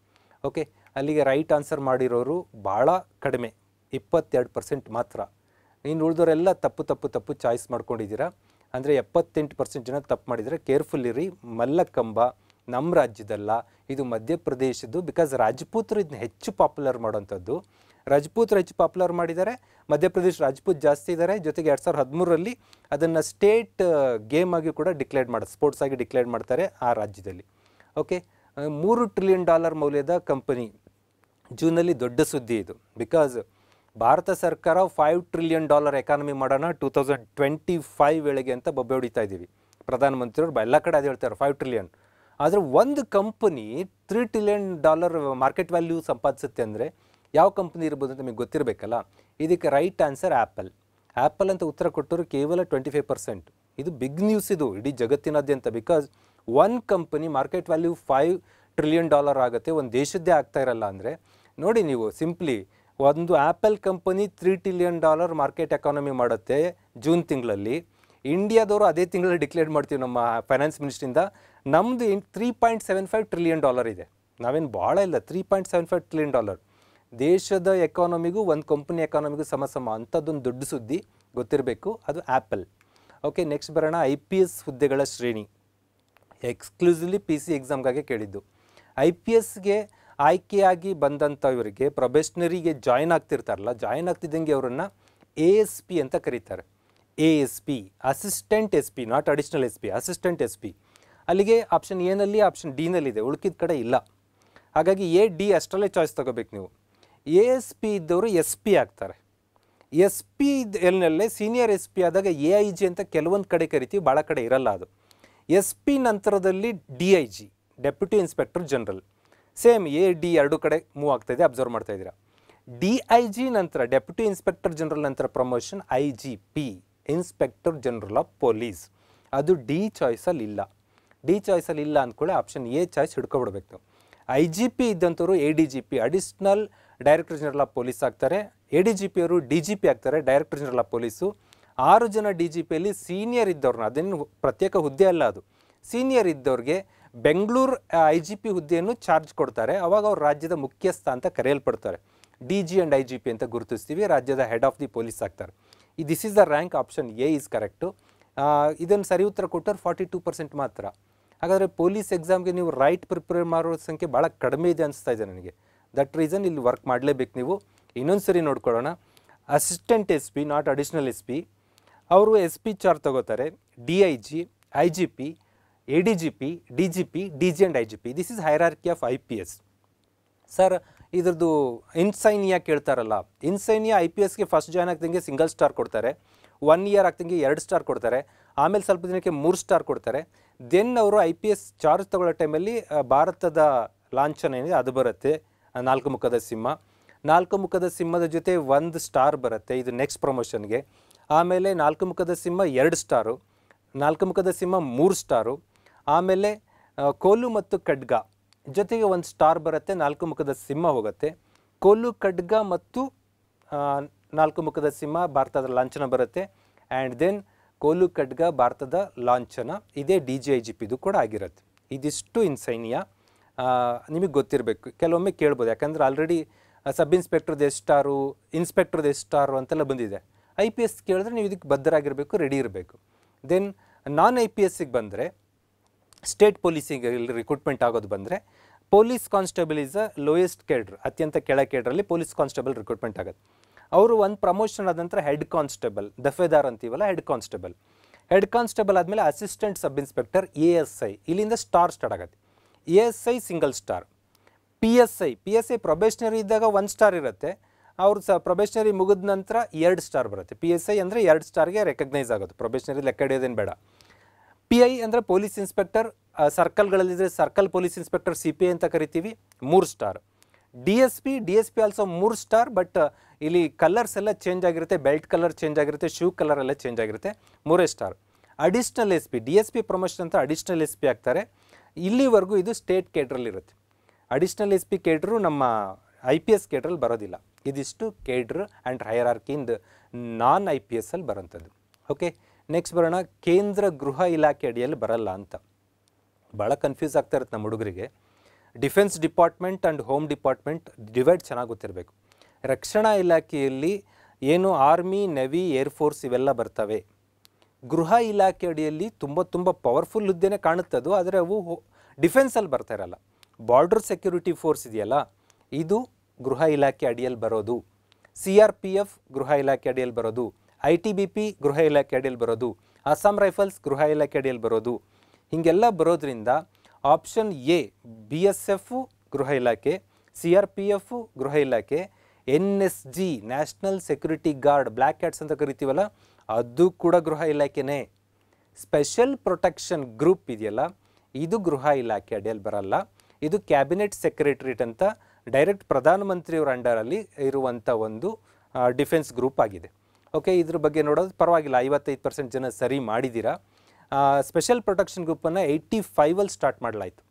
ಓಕೆ ಅಲ್ಲಿಗೆ ರೈಟ್ ಆನ್ಸರ್ ಮಾಡಿರೋರು ಭಾಳ ಕಡಿಮೆ ಇಪ್ಪತ್ತೆರಡು ಪರ್ಸೆಂಟ್ ಮಾತ್ರ ಇನ್ನು ಉಳಿದವರೆಲ್ಲ ತಪ್ಪು ತಪ್ಪು ತಪ್ಪು ಚಾಯ್ಸ್ ಮಾಡ್ಕೊಂಡಿದ್ದೀರಾ ಅಂದರೆ ಎಪ್ಪತ್ತೆಂಟು ಪರ್ಸೆಂಟ್ ಜನ ತಪ್ಪು ಮಾಡಿದರೆ ಕೇರ್ಫುಲ್ ಇರಿ ಕಂಬ ನಮ್ಮ ರಾಜ್ಯದಲ್ಲ ಇದು ಮಧ್ಯಪ್ರದೇಶದ್ದು ಬಿಕಾಸ್ ರಾಜಪೂತರು ಇದನ್ನ ಹೆಚ್ಚು ಪಾಪ್ಯುಲರ್ ಮಾಡೋವಂಥದ್ದು ರಜಪೂತ್ ರಜ್ ಪಾಪ್ಯುಲರ್ ಮಾಡಿದ್ದಾರೆ ಮಧ್ಯಪ್ರದೇಶ ರಾಜಪೂತ್ ಜಾಸ್ತಿ ಇದ್ದಾರೆ ಜೊತೆಗೆ ಎರಡು ಸಾವಿರದ ಹದಿಮೂರರಲ್ಲಿ ಅದನ್ನು ಸ್ಟೇಟ್ ಗೇಮ್ ಆಗಿ ಕೂಡ ಡಿಕ್ಲೇರ್ ಮಾಡ ಸ್ಪೋರ್ಟ್ಸ್ ಆಗಿ ಡಿಕ್ಲೇರ್ ಮಾಡ್ತಾರೆ ಆ ರಾಜ್ಯದಲ್ಲಿ ಓಕೆ ಮೂರು ಟ್ರಿಲಿಯನ್ ಡಾಲರ್ ಮೌಲ್ಯದ ಕಂಪನಿ ಜೂನಲ್ಲಿ ದೊಡ್ಡ ಸುದ್ದಿ ಇದು ಬಿಕಾಸ್ ಭಾರತ ಸರ್ಕಾರ ಫೈವ್ ಟ್ರಿಲಿಯನ್ ಡಾಲರ್ ಎಕಾನಮಿ ಮಾಡೋಣ ಟೂ ತೌಸಂಡ್ ಟ್ವೆಂಟಿ ಫೈವ್ ವೇಳೆಗೆ ಅಂತ ಬೊಬ್ಬೆ ಹೊಡಿತಾ ಇದ್ದೀವಿ ಪ್ರಧಾನಮಂತ್ರಿಯವರು ಎಲ್ಲ ಕಡೆ ಅದು ಹೇಳ್ತಾರೆ ಫೈವ್ ಟ್ರಿಲಿಯನ್ ಆದರೆ ಒಂದು company three trillion dollar market value ಸಂಪಾದಿಸುತ್ತೆ ಅಂದರೆ ಯಾವ ಕಂಪ್ನಿ ಇರ್ಬೋದು ಅಂತ ನಿಮಗೆ ಗೊತ್ತಿರಬೇಕಲ್ಲ ಇದಕ್ಕೆ ರೈಟ್ ಆನ್ಸರ್ ಆ್ಯಪಲ್ ಆ್ಯಪಲ್ ಅಂತ ಉತ್ತರ ಕೊಟ್ಟರು ಕೇವಲ ಟ್ವೆಂಟಿ ಫೈವ್ ಪರ್ಸೆಂಟ್ ಇದು ಬಿಗ್ ನ್ಯೂಸ್ ಇದು ಇಡೀ ಜಗತ್ತಿನಾದ್ಯಂತ because one company market value five trillion dollar ಆಗುತ್ತೆ ಒಂದು ದೇಶದ್ದೇ ಆಗ್ತಾ ಇರಲ್ಲ ಅಂದರೆ ನೋಡಿ ನೀವು ಸಿಂಪ್ಲಿ ಒಂದು Apple company three trillion dollar market economy ಮಾಡುತ್ತೆ ಜೂನ್ ತಿಂಗಳಲ್ಲಿ ಇಂಡಿಯಾದವರು ಅದೇ ತಿಂಗಳಲ್ಲಿ ಡಿಕ್ಲೇರ್ ಮಾಡ್ತೀವಿ ನಮ್ಮ ಫೈನಾನ್ಸ್ ಮಿನಿಸ್ಟ್ರಿಂದ ನಮ್ಮದು three point seven five trillion dollar ಇದೆ ನಾವೇನು ಭಾಳ ಇಲ್ಲ three point seven five trillion dollar ದೇಶದ ಎಕಾನಮಿಗೂ ಒಂದು ಕಂಪ್ನಿ ಎಕಾನಮಿಗೂ ಸಮ ಸಮ ಅಂಥದ್ದೊಂದು ದೊಡ್ಡ ಸುದ್ದಿ ಗೊತ್ತಿರಬೇಕು ಅದು ಆ್ಯಪಲ್ ಓಕೆ ನೆಕ್ಸ್ಟ್ ಬರೋಣ ಐ ಪಿ ಎಸ್ ಹುದ್ದೆಗಳ ಶ್ರೇಣಿ ಎಕ್ಸ್ಕ್ಲೂಸಿವ್ಲಿ ಪಿ ಸಿ ಎಕ್ಸಾಮ್ಗಾಗೆ ಕೇಳಿದ್ದು ಐ ಪಿ ಎಸ್ಗೆ ಆಯ್ಕೆಯಾಗಿ ಇವರಿಗೆ ಪ್ರೊಬೆಷ್ನರಿಗೆ ಜಾಯ್ನ್ ಆಗ್ತಿರ್ತಾರಲ್ಲ ಜಾಯ್ನ್ ಆಗ್ತಿದ್ದಂಗೆ ಅವರನ್ನು ಎ ಎಸ್ ಪಿ ಅಂತ ಕರೀತಾರೆ A S P assistant S P not additional S P assistant S P ಅಲ್ಲಿಗೆ ಆಪ್ಷನ್ ಎನಲ್ಲಿ ಆಪ್ಷನ್ ಡಿನಲ್ಲಿದೆ ಉಳ್ಕಿದ ಕಡೆ ಇಲ್ಲ ಹಾಗಾಗಿ ಎ ಡಿ ಅಷ್ಟರಲ್ಲೇ ಚಾಯ್ಸ್ ತೊಗೋಬೇಕು ನೀವು ಎ ಎಸ್ ಪಿ ಇದ್ದವರು ಎಸ್ ಪಿ ಆಗ್ತಾರೆ ಎಸ್ ಪಿ ಎಲ್ನಲ್ಲೇ ಸೀನಿಯರ್ ಎಸ್ ಪಿ ಆದಾಗ ಎ ಐ ಜಿ ಅಂತ ಕೆಲವೊಂದು ಕಡೆ ಕರಿತೀವಿ ಭಾಳ ಕಡೆ ಇರಲ್ಲ ಅದು ಎಸ್ ಪಿ ನಂತರದಲ್ಲಿ D I G deputy inspector general same A D ಎರಡು ಕಡೆ ಮೂವ್ ಆಗ್ತಾಯಿದೆ ಅಬ್ಸರ್ವ್ ಮಾಡ್ತಾ ಇದ್ದೀರಾ ಡಿ ಐ ಜಿ ನಂತರ ಡೆಪ್ಯೂಟಿ ಇನ್ಸ್ಪೆಕ್ಟರ್ ಜನರಲ್ ನಂತರ promotion I G P inspector general of police ಅದು ಡಿ ಚಾಯ್ಸಲ್ಲಿ ಇಲ್ಲ ಡಿ ಚಾಯ್ಸಲ್ಲಿ ಇಲ್ಲ ಅಂದ್ಕೊಳ್ಳಿ ಆಪ್ಷನ್ ಎ ಚಾಯ್ಸ್ ಹಿಡ್ಕೊಬಿಡ್ಬೇಕು ಐ ಜಿ ಪಿ ಇದ್ದಂಥವ್ರು A D G P additional director general of police ಆಗ್ತಾರೆ ಎ ಡಿ ಜಿ ಪಿಯವರು ಅವರು ಡಿ ಜಿ ಪಿ ಆಗ್ತಾರೆ ಡೈರೆಕ್ಟರ್ ಜನರಲ್ ಆಫ್ ಪೊಲೀಸು ಆರು ಜನ ಡಿ ಜಿ ಪಿಯಲ್ಲಿ ಸೀನಿಯರ್ ಇದ್ದವ್ರನ್ನ ಅದೇನು ಪ್ರತ್ಯೇಕ ಹುದ್ದೆ ಅಲ್ಲ ಅದು ಸೀನಿಯರ್ ಇದ್ದವ್ರಿಗೆ ಬೆಂಗಳೂರು ಐ ಜಿ ಪಿ ಹುದ್ದೆಯನ್ನು ಚಾರ್ಜ್ ಕೊಡ್ತಾರೆ ಅವಾಗ ಅವ್ರು ರಾಜ್ಯದ ಮುಖ್ಯಸ್ಥ ಅಂತ ಕರೆಯಲ್ಪಡ್ತಾರೆ D G and I G P ಅಂತ ಗುರುತಿಸ್ತೀವಿ ರಾಜ್ಯದ ಹೆಡ್ ಆಫ್ ದಿ ಪೊಲೀಸ್ ಆಗ್ತಾರೆ ಈ this is the rank option A is correct ಇದನ್ನು ಸರಿ ಉತ್ತರ ಕೊಟ್ಟರೆ ಫಾರ್ಟಿ ಟೂ ಪರ್ಸೆಂಟ್ ಮಾತ್ರ ಹಾಗಾದರೆ ಪೊಲೀಸ್ ಎಕ್ಸಾಮ್ಗೆ ನೀವು ರೈಟ್ ಪ್ರಿಪೇರ್ ಮಾಡೋ ಸಂಖ್ಯೆ ಭಾಳ ಕಡಿಮೆ ಇದೆ ಅನಿಸ್ತಾ ಇದೆ ನನಗೆ ದಟ್ ರೀಸನ್ ಇಲ್ಲಿ ವರ್ಕ್ ಮಾಡಲೇಬೇಕು ನೀವು ಇನ್ನೊಂದು ಸರಿ ನೋಡ್ಕೊಳ್ಳೋಣ assistant S P not additional S P ಅವರು ಎಸ್ ಪಿ ಚಾರ್ಜ್ ತಗೋತಾರೆ D I G I G P A D G P D G P D G and I G P this is hierarchy of I P S sir ಇದ್ರದ್ದು insignia ಕೇಳ್ತಾರಲ್ಲ insignia I P ಎಸ್ಗೆ first join ಆಗ್ತಂಗೆ single star ಕೊಡ್ತಾರೆ one year ಆಗ್ತಂಗೆ ಎರಡು star ಕೊಡ್ತಾರೆ ಆಮೇಲೆ ಸ್ವಲ್ಪ ದಿನಕ್ಕೆ ಮೂರು ಸ್ಟಾರ್ ಕೊಡ್ತಾರೆ ದೆನ್ ಅವರು ಐ ಪಿ ಎಸ್ ಚಾರ್ಜ್ ತಗೊಳ್ಳೋ ಟೈಮಲ್ಲಿ ಭಾರತದ ಲಾಂಛನ ಏನಿದೆ ಅದು ಬರುತ್ತೆ ನಾಲ್ಕು ಮುಖದ ಸಿಂಹ ನಾಲ್ಕು ಮುಖದ ಸಿಂಹದ ಜೊತೆ ಒಂದು ಸ್ಟಾರ್ ಬರುತ್ತೆ ಇದು ನೆಕ್ಸ್ಟ್ ಪ್ರಮೋಷನ್ಗೆ ಆಮೇಲೆ ನಾಲ್ಕು ಮುಖದ ಸಿಂಹ ಎರಡು ಸ್ಟಾರು ನಾಲ್ಕು ಮುಖದ ಸಿಂಹ ಮೂರು ಸ್ಟಾರು ಆಮೇಲೆ ಕೋಲು ಮತ್ತು ಖಡ್ಗ ಜೊತೆಗೆ ಒಂದು ಸ್ಟಾರ್ ಬರುತ್ತೆ ನಾಲ್ಕು ಮುಖದ ಸಿಂಹ ಹೋಗುತ್ತೆ ಕೋಲು ಖಡ್ಗ ಮತ್ತು ನಾಲ್ಕು ಮುಖದ ಸಿಂಹ ಭಾರತದ ಲಾಂಛನ ಬರುತ್ತೆ ಆ್ಯಂಡ್ ದೆನ್ ಕೋಲು ಖಡ್ಗ ಭಾರತದ ಲಾಂಛನ ಇದೇ ಡಿ ಜಿ ಐ ಜಿ ಪಿದು ಕೂಡ ಆಗಿರುತ್ತೆ ಇದಿಷ್ಟು ಇನ್ಸೈನ್ಯ ನಿಮಗೆ ಗೊತ್ತಿರಬೇಕು ಕೆಲವೊಮ್ಮೆ ಕೇಳ್ಬೋದು ಯಾಕಂದರೆ ಆಲ್ರೆಡಿ ಸಬ್ ಇನ್ಸ್ಪೆಕ್ಟರ್ದು ಎಷ್ಟಾರು ಇನ್ಸ್ಪೆಕ್ಟರ್ದು ಎಷ್ಟಾರು ಅಂತೆಲ್ಲ ಬಂದಿದೆ ಐ ಪಿ ಎಸ್ ಕೇಳಿದ್ರೆ ನೀವು ಇದಕ್ಕೆ ಬದ್ಧರಾಗಿರಬೇಕು ರೆಡಿ ಇರಬೇಕು ದೆನ್ ನಾನ್ ಐ ಪಿ ಎಸ್ಸಿಗೆ ಬಂದರೆ ಸ್ಟೇಟ್ ಪೊಲೀಸಿಗೆ ರಿಕ್ರೂಟ್ಮೆಂಟ್ ಆಗೋದು ಬಂದರೆ police constable is a lowest cadre ಅತ್ಯಂತ ಕೆಳ ಕೇಡ್ರಲ್ಲಿ ಪೊಲೀಸ್ ಕಾನ್ಸ್ಟೇಬಲ್ ರಿಕ್ರೂಟ್ಮೆಂಟ್ ಆಗುತ್ತೆ ಅವರು ಒಂದು ಪ್ರಮೋಷನ್ ಆದ ನಂತರ ಹೆಡ್ ಕಾನ್ಸ್ಟೇಬಲ್ ದಫೇದಾರ್ ಅಂತೀವಲ್ಲ ಹೆಡ್ ಕಾನ್ಸ್ಟೇಬಲ್ ಹೆಡ್ ಕಾನ್ಸ್ಟೇಬಲ್ ಆದಮೇಲೆ assistant sub inspector A S I ಇಲ್ಲಿಂದ ಸ್ಟಾರ್ ಸ್ಟಾರ್ಟ್ ಆಗುತ್ತೆ A S I single star P S I P S I probationary ಇದ್ದಾಗ ಒನ್ ಸ್ಟಾರ್ ಇರುತ್ತೆ ಅವರು ಸ ಪ್ರೊಬೇಷನರಿ ಮುಗಿದ ನಂತರ ಎರಡು ಸ್ಟಾರ್ ಬರುತ್ತೆ ಪಿ ಎಸ್ ಐ ಅಂದರೆ ಎರಡು ಸ್ಟಾರ್ಗೆ ರೆಕಗ್ನೈಸ್ ಆಗೋದು ಪ್ರೊಬೇಷನರಿ ಲೆಕ್ಕ ಹಿಡಿಯೋದೇನು ಬೇಡ ಪಿ ಐ ಅಂದರೆ ಪೊಲೀಸ್ ಇನ್ಸ್ಪೆಕ್ಟರ್ ಸರ್ಕಲ್ಗಳಲ್ಲಿದ್ದರೆ circle police inspector C P I ಅಂತ ಕರಿತೀವಿ ಮೂರು star D S P D S P also ಮೂರು ಸ್ಟಾರ್ ಬಟ್ ಇಲ್ಲಿ ಕಲರ್ಸ್ ಎಲ್ಲ ಚೇಂಜ್ ಆಗಿರುತ್ತೆ ಬೆಲ್ಟ್ ಕಲರ್ ಚೇಂಜ್ ಆಗಿರುತ್ತೆ ಶೂ ಕಲರ್ ಎಲ್ಲ ಚೇಂಜ್ ಆಗಿರುತ್ತೆ ಮೂರೇ star additional S P D S P promotion ಅಂತ ಅಡಿಷ್ನಲ್ ಎಸ್ ಪಿ ಆಗ್ತಾರೆ ಇಲ್ಲಿವರೆಗೂ ಇದು ಸ್ಟೇಟ್ ಕೇಡ್ರಲ್ಲಿರುತ್ತೆ ಅಡಿಷ್ನಲ್ ಎಸ್ ಪಿ ಕೇಡ್ರು ನಮ್ಮ ಐ ಪಿ ಎಸ್ ಕೇಡ್ರಲ್ಲಿ ಬರೋದಿಲ್ಲ ಇದಿಷ್ಟು ಕೇಡ್ರ್ ಆ್ಯಂಡ್ ಹೈರಾರ್ಕಿಂದ ನಾನ್ ಐ ಪಿ ಎಸ್ ಅಲ್ಲಿ ಬರೋಂಥದ್ದು ಓಕೆ ನೆಕ್ಸ್ಟ್ ಬರೋಣ ಕೇಂದ್ರ ಗೃಹ ಇಲಾಖೆ ಅಡಿಯಲ್ಲಿ ಬರಲ್ಲ ಅಂತ ಭಾಳ ಕನ್ಫ್ಯೂಸ್ ಆಗ್ತಾ ಇರುತ್ತೆ ನಮ್ಮ ಹುಡುಗರಿಗೆ defence department and home department divide ಚೆನ್ನಾಗಿ ಗೊತ್ತಿರಬೇಕು ರಕ್ಷಣಾ ಇಲಾಖೆಯಲ್ಲಿ ಏನು ಆರ್ಮಿ ನೆವಿ ಏರ್ಫೋರ್ಸ್ ಇವೆಲ್ಲ ಬರ್ತವೆ ಗೃಹ ಇಲಾಖೆ ಅಡಿಯಲ್ಲಿ ತುಂಬ ತುಂಬ ಪವರ್ಫುಲ್ ಹುದ್ದೆನೇ ಕಾಣುತ್ತದೋ ಆದರೆ ಅವು ಡಿಫೆನ್ಸಲ್ಲಿ ಬರ್ತಾ ಇರಲ್ಲ ಬಾರ್ಡರ್ ಸೆಕ್ಯೂರಿಟಿ ಫೋರ್ಸ್ ಇದೆಯಲ್ಲ ಇದು ಗೃಹ ಇಲಾಖೆ ಅಡಿಯಲ್ಲಿ ಬರೋದು ಸಿ ಆರ್ ಪಿ ಎಫ್ ಗೃಹ ಇಲಾಖೆ ಅಡಿಯಲ್ಲಿ ಬರೋದು ಐ ಟಿ ಬಿ ಪಿ ಗೃಹ ಇಲಾಖೆ ಅಡಿಯಲ್ಲಿ ಬರೋದು ಅಸ್ಸಾಂ ರೈಫಲ್ಸ್ ಗೃಹ ಇಲಾಖೆ ಅಡಿಯಲ್ಲಿ ಬರೋದು ಹೀಗೆಲ್ಲ ಬರೋದ್ರಿಂದ option A B S F ಗೃಹ ಇಲಾಖೆ ಸಿ ಆರ್ ಪಿ ಎಫು ಗೃಹ ಇಲಾಖೆ N S G national security guard black hats ಅಂತ ಕರಿತೀವಲ್ಲ ಅದು ಕೂಡ ಗೃಹ ಇಲಾಖೆನೇ ಸ್ಪೆಷಲ್ ಪ್ರೊಟೆಕ್ಷನ್ ಗ್ರೂಪ್ ಇದೆಯಲ್ಲ ಇದು ಗೃಹ ಇಲಾಖೆ ಅಡಿಯಲ್ಲಿ ಬರಲ್ಲ ಇದು ಕ್ಯಾಬಿನೆಟ್ ಸೆಕ್ರೆಟರಿಯೇಟ್ ಅಂತ ಡೈರೆಕ್ಟ್ ಪ್ರಧಾನಮಂತ್ರಿಯವರ ಅಂಡರಲ್ಲಿ ಇರುವಂಥ ಒಂದು ಡಿಫೆನ್ಸ್ ಗ್ರೂಪ್ ಆಗಿದೆ ಓಕೆ ಇದ್ರ ಬಗ್ಗೆ ನೋಡೋದು ಪರವಾಗಿಲ್ಲ ಐವತ್ತೈದು ಪರ್ಸೆಂಟ್ ಜನ ಸರಿ ಮಾಡಿದ್ದೀರಾ ಸ್ಪೆಷಲ್ ಪ್ರೊಟೆಕ್ಷನ್ ಗ್ರೂಪನ್ನು ಏಯ್ಟಿ ಫೈವಲ್ಲಿ ಸ್ಟಾರ್ಟ್ ಮಾಡಲಾಯಿತು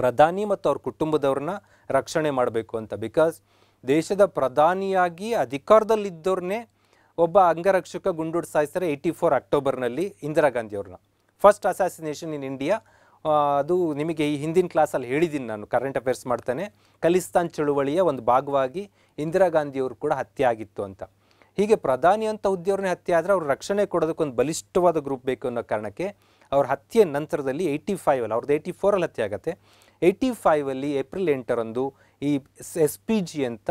ಪ್ರಧಾನಿ ಮತ್ತು ಅವ್ರ ಕುಟುಂಬದವ್ರನ್ನ ರಕ್ಷಣೆ ಮಾಡಬೇಕು ಅಂತ ಬಿಕಾಸ್ ದೇಶದ ಪ್ರಧಾನಿಯಾಗಿ ಅಧಿಕಾರದಲ್ಲಿದ್ದವ್ರನ್ನೇ ಒಬ್ಬ ಅಂಗರಕ್ಷಕ ಗುಂಡೂಡ್ ಸಾಯಿಸ್ತಾರೆ ಏಯ್ಟಿ ಫೋರ್ ಅಕ್ಟೋಬರ್ನಲ್ಲಿ ಇಂದಿರಾ ಗಾಂಧಿಯವ್ರನ್ನ ಫಸ್ಟ್ ಅಸಾಸಿನೇಷನ್ ಇನ್ ಇಂಡಿಯಾ ಅದು ನಿಮಗೆ ಈ ಹಿಂದಿನ ಕ್ಲಾಸಲ್ಲಿ ಹೇಳಿದ್ದೀನಿ ನಾನು ಕರೆಂಟ್ ಅಫೇರ್ಸ್ ಮಾಡ್ತಾನೆ ಖಲಿಸ್ತಾನ್ ಚಳುವಳಿಯ ಒಂದು ಭಾಗವಾಗಿ ಇಂದಿರಾ ಗಾಂಧಿಯವರು ಕೂಡ ಹತ್ಯೆ ಆಗಿತ್ತು ಅಂತ ಹೀಗೆ ಪ್ರಧಾನಿ ಅಂತ ಹುದ್ದೆಯವ್ರನ್ನೇ ಹತ್ಯೆ ಆದರೆ ಅವ್ರ ರಕ್ಷಣೆ ಕೊಡೋದಕ್ಕೊಂದು ಬಲಿಷ್ಠವಾದ ಗ್ರೂಪ್ ಬೇಕು ಅನ್ನೋ ಕಾರಣಕ್ಕೆ ಅವ್ರ ಹತ್ಯೆ ನಂತರದಲ್ಲಿ ಏಯ್ಟಿ ಫೈವಲ್ಲಿ ಅವ್ರದ್ದು ಏಯ್ಟಿ ಫೋರಲ್ಲಿ ಹತ್ಯೆ ಆಗುತ್ತೆ ಏಯ್ಟಿ ಫೈವಲ್ಲಿ ಏಪ್ರಿಲ್ ಎಂಟರಂದು ಈ ಎಸ್ ಪಿ ಜಿ ಅಂತ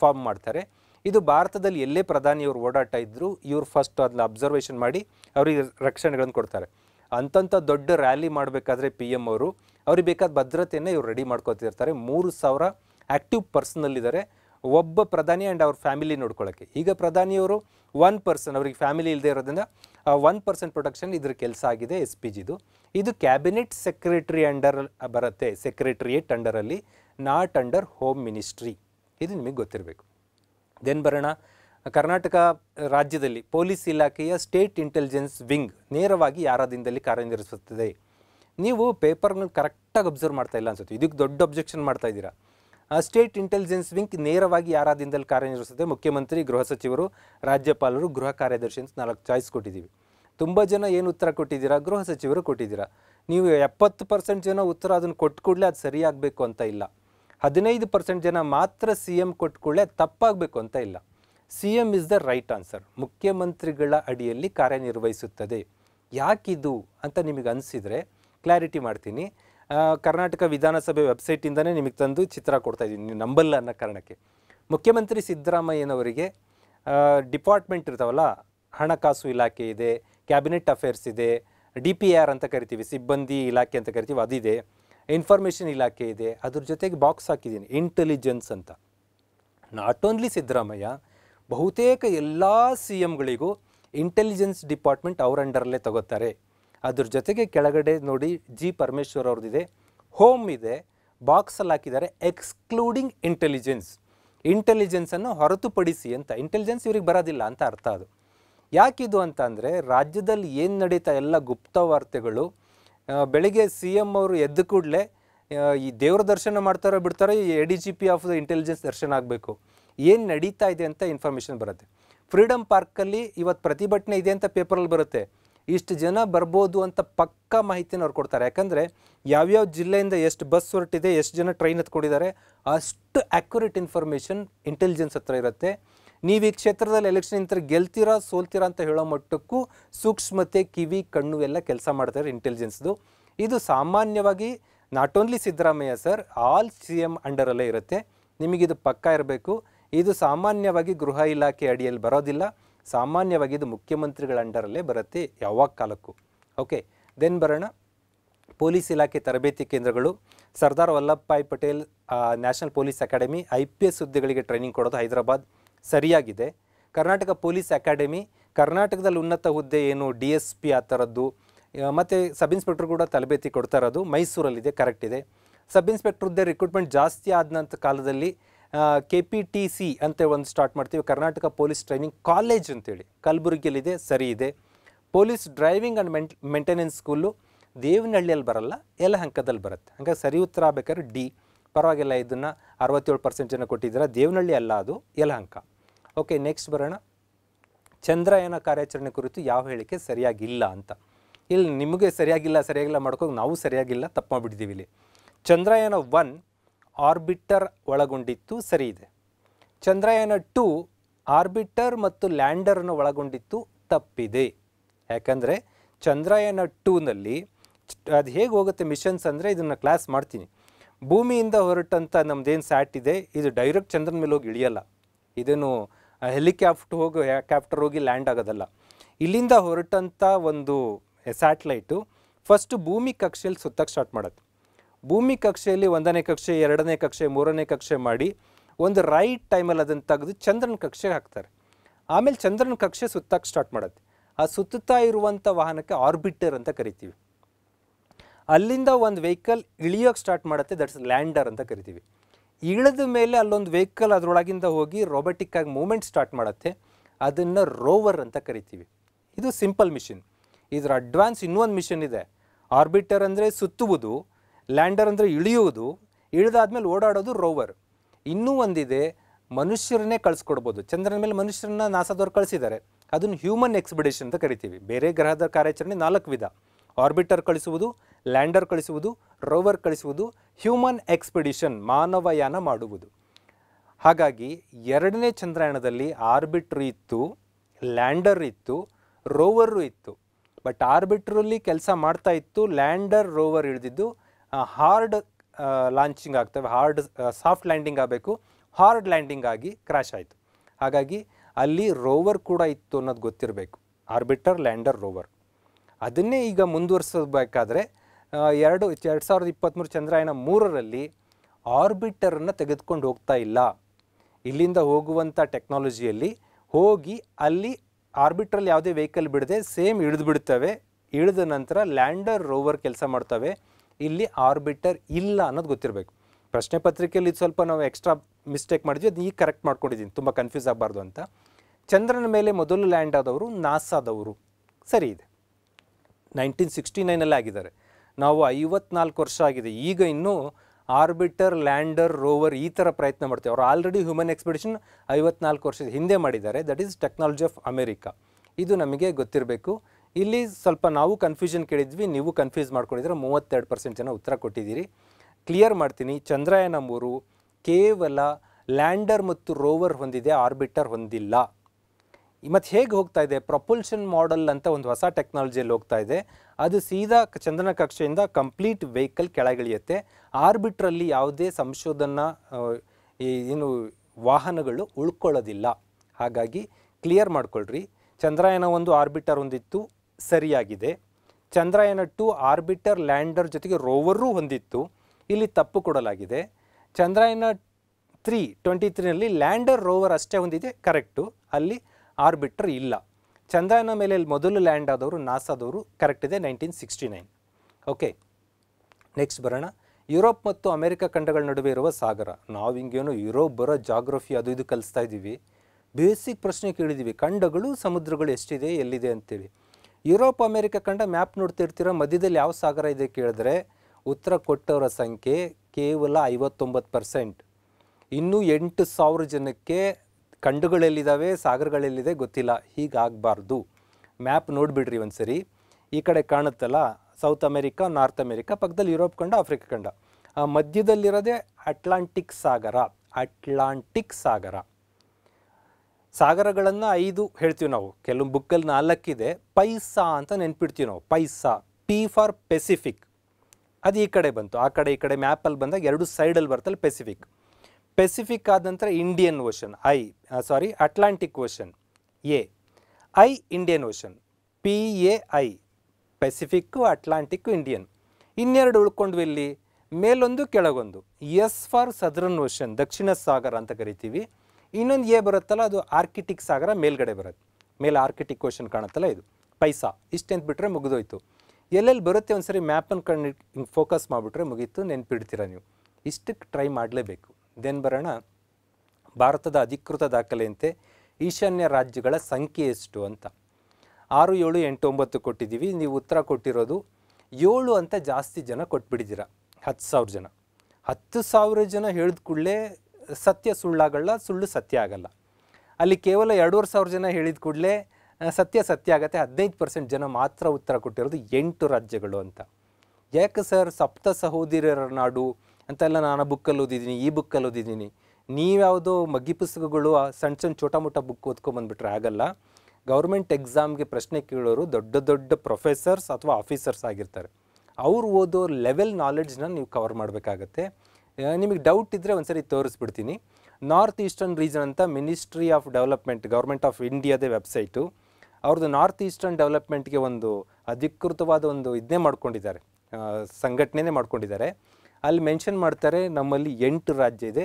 ಫಾರ್ಮ್ ಮಾಡ್ತಾರೆ ಇದು ಭಾರತದಲ್ಲಿ ಎಲ್ಲೇ ಪ್ರಧಾನಿಯವರು ಓಡಾಟ ಇದ್ದರೂ ಇವರು ಫಸ್ಟ್ ಅದನ್ನ ಅಬ್ಸರ್ವೇಷನ್ ಮಾಡಿ ಅವರಿಗೆ ರಕ್ಷಣೆಗಳನ್ನು ಕೊಡ್ತಾರೆ ಅಂತಂಥ ದೊಡ್ಡ ರ್ಯಾಲಿ ಮಾಡಬೇಕಾದ್ರೆ ಪಿ ಎಮ್ ಅವರು ಅವ್ರಿಗೆ ಬೇಕಾದ ಭದ್ರತೆಯನ್ನು ಇವ್ರು ರೆಡಿ ಮಾಡ್ಕೊತಿರ್ತಾರೆ ಮೂರು ಸಾವಿರ ಆ್ಯಕ್ಟಿವ್ ಪರ್ಸನಲ್ಲಿದ್ದಾರೆ ಇದ್ದಾರೆ ಒಬ್ಬ ಪ್ರಧಾನಿ ಆ್ಯಂಡ್ ಅವ್ರ ಫ್ಯಾಮಿಲಿ ನೋಡ್ಕೊಳ್ಳೋಕ್ಕೆ ಈಗ ಪ್ರಧಾನಿಯವರು ಒನ್ ಪರ್ಸನ್ ಅವ್ರಿಗೆ ಫ್ಯಾಮಿಲಿ ಇಲ್ಲದೆ ಇರೋದ್ರಿಂದ ಒನ್ ಪರ್ಸೆಂಟ್ ಪ್ರೊಟೆಕ್ಷನ್ ಇದ್ರ ಕೆಲಸ ಆಗಿದೆ ಎಸ್ ಪಿ ಜಿದು ಇದು ಕ್ಯಾಬಿನೆಟ್ ಸೆಕ್ರೆಟ್ರಿ ಅಂಡರ್ ಬರುತ್ತೆ ಸೆಕ್ರೆಟ್ರಿಯೇಟ್ ಅಂಡರಲ್ಲಿ ನಾಟ್ ಅಂಡರ್ ಹೋಮ್ ಮಿನಿಸ್ಟ್ರಿ ಇದು ನಿಮಗೆ ಗೊತ್ತಿರಬೇಕು ದೆನ್ ಬರೋಣ ಕರ್ನಾಟಕ ರಾಜ್ಯದಲ್ಲಿ ಪೊಲೀಸ್ ಇಲಾಖೆಯ ಸ್ಟೇಟ್ ಇಂಟೆಲಿಜೆನ್ಸ್ ವಿಂಗ್ ನೇರವಾಗಿ ಯಾರ ಕಾರ್ಯನಿರ್ವಹಿಸುತ್ತದೆ ನೀವು ಪೇಪರ್ನ ಕರೆಕ್ಟಾಗಿ ಅಬ್ಸರ್ವ್ ಮಾಡ್ತಾ ಇಲ್ಲ ಅನ್ಸುತ್ತೆ ಇದಕ್ಕೆ ದೊಡ್ಡ ಅಬ್ಜೆಕ್ಷನ್ ಮಾಡ್ತಾ ಇದ್ದೀರಾ ಸ್ಟೇಟ್ ಇಂಟೆಲಿಜೆನ್ಸ್ ವಿಂಗ್ ನೇರವಾಗಿ ಯಾರ ದಿನದಲ್ಲಿ ಕಾರ್ಯನಿರ್ವಹಿಸುತ್ತೆ ಮುಖ್ಯಮಂತ್ರಿ ಗೃಹ ಸಚಿವರು ರಾಜ್ಯಪಾಲರು ಗೃಹ ಕಾರ್ಯದರ್ಶಿ ಅಂತ ನಾಲ್ಕು ಚಾಯ್ಸ್ ಕೊಟ್ಟಿದ್ದೀವಿ ತುಂಬ ಜನ ಏನು ಉತ್ತರ ಕೊಟ್ಟಿದ್ದೀರಾ ಗೃಹ ಸಚಿವರು ಕೊಟ್ಟಿದ್ದೀರಾ ನೀವು ಎಪ್ಪತ್ತು ಪರ್ಸೆಂಟ್ ಜನ ಉತ್ತರ ಅದನ್ನು ಕೊಟ್ಟು ಕೂಡಲೇ ಅದು ಸರಿಯಾಗಬೇಕು ಅಂತ ಇಲ್ಲ ಹದಿನೈದು ಪರ್ಸೆಂಟ್ ಜನ ಮಾತ್ರ ಸಿ ಎಮ್ ಕೊಟ್ಕೊಳ್ಳೆ ತಪ್ಪಾಗಬೇಕು ಅಂತ ಇಲ್ಲ C M is the right answer ಮುಖ್ಯಮಂತ್ರಿಗಳ ಅಡಿಯಲ್ಲಿ ಕಾರ್ಯನಿರ್ವಹಿಸುತ್ತದೆ ಯಾಕಿದು ಅಂತ ನಿಮಗೆ ಅನಿಸಿದರೆ ಕ್ಲಾರಿಟಿ ಮಾಡ್ತೀನಿ ಕರ್ನಾಟಕ ವಿಧಾನಸಭೆ ವೆಬ್ಸೈಟಿಂದನೇ ನಿಮಗೆ ತಂದು ಚಿತ್ರ ಕೊಡ್ತಾ ಇದ್ದೀನಿ ನೀವು ನಂಬಲ್ಲ ಅನ್ನೋ ಕಾರಣಕ್ಕೆ ಮುಖ್ಯಮಂತ್ರಿ ಸಿದ್ದರಾಮಯ್ಯನವರಿಗೆ ಡಿಪಾರ್ಟ್ಮೆಂಟ್ ಇರ್ತಾವಲ್ಲ ಹಣಕಾಸು ಇಲಾಖೆ ಇದೆ ಕ್ಯಾಬಿನೆಟ್ ಅಫೇರ್ಸ್ ಇದೆ ಡಿ ಪಿ ಆರ್ ಅಂತ ಕರಿತೀವಿ ಸಿಬ್ಬಂದಿ ಇಲಾಖೆ ಅಂತ ಕರಿತೀವಿ ಅದಿದೆ ಇನ್ಫಾರ್ಮೇಷನ್ ಇಲಾಖೆ ಇದೆ ಅದ್ರ ಜೊತೆಗೆ ಬಾಕ್ಸ್ ಹಾಕಿದ್ದೀನಿ ಇಂಟೆಲಿಜೆನ್ಸ್ ಅಂತ ನಾಟ್ ಓನ್ಲಿ ಸಿದ್ದರಾಮಯ್ಯ ಬಹುತೇಕ ಎಲ್ಲ ಸಿ ಎಮ್ಗಳಿಗೂ ಇಂಟೆಲಿಜೆನ್ಸ್ ಡಿಪಾರ್ಟ್ಮೆಂಟ್ ಅವ್ರ ಅಂಡರಲ್ಲೇ ತಗೋತಾರೆ ಅದ್ರ ಜೊತೆಗೆ ಕೆಳಗಡೆ ನೋಡಿ ಜಿ ಪರಮೇಶ್ವರ್ ಅವ್ರದ್ದಿದೆ ಹೋಮ್ ಇದೆ ಬಾಕ್ಸಲ್ಲಿ ಹಾಕಿದ್ದಾರೆ ಎಕ್ಸ್ಕ್ಲೂಡಿಂಗ್ ಇಂಟೆಲಿಜೆನ್ಸ್ ಇಂಟೆಲಿಜೆನ್ಸನ್ನು ಹೊರತುಪಡಿಸಿ ಅಂತ ಇಂಟೆಲಿಜೆನ್ಸ್ ಇವ್ರಿಗೆ ಬರೋದಿಲ್ಲ ಅಂತ ಅರ್ಥ ಅದು ಯಾಕಿದು ಅಂತ ಅಂದರೆ ರಾಜ್ಯದಲ್ಲಿ ಏನು ನಡೀತಾ ಎಲ್ಲ ವಾರ್ತೆಗಳು ಬೆಳಿಗ್ಗೆ ಸಿ ಎಂ ಅವರು ಎದ್ದ ಕೂಡಲೇ ಈ ದೇವ್ರ ದರ್ಶನ ಮಾಡ್ತಾರೋ ಬಿಡ್ತಾರೆ ಈ A D G P of the intelligence ದರ್ಶನ ಆಗಬೇಕು ಏನು ನಡೀತಾ ಇದೆ ಅಂತ ಇನ್ಫಾರ್ಮೇಷನ್ ಬರುತ್ತೆ ಫ್ರೀಡಮ್ ಪಾರ್ಕಲ್ಲಿ ಇವತ್ತು ಪ್ರತಿಭಟನೆ ಇದೆ ಅಂತ ಪೇಪರಲ್ಲಿ ಬರುತ್ತೆ ಇಷ್ಟು ಜನ ಬರ್ಬೋದು ಅಂತ ಪಕ್ಕಾ ಮಾಹಿತಿನ ಅವ್ರು ಕೊಡ್ತಾರೆ ಯಾಕಂದರೆ ಯಾವ್ಯಾವ ಜಿಲ್ಲೆಯಿಂದ ಎಷ್ಟು ಬಸ್ ಹೊರಟಿದೆ ಎಷ್ಟು ಜನ ಟ್ರೈನ್ ಹತ್ಕೊಂಡಿದ್ದಾರೆ ಅಷ್ಟು ಆ್ಯಕ್ಯುರೇಟ್ ಇನ್ಫಾರ್ಮೇಷನ್ ಇಂಟೆಲಿಜೆನ್ಸ್ ಹತ್ರ ಇರುತ್ತೆ ನೀವು ಈ ಕ್ಷೇತ್ರದಲ್ಲಿ ಎಲೆಕ್ಷನ್ ನಿಂತರ ಗೆಲ್ತೀರಾ ಸೋಲ್ತೀರಾ ಅಂತ ಹೇಳೋ ಮಟ್ಟಕ್ಕೂ ಸೂಕ್ಷ್ಮತೆ ಕಿವಿ ಕಣ್ಣು ಎಲ್ಲ ಕೆಲಸ ಮಾಡ್ತಾರೆ ಇಂಟೆಲಿಜೆನ್ಸ್ದು ಇದು ಸಾಮಾನ್ಯವಾಗಿ not only Siddaramaiah sir all C M ಅಂಡರಲ್ಲೇ ಇರುತ್ತೆ ನಿಮಗಿದು ಪಕ್ಕ ಇರಬೇಕು ಇದು ಸಾಮಾನ್ಯವಾಗಿ ಗೃಹ ಇಲಾಖೆ ಅಡಿಯಲ್ಲಿ ಬರೋದಿಲ್ಲ ಸಾಮಾನ್ಯವಾಗಿ ಇದು ಮುಖ್ಯಮಂತ್ರಿಗಳ ಅಂಡರಲ್ಲೇ ಬರುತ್ತೆ ಯಾವಾಗ ಕಾಲಕ್ಕೂ ಓಕೆ ದೆನ್ ಬರೋಣ ಪೊಲೀಸ್ ಇಲಾಖೆ ತರಬೇತಿ ಕೇಂದ್ರಗಳು Sardar Vallabhbhai Patel national police academy I P S ಹುದ್ದೆಗಳಿಗೆ ಟ್ರೈನಿಂಗ್ ಕೊಡೋದು ಹೈದರಾಬಾದ್ ಸರಿಯಾಗಿದೆ ಕರ್ನಾಟಕ ಪೊಲೀಸ್ ಅಕಾಡೆಮಿ ಕರ್ನಾಟಕದಲ್ಲಿ ಉನ್ನತ ಹುದ್ದೆ ಏನು ಡಿ ಎಸ್ ಪಿ ಆ ಥರದ್ದು ಮತ್ತು ಸಬ್ ಇನ್ಸ್ಪೆಕ್ಟರ್ ಕೂಡ ತರಬೇತಿ ಕೊಡ್ತಾ ಇರೋದು ಮೈಸೂರಲ್ಲಿದೆ ಕರೆಕ್ಟ್ ಇದೆ ಸಬ್ ಇನ್ಸ್ಪೆಕ್ಟರ್ ಹುದ್ದೆ ರಿಕ್ರೂಟ್ಮೆಂಟ್ ಜಾಸ್ತಿ ಆದಂಥ ಕಾಲದಲ್ಲಿ ಕೆ ಪಿ ಟಿ ಸಿ ಅಂತ ಒಂದು ಸ್ಟಾರ್ಟ್ ಮಾಡ್ತೀವಿ ಕರ್ನಾಟಕ ಪೊಲೀಸ್ ಟ್ರೈನಿಂಗ್ ಕಾಲೇಜ್ ಅಂತೇಳಿ ಕಲಬುರಗಿಯಲ್ಲಿದೆ ಸರಿ ಇದೆ ಪೊಲೀಸ್ ಡ್ರೈವಿಂಗ್ ಆ್ಯಂಡ್ ಮೆಂಟ್ ಮೇಂಟೆನೆನ್ಸ್ ಸ್ಕೂಲು ದೇವನಹಳ್ಳಿಯಲ್ಲಿ ಬರಲ್ಲ ಹಂಕದಲ್ಲಿ ಬರುತ್ತೆ ಹಂಗಾಗಿ ಸರಿ ಉತ್ತರ ಆಬೇಕಾದ್ರೆ ಡಿ ಪರವಾಗಿಲ್ಲ ಇದನ್ನು ಅರವತ್ತೇಳು ಪರ್ಸೆಂಟ್ ಜನ ಕೊಟ್ಟಿದ್ದೀರಾ ದೇವನಹಳ್ಳಿ ಅಲ್ಲ ಅದು ಯಲಹಂಕ ಓಕೆ ನೆಕ್ಸ್ಟ್ ಬರೋಣ ಚಂದ್ರಯಾನ ಕಾರ್ಯಾಚರಣೆ ಕುರಿತು ಯಾವ ಹೇಳಿಕೆ ಸರಿಯಾಗಿಲ್ಲ ಅಂತ ಇಲ್ಲಿ ನಿಮಗೆ ಸರಿಯಾಗಿಲ್ಲ ಸರಿಯಾಗಿಲ್ಲ ಮಾಡ್ಕೋ ನಾವು ಸರಿಯಾಗಿಲ್ಲ ತಪ್ಪು ಮಾಡಿಬಿಟ್ಟಿದ್ದೀವಿ ಇಲ್ಲಿ ಚಂದ್ರಯಾನ ಒನ್ ಆರ್ಬಿಟರ್ ಒಳಗೊಂಡಿತ್ತು ಸರಿ ಇದೆ ಚಂದ್ರಯಾನ ಟು ಆರ್ಬಿಟರ್ ಮತ್ತು ಲ್ಯಾಂಡರನ್ನು ಒಳಗೊಂಡಿತ್ತು ತಪ್ಪಿದೆ ಯಾಕಂದರೆ ಚಂದ್ರಯಾನ ಟೂನಲ್ಲಿ ಅದು ಹೇಗೆ ಹೋಗುತ್ತೆ ಮಿಷನ್ಸ್ ಅಂದರೆ ಇದನ್ನು ಕ್ಲಾಸ್ ಮಾಡ್ತೀನಿ ಭೂಮಿಯಿಂದ ಹೊರಟಂಥ ನಮ್ಮದೇನು ಸ್ಯಾಟ್ ಇದೆ ಇದು ಡೈರೆಕ್ಟ್ ಚಂದ್ರನ ಮೇಲೆ ಹೋಗಿ ಇಳಿಯಲ್ಲ ಇದೇನು ಹೆಲಿಕ್ಯಾಪ್ಟ್ ಹೋಗಿ ಕ್ಯಾಪ್ಟರ್ ಹೋಗಿ ಲ್ಯಾಂಡ್ ಆಗೋದಲ್ಲ ಇಲ್ಲಿಂದ ಹೊರಟಂಥ ಒಂದು ಸ್ಯಾಟ್ಲೈಟು ಫಸ್ಟ್ ಭೂಮಿ ಕಕ್ಷೆಯಲ್ಲಿ ಸುತ್ತಕ್ಕೆ ಸ್ಟಾರ್ಟ್ ಮಾಡುತ್ತೆ ಭೂಮಿ ಕಕ್ಷೆಯಲ್ಲಿ ಒಂದನೇ ಕಕ್ಷೆ ಎರಡನೇ ಕಕ್ಷೆ ಮೂರನೇ ಕಕ್ಷೆ ಮಾಡಿ ಒಂದು ರೈಟ್ ಟೈಮಲ್ಲಿ ಅದನ್ನು ತೆಗೆದು ಚಂದ್ರನ ಕಕ್ಷೆಗೆ ಹಾಕ್ತಾರೆ ಆಮೇಲೆ ಚಂದ್ರನ ಕಕ್ಷೆ ಸುತ್ತಕ್ಕೆ ಸ್ಟಾರ್ಟ್ ಮಾಡುತ್ತೆ ಆ ಸುತ್ತುತ್ತಾ ಇರುವಂಥ ವಾಹನಕ್ಕೆ ಆರ್ಬಿಟರ್ ಅಂತ ಕರಿತೀವಿ ಅಲ್ಲಿಂದ ಒಂದು ವೆಹಿಕಲ್ ಇಳಿಯೋಕೆ ಸ್ಟಾರ್ಟ್ ಮಾಡುತ್ತೆ ದಟ್ಸ್ ಲ್ಯಾಂಡರ್ ಅಂತ ಕರಿತೀವಿ ಇಳಿದ ಮೇಲೆ ಅಲ್ಲೊಂದು ವೆಹಿಕಲ್ ಅದರೊಳಗಿಂದ ಹೋಗಿ ರೊಬೊಟಿಕ್ ಆಗಿ ಮೂಮೆಂಟ್ ಸ್ಟಾರ್ಟ್ ಮಾಡುತ್ತೆ ಅದನ್ನು ರೋವರ್ ಅಂತ ಕರಿತೀವಿ ಇದು ಸಿಂಪಲ್ ಮಿಷಿನ್ ಇದರ ಅಡ್ವಾನ್ಸ್ ಇನ್ನೊಂದು ಮಿಷಿನ್ ಇದೆ ಆರ್ಬಿಟರ್ ಅಂದರೆ ಸುತ್ತುವುದು ಲ್ಯಾಂಡರ್ ಅಂದರೆ ಇಳಿಯುವುದು ಇಳಿದಾದ್ಮೇಲೆ ಓಡಾಡೋದು ರೋವರ್ ಇನ್ನೂ ಒಂದಿದೆ ಮನುಷ್ಯರನ್ನೇ ಕಳಿಸ್ಕೊಡ್ಬೋದು ಚಂದ್ರನ ಮೇಲೆ ಮನುಷ್ಯರನ್ನ ನಾಸಾದವ್ರು ಕಳಿಸಿದ್ದಾರೆ ಅದನ್ನು ಹ್ಯೂಮನ್ ಎಕ್ಸ್ಪಿಡೇಷನ್ ಅಂತ ಕರಿತೀವಿ ಬೇರೆ ಗ್ರಹದ ಕಾರ್ಯಾಚರಣೆ ನಾಲ್ಕು ವಿಧ ಆರ್ಬಿಟರ್ ಕಳಿಸುವುದು ಲ್ಯಾಂಡರ್ ಕಳಿಸುವುದು ರೋವರ್ ಕಳಿಸುವುದು ಹ್ಯೂಮನ್ ಎಕ್ಸ್ಪಿಡಿಷನ್ ಮಾನವಯಾನ ಮಾಡುವುದು ಹಾಗಾಗಿ ಎರಡನೇ ಚಂದ್ರಯಾಣದಲ್ಲಿ ಆರ್ಬಿಟ್ರು ಇತ್ತು ಲ್ಯಾಂಡರ್ ಇತ್ತು ರೋವರು ಇತ್ತು ಬಟ್ ಆರ್ಬಿಟ್ರಲ್ಲಿ ಕೆಲಸ ಮಾಡ್ತಾ ಇತ್ತು ಲ್ಯಾಂಡರ್ ರೋವರ್ ಹಿಡಿದಿದ್ದು ಹಾರ್ಡ್ ಲಾಂಚಿಂಗ್ ಆಗ್ತವೆ ಹಾರ್ಡ್ ಸಾಫ್ಟ್ ಲ್ಯಾಂಡಿಂಗ್ ಆಗಬೇಕು ಹಾರ್ಡ್ ಲ್ಯಾಂಡಿಂಗ್ ಆಗಿ ಕ್ರ್ಯಾಶ್ ಆಯಿತು ಹಾಗಾಗಿ ಅಲ್ಲಿ ರೋವರ್ ಕೂಡ ಇತ್ತು ಅನ್ನೋದು ಗೊತ್ತಿರಬೇಕು ಆರ್ಬಿಟರ್ ಲ್ಯಾಂಡರ್ ರೋವರ್ ಅದನ್ನೇ ಈಗ ಮುಂದುವರಿಸಬೇಕಾದ್ರೆ ಎರಡು ಎರಡು ಸಾವಿರದ ಇಪ್ಪತ್ತ್ಮೂರು ಚಂದ್ರಯಾನ ಮೂರರಲ್ಲಿ ಆರ್ಬಿಟರನ್ನು ತೆಗೆದುಕೊಂಡು ಹೋಗ್ತಾ ಇಲ್ಲ ಇಲ್ಲಿಂದ ಹೋಗುವಂಥ ಟೆಕ್ನಾಲಜಿಯಲ್ಲಿ ಹೋಗಿ ಅಲ್ಲಿ ಆರ್ಬಿಟ್ರಲ್ಲಿ ಯಾವುದೇ ವೆಹಿಕಲ್ ಬಿಡದೆ ಸೇಮ್ ಇಳಿದು ಬಿಡ್ತವೆ ಇಳಿದ ನಂತರ ಲ್ಯಾಂಡರ್ ರೋವರ್ ಕೆಲಸ ಮಾಡ್ತವೆ ಇಲ್ಲಿ ಆರ್ಬಿಟರ್ ಇಲ್ಲ ಅನ್ನೋದು ಗೊತ್ತಿರಬೇಕು ಪ್ರಶ್ನೆ ಪತ್ರಿಕೆಯಲ್ಲಿ ಇದು ಸ್ವಲ್ಪ ನಾವು ಎಕ್ಸ್ಟ್ರಾ ಮಿಸ್ಟೇಕ್ ಮಾಡಿದ್ವಿ ಅದು ಈಗ ಕರೆಕ್ಟ್ ಮಾಡ್ಕೊಂಡಿದ್ದೀನಿ ತುಂಬ ಕನ್ಫ್ಯೂಸ್ ಆಗಬಾರ್ದು ಅಂತ ಚಂದ್ರನ ಮೇಲೆ ಮೊದಲು ಲ್ಯಾಂಡ್ ಆದವರು ನಾಸಾದವರು ಸರಿ ಇದೆ ನೈನ್ಟೀನ್ ಸಿಕ್ಸ್ಟಿ ನೈನಲ್ಲಿ ಆಗಿದ್ದಾರೆ ನಾವು ಐವತ್ನಾಲ್ಕು ವರ್ಷ ಆಗಿದೆ ಈಗ ಇನ್ನೂ ಆರ್ಬಿಟರ್ ಲ್ಯಾಂಡರ್ ರೋವರ್ ಈ ಥರ ಪ್ರಯತ್ನ ಮಾಡ್ತೀವಿ ಅವರು ಆಲ್ರೆಡಿ ಹ್ಯೂಮನ್ ಎಕ್ಸ್ಪಿಡಿಷನ್ ಐವತ್ನಾಲ್ಕು ವರ್ಷದ ಹಿಂದೆ ಮಾಡಿದ್ದಾರೆ that is technology of America ಇದು ನಮಗೆ ಗೊತ್ತಿರಬೇಕು ಇಲ್ಲಿ ಸ್ವಲ್ಪ ನಾವು ಕನ್ಫ್ಯೂಷನ್ ಕೇಳಿದ್ವಿ ನೀವು ಕನ್ಫ್ಯೂಸ್ ಮಾಡ್ಕೊಂಡಿದ್ರೆ ಮೂವತ್ತೆರಡು ಪರ್ಸೆಂಟ್ ಜನ ಉತ್ತರ ಕೊಟ್ಟಿದ್ದೀರಿ ಕ್ಲಿಯರ್ ಮಾಡ್ತೀನಿ ಚಂದ್ರಯಾನ ಮೂರು ಕೇವಲ ಲ್ಯಾಂಡರ್ ಮತ್ತು ರೋವರ್ ಹೊಂದಿದೆ ಆರ್ಬಿಟರ್ ಹೊಂದಿಲ್ಲ ಮತ್ತು ಹೇಗೆ ಹೋಗ್ತಾ ಇದೆ ಪ್ರಪುಲ್ಷನ್ ಮಾಡೆಲ್ ಅಂತ ಒಂದು ಹೊಸ ಟೆಕ್ನಾಲಜಿಯಲ್ಲಿ ಹೋಗ್ತಾ ಇದೆ ಅದು ಸೀದಾ ಚಂದ್ರನ ಕಕ್ಷೆಯಿಂದ ಕಂಪ್ಲೀಟ್ ವೆಹಿಕಲ್ ಕೆಳಗಿಳಿಯುತ್ತೆ ಆರ್ಬಿಟ್ರಲ್ಲಿ ಯಾವುದೇ ಸಂಶೋಧನಾ ಏನು ವಾಹನಗಳು ಉಳ್ಕೊಳ್ಳೋದಿಲ್ಲ ಹಾಗಾಗಿ ಕ್ಲಿಯರ್ ಮಾಡ್ಕೊಳ್ರಿ ಚಂದ್ರಯಾನ ಒಂದು ಆರ್ಬಿಟರ್ ಹೊಂದಿತ್ತು ಸರಿಯಾಗಿದೆ ಚಂದ್ರಯಾನ ಟು ಆರ್ಬಿಟರ್ ಲ್ಯಾಂಡರ್ ಜೊತೆಗೆ ರೋವರೂ ಹೊಂದಿತ್ತು ಇಲ್ಲಿ ತಪ್ಪು ಕೊಡಲಾಗಿದೆ ಚಂದ್ರಯಾನ ತ್ರೀ ಟ್ವೆಂಟಿ ತ್ರೀನಲ್ಲಿ ಲ್ಯಾಂಡರ್ ರೋವರ್ ಅಷ್ಟೇ ಹೊಂದಿದೆ ಕರೆಕ್ಟು ಅಲ್ಲಿ ಆರ್ಬಿಟ್ರ್ ಇಲ್ಲ ಚಂದ್ರನ ಮೇಲೆ ಮೊದಲು ಲ್ಯಾಂಡ್ ಆದವರು ನಾಸಾದವರು ಕರೆಕ್ಟ್ ಇದೆ nineteen sixty nine okay next ಬರೋಣ ಯುರೋಪ್ ಮತ್ತು ಅಮೆರಿಕ ಖಂಡಗಳ ನಡುವೆ ಇರುವ ಸಾಗರ ನಾವು ಹಿಂಗೇನು ಯುರೋಪ್ ಬರೋ ಜಾಗ್ರಫಿ ಅದು ಇದು ಕಲಿಸ್ತಾ ಇದ್ದೀವಿ ಬೇಸಿಕ್ ಪ್ರಶ್ನೆ ಕೇಳಿದ್ದೀವಿ ಖಂಡಗಳು ಸಮುದ್ರಗಳು ಎಷ್ಟಿದೆ ಎಲ್ಲಿದೆ ಅಂತೇಳಿ ಯುರೋಪ್ ಅಮೆರಿಕ ಖಂಡ ಮ್ಯಾಪ್ ನೋಡ್ತಿರ್ತೀರ ಮಧ್ಯದಲ್ಲಿ ಯಾವ ಸಾಗರ ಇದೆ ಕೇಳಿದ್ರೆ ಉತ್ತರ ಕೊಟ್ಟವರ ಸಂಖ್ಯೆ ಕೇವಲ ಐವತ್ತೊಂಬತ್ತು ಪರ್ಸೆಂಟ್ ಇನ್ನೂ ಎಂಟು ಸಾವಿರ ಜನಕ್ಕೆ ಕಂಡುಗಳೆಲ್ಲಿದ್ದಾವೆ ಸಾಗರಗಳೆಲ್ಲಿದೆ ಗೊತ್ತಿಲ್ಲ ಹೀಗಾಗಬಾರ್ದು ಮ್ಯಾಪ್ ನೋಡಿಬಿಡ್ರಿ ಒಂದು ಸರಿ ಈ ಕಡೆ ಕಾಣುತ್ತಲ್ಲ ಸೌತ್ ಅಮೇರಿಕಾ ನಾರ್ತ್ ಅಮೇರಿಕಾ ಪಕ್ಕದಲ್ಲಿ ಯುರೋಪ್ ಖಂಡ ಆಫ್ರಿಕಾ ಖಂಡ ಆ ಮಧ್ಯದಲ್ಲಿರೋದೇ ಅಟ್ಲಾಂಟಿಕ್ ಸಾಗರ ಅಟ್ಲಾಂಟಿಕ್ ಸಾಗರ ಸಾಗರಗಳನ್ನು ಐದು ಹೇಳ್ತೀವಿ ನಾವು ಕೆಲವು ಬುಕ್ಕಲ್ಲಿ ನಾಲ್ಕಿದೆ ಪೈಸಾ ಅಂತ ನೆನ್ಪಿಡ್ತೀವಿ ನಾವು ಪೈಸಾ ಪಿ ಫಾರ್ ಪೆಸಿಫಿಕ್ ಅದು ಈ ಕಡೆ ಬಂತು ಆ ಕಡೆ ಈ ಕಡೆ ಮ್ಯಾಪಲ್ಲಿ ಬಂದಾಗ ಎರಡು ಸೈಡಲ್ಲಿ ಬರ್ತಲ್ಲ ಪೆಸಿಫಿಕ್ ಪೆಸಿಫಿಕ್ ಆದ ನಂತರ Indian Ocean I sorry Atlantic Ocean A I Indian Ocean P A I ಪೆಸಿಫಿಕ್ಕು ಅಟ್ಲಾಂಟಿಕ್ಕು ಇಂಡಿಯನ್ ಇನ್ನೆರಡು ಉಳ್ಕೊಂಡ್ವಿ ಇಲ್ಲಿ ಮೇಲೊಂದು ಕೆಳಗೊಂದು ಎಸ್ ಫಾರ್ ಸದರನ್ ಓಷನ್ ದಕ್ಷಿಣ ಸಾಗರ ಅಂತ ಕರಿತೀವಿ ಇನ್ನೊಂದು ಎ ಬರುತ್ತಲ್ಲ ಅದು ಆರ್ಕಿಟಿಕ್ ಸಾಗರ ಮೇಲ್ಗಡೆ ಬರುತ್ತೆ ಮೇಲೆ ಆರ್ಕಿಟಿಕ್ ಓಷನ್ ಕಾಣುತ್ತಲ್ಲ ಇದು ಪೈಸಾ ಇಷ್ಟೆಂತ ಬಿಟ್ಟರೆ ಮುಗಿದೋಯ್ತು ಎಲ್ಲೆಲ್ಲಿ ಬರುತ್ತೆ ಒಂದು ಸರಿ ಮ್ಯಾಪನ್ನು ಕಣ್ಣು ಫೋಕಸ್ ಮಾಡಿಬಿಟ್ರೆ ಮುಗೀತು ನೆನ್ಪಿಡ್ತೀರ ನೀವು ಇಷ್ಟಕ್ಕೆ ಟ್ರೈ ಮಾಡಲೇಬೇಕು ದೆನ್ ಬರೋಣ ಭಾರತದ ಅಧಿಕೃತ ದಾಖಲೆಯಂತೆ ಈಶಾನ್ಯ ರಾಜ್ಯಗಳ ಸಂಖ್ಯೆ ಎಷ್ಟು ಅಂತ ಆರು ಏಳು ಎಂಟು ಒಂಬತ್ತು ಕೊಟ್ಟಿದ್ದೀವಿ ನೀವು ಉತ್ತರ ಕೊಟ್ಟಿರೋದು ಏಳು ಅಂತ ಜಾಸ್ತಿ ಜನ ಕೊಟ್ಬಿಟ್ಟಿದ್ದೀರ ಹತ್ತು ಸಾವಿರ ಜನ ಹತ್ತು ಸಾವಿರ ಜನ ಹೇಳಿದ ಕೂಡಲೇ ಸತ್ಯ ಸುಳ್ಳಾಗಲ್ಲ ಸುಳ್ಳು ಸತ್ಯ ಆಗಲ್ಲ ಅಲ್ಲಿ ಕೇವಲ ಎರಡೂವರೆ ಸಾವಿರ ಜನ ಹೇಳಿದ ಕೂಡಲೇ ಸತ್ಯ ಸತ್ಯ ಆಗತ್ತೆ ಹದಿನೈದು ಪರ್ಸೆಂಟ್ ಜನ ಮಾತ್ರ ಉತ್ತರ ಕೊಟ್ಟಿರೋದು ಎಂಟು ರಾಜ್ಯಗಳು ಅಂತ ಯಾಕೆ ಸರ್ ಸಪ್ತ ಸಹೋದರಿಯರ ನಾಡು ಅಂತೆಲ್ಲ ನಾನು ಬುಕ್ಕಲ್ಲಿ ಓದಿದ್ದೀನಿ ಈ ಬುಕ್ಕಲ್ಲಿ ಓದಿದ್ದೀನಿ ನೀವ್ಯಾವುದೋ ಮಗ್ಗಿ ಪುಸ್ತಕಗಳು ಸಣ್ಣ ಸಣ್ಣ ಚೋಟ ಮೋಟ ಬುಕ್ ಓದ್ಕೊಂಬಂದ್ಬಿಟ್ರೆ ಆಗಲ್ಲ ಗೌರ್ಮೆಂಟ್ ಎಕ್ಸಾಮ್ಗೆ ಪ್ರಶ್ನೆ ಕೇಳೋರು ದೊಡ್ಡ ದೊಡ್ಡ ಪ್ರೊಫೆಸರ್ಸ್ ಅಥವಾ ಆಫೀಸರ್ಸ್ ಆಗಿರ್ತಾರೆ ಅವ್ರು ಓದೋ ಲೆವೆಲ್ ನಾಲೆಡ್ಜ್ನ ನೀವು ಕವರ್ ಮಾಡಬೇಕಾಗತ್ತೆ ನಿಮಗೆ ಡೌಟ್ ಇದ್ದರೆ ಒಂದು ಸರಿ ತೋರಿಸ್ಬಿಡ್ತೀನಿ ನಾರ್ತ್ ಈಸ್ಟರ್ನ್ ರೀಜನ್ ಅಂತ ministry of development government of ಇಂಡಿಯಾದೇ ವೆಬ್ಸೈಟು ಅವ್ರದ್ದು ನಾರ್ತ್ ಈಸ್ಟರ್ನ್ ಡೆವಲಪ್ಮೆಂಟ್ಗೆ ಒಂದು ಅಧಿಕೃತವಾದ ಒಂದು ಇದನ್ನೇ ಮಾಡ್ಕೊಂಡಿದ್ದಾರೆ ಸಂಘಟನೆನೇ ಮಾಡ್ಕೊಂಡಿದ್ದಾರೆ ಅಲ್ಲಿ ಮೆನ್ಷನ್ ಮಾಡ್ತಾರೆ ನಮ್ಮಲ್ಲಿ ಎಂಟು ರಾಜ್ಯ ಇದೆ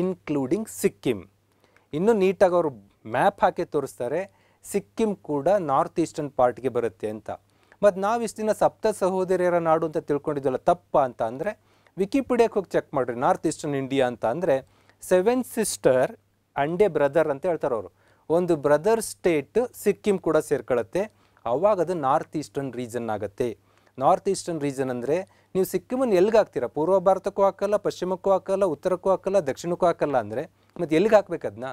ಇನ್ಕ್ಲೂಡಿಂಗ್ ಸಿಕ್ಕಿಂ ಇನ್ನೂ ನೀಟಾಗಿ ಅವರು ಮ್ಯಾಪ್ ಹಾಕಿ ತೋರಿಸ್ತಾರೆ ಸಿಕ್ಕಿಂ ಕೂಡ ನಾರ್ತ್ ಈಸ್ಟರ್ನ್ ಪಾರ್ಟ್ಗೆ ಬರುತ್ತೆ ಅಂತ ಮತ್ತು ನಾವು ಇಷ್ಟು ದಿನ ಸಪ್ತ ಸಹೋದರಿಯರ ನಾಡು ಅಂತ ತಿಳ್ಕೊಂಡಿದ್ದಲ್ಲ ತಪ್ಪ ಅಂತ ಅಂದರೆ ವಿಕಿಪೀಡಿಯಾಕ್ಕೆ ಹೋಗಿ ಚೆಕ್ ಮಾಡಿರಿ ನಾರ್ತ್ ಈಸ್ಟರ್ನ್ ಇಂಡಿಯಾ ಅಂತ ಅಂದರೆ ಸೆವೆನ್ ಸಿಸ್ಟರ್ ಅಂಡೆ ಬ್ರದರ್ ಅಂತ ಹೇಳ್ತಾರೆ ಅವರು ಒಂದು ಬ್ರದರ್ ಸ್ಟೇಟ್ ಸಿಕ್ಕಿಂ ಕೂಡ ಸೇರ್ಕೊಳ್ಳುತ್ತೆ ಅವಾಗ ಅದು ನಾರ್ತ್ ಈಸ್ಟರ್ನ್ ರೀಜನ್ ಆಗುತ್ತೆ ನಾರ್ತ್ ಈಸ್ಟರ್ನ್ ರೀಜನ್ ಅಂದರೆ ನೀವು ಸಿಕ್ಕಿಮನ್ನು ಎಲ್ಲಿಗೆ ಹಾಕ್ತೀರಾ ಪೂರ್ವ ಭಾರತಕ್ಕೂ ಹಾಕಲ್ಲ ಪಶ್ಚಿಮಕ್ಕೂ ಹಾಕಲ್ಲ ಉತ್ತರಕ್ಕೂ ಹಾಕಲ್ಲ ದಕ್ಷಿಣಕ್ಕೂ ಹಾಕಲ್ಲ ಅಂದರೆ ಮತ್ತು ಎಲ್ಲಿಗೆ ಹಾಕ್ಬೇಕು ಅದನ್ನ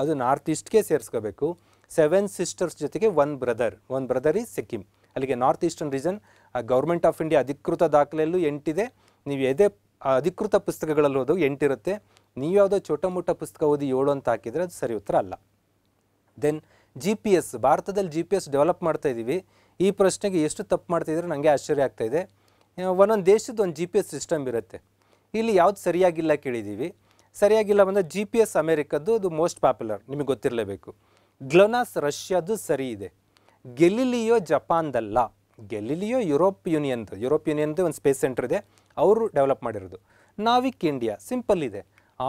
ಅದು ನಾರ್ತ್ ಈಸ್ಟ್ಗೆ ಸೇರಿಸ್ಕೋಬೇಕು ಸೆವೆನ್ ಸಿಸ್ಟರ್ಸ್ ಜೊತೆಗೆ one brother one brother is Sikkim ಅಲ್ಲಿಗೆ North Eastern region government of India ಅಧಿಕೃತ ದಾಖಲೆಯಲ್ಲೂ ಎಂಟಿದೆ ನೀವು ಎದೆ ಅಧಿಕೃತ ಪುಸ್ತಕಗಳಲ್ಲಿ ಓದೋ ಎಂಟಿರುತ್ತೆ ನೀವು ಯಾವುದೋ ಚೋಟ ಮೋಟ ಪುಸ್ತಕ ಓದಿ ಏಳು ಅಂತ ಹಾಕಿದರೆ ಅದು ಸರಿ ಉತ್ತರ ಅಲ್ಲ ದೆನ್ ಜಿ ಪಿ ಎಸ್ ಭಾರತದಲ್ಲಿ ಜಿ ಪಿ ಎಸ್ ಡೆವಲಪ್ ಮಾಡ್ತಾ ಇದ್ದೀವಿ ಈ ಪ್ರಶ್ನೆಗೆ ಎಷ್ಟು ತಪ್ಪು ಮಾಡ್ತಾಯಿದ್ರೆ ನನಗೆ ಆಶ್ಚರ್ಯ ಆಗ್ತಾಯಿದೆ ಒಂದೊಂದು ದೇಶದ ಒಂದು ಜಿ ಪಿ ಎಸ್ ಸಿಸ್ಟಮ್ ಇರುತ್ತೆ ಇಲ್ಲಿ ಯಾವ್ದು ಸರಿಯಾಗಿಲ್ಲ ಕೇಳಿದ್ದೀವಿ ಸರಿಯಾಗಿಲ್ಲ ಬಂದರೆ ಜಿ ಪಿ ಎಸ್ ಅಮೇರಿಕದ್ದು ಅದು ಮೋಸ್ಟ್ ಪಾಪ್ಯುಲರ್ ನಿಮಗೆ ಗೊತ್ತಿರಲೇಬೇಕು ಗ್ಲೋನಾಸ್ ರಷ್ಯಾದು ಸರಿ ಇದೆ ಗೆಲಿಲಿಯೋ ಜಪಾನ್ದಲ್ಲ ಗೆಲಿಲಿಯೋ ಯುರೋಪ್ ಯೂನಿಯನ್ದು ಯುರೋಪ್ ಯೂನಿಯನ್ದು ಒಂದು ಸ್ಪೇಸ್ ಸೆಂಟರ್ ಇದೆ ಅವರು ಡೆವಲಪ್ ಮಾಡಿರೋದು ನಾವಿಕ್ ಇಂಡಿಯಾ ಸಿಂಪಲ್ ಇದೆ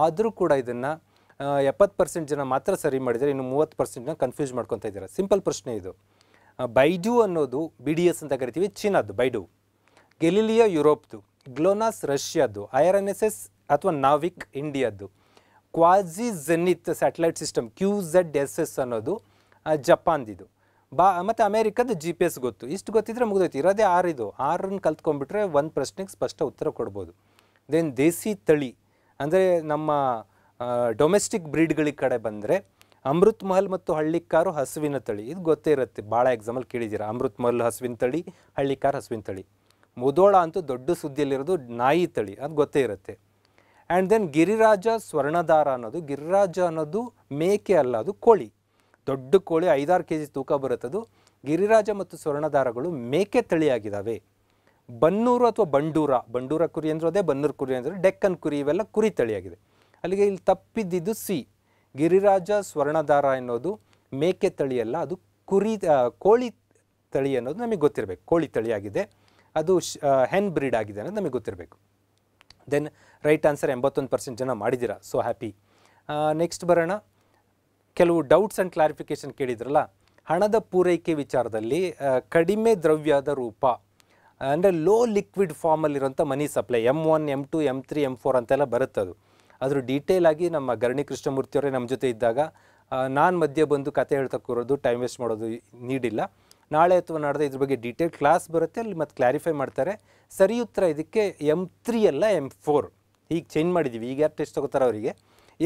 ಆದರೂ ಕೂಡ ಇದನ್ನು ಎಪ್ಪತ್ತು ಪರ್ಸೆಂಟ್ ಜನ ಮಾತ್ರ ಸರಿ ಮಾಡಿದರೆ ಇನ್ನು ಮೂವತ್ತು ಪರ್ಸೆಂಟ್ ಜನ ಕನ್ಫ್ಯೂಸ್ ಮಾಡ್ಕೊತಾ ಇದ್ದಾರೆ ಸಿಂಪಲ್ ಪ್ರಶ್ನೆ ಇದು ಬೈಡು ಅನ್ನೋದು ಬಿ ಡಿ ಎಸ್ ಅಂತ ಕರಿತೀವಿ ಚೀನಾದ್ದು ಬೈಡು ಗೆಲಿಲಿಯೋ ಯುರೋಪ್ದು ಗ್ಲೋನಾಸ್ ರಷ್ಯಾದ್ದು ಐಆರ್ ಎನ್ ಎಸ್ ಎಸ್ ಅಥವಾ ನಾವಿಕ್ ಇಂಡಿಯಾದ್ದು quasi zenith satellite system Q Z S S ಅನ್ನೋದು ಜಪಾನ್ದಿದು ಬಾ ಮತ್ತು ಅಮೇರಿಕದ ಜಿ ಪಿ ಎಸ್ ಗೊತ್ತು ಇಷ್ಟು ಗೊತ್ತಿದ್ರೆ ಮುಗಿದೋಯ್ತು ಇರೋದೇ ಆರಿದು ಆರನ್ನು ಕಲ್ತ್ಕೊಂಡ್ಬಿಟ್ರೆ ಒಂದು ಪ್ರಶ್ನೆಗೆ ಸ್ಪಷ್ಟ ಉತ್ತರ ಕೊಡ್ಬೋದು ದೆನ್ ದೇಸಿ ತಳಿ ಅಂದರೆ ನಮ್ಮ ಡೊಮೆಸ್ಟಿಕ್ ಬ್ರೀಡ್ಗಳಿಗೆ ಕಡೆ ಬಂದರೆ ಅಮೃತ್ ಮಹಲ್ ಮತ್ತು ಹಳ್ಳಿಕಾರು ಹಸುವಿನ ತಳಿ ಇದು ಗೊತ್ತೇ ಇರುತ್ತೆ ಭಾಳ ಎಕ್ಸಾಂಪಲ್ ಕೇಳಿದ್ದೀರಾ ಅಮೃತ್ ಮಹಲ್ ಹಸುವಿನ ತಳಿ ಹಳ್ಳಿಕಾರು ಹಸುವಿನ ತಳಿ ಮುದೋಳ ಅಂತೂ ದೊಡ್ಡ ಸುದ್ದಿಯಲ್ಲಿರೋದು ನಾಯಿ ತಳಿ ಅದು ಗೊತ್ತೇ ಇರುತ್ತೆ ಆ್ಯಂಡ್ ದೆನ್ ಗಿರಿರಾಜ ಸ್ವರ್ಣಧಾರ ಅನ್ನೋದು ಗಿರಿರಾಜ ಅನ್ನೋದು ಮೇಕೆ ಅಲ್ಲ ಅದು ಕೋಳಿ ದೊಡ್ಡ ಕೋಳಿ ಐದಾರು ಕೆ ಜಿ ತೂಕ ಬರುತ್ತದು ಗಿರಿರಾಜ ಮತ್ತು ಸ್ವರ್ಣದಾರಗಳು ಮೇಕೆ ತಳಿಯಾಗಿದ್ದಾವೆ ಬನ್ನೂರು ಅಥವಾ ಬಂಡೂರ ಬಂಡೂರ ಕುರಿ ಅಂದ್ರೆ ಅದೇ ಬನ್ನೂರು ಕುರಿ ಅಂದರೆ ಡೆಕ್ಕನ್ ಕುರಿ ಇವೆಲ್ಲ ಕುರಿ ತಳಿಯಾಗಿದೆ ಅಲ್ಲಿಗೆ ಇಲ್ಲಿ ತಪ್ಪಿದ್ದಿದ್ದು ಸಿ ಗಿರಿರಾಜ ಸ್ವರ್ಣಧಾರ ಅನ್ನೋದು ಮೇಕೆ ತಳಿಯಲ್ಲ ಅದು ಕುರಿ ಕೋಳಿ ತಳಿ ಅನ್ನೋದು ನಮಗೆ ಗೊತ್ತಿರಬೇಕು ಕೋಳಿ ತಳಿಯಾಗಿದೆ ಅದು ಹೆನ್ ಬ್ರೀಡ್ ಆಗಿದೆ ಅನ್ನೋದು ನಮಗೆ ಗೊತ್ತಿರಬೇಕು ದೆನ್ ರೈಟ್ ಆನ್ಸರ್ ಎಂಬತ್ತೊಂದು ಪರ್ಸೆಂಟ್ ಜನ ಮಾಡಿದ್ದೀರಾ ಸೊ ಹ್ಯಾಪಿ ನೆಕ್ಸ್ಟ್ ಬರೋಣ ಕೆಲವು ಡೌಟ್ಸ್ ಆ್ಯಂಡ್ ಕ್ಲಾರಿಫಿಕೇಷನ್ ಕೇಳಿದ್ರಲ್ಲ ಹಣದ ಪೂರೈಕೆ ವಿಚಾರದಲ್ಲಿ ಕಡಿಮೆ ದ್ರವ್ಯದ ರೂಪ ಅಂದರೆ ಲೋ ಲಿಕ್ವಿಡ್ ಫಾರ್ಮಲ್ಲಿರುವಂಥ money supply M one M two M three M four ಅಂತೆಲ್ಲ ಅದು ಅದ್ರ ಡೀಟೇಲ್ ಆಗಿ ನಮ್ಮ ಗರಣಿ ಕೃಷ್ಣಮೂರ್ತಿಯವರೇ ನಮ್ಮ ಜೊತೆ ಇದ್ದಾಗ ನಾನು ಮಧ್ಯೆ ಬಂದು ಕತೆ ಹೇಳ್ತಾ ಟೈಮ್ ವೇಸ್ಟ್ ಮಾಡೋದು ನೀಡಿಲ್ಲ ನಾಳೆ ಅಥವಾ ನಡೆದ ಇದ್ರ ಬಗ್ಗೆ ಡೀಟೇಲ್ ಕ್ಲಾಸ್ ಬರುತ್ತೆ ಅಲ್ಲಿ ಮತ್ತೆ ಕ್ಲಾರಿಫೈ ಮಾಡ್ತಾರೆ ಸರಿ ಉತ್ತರ ಇದಕ್ಕೆ ಎಮ್ ತ್ರೀ ಅಲ್ಲ ಎಮ್ ಫೋರ್ ಈಗ ಚೇಂಜ್ ಮಾಡಿದ್ದೀವಿ ಈಗ ಯಾರು ಟೆಸ್ಟ್ ತಗೋತಾರೆ ಅವರಿಗೆ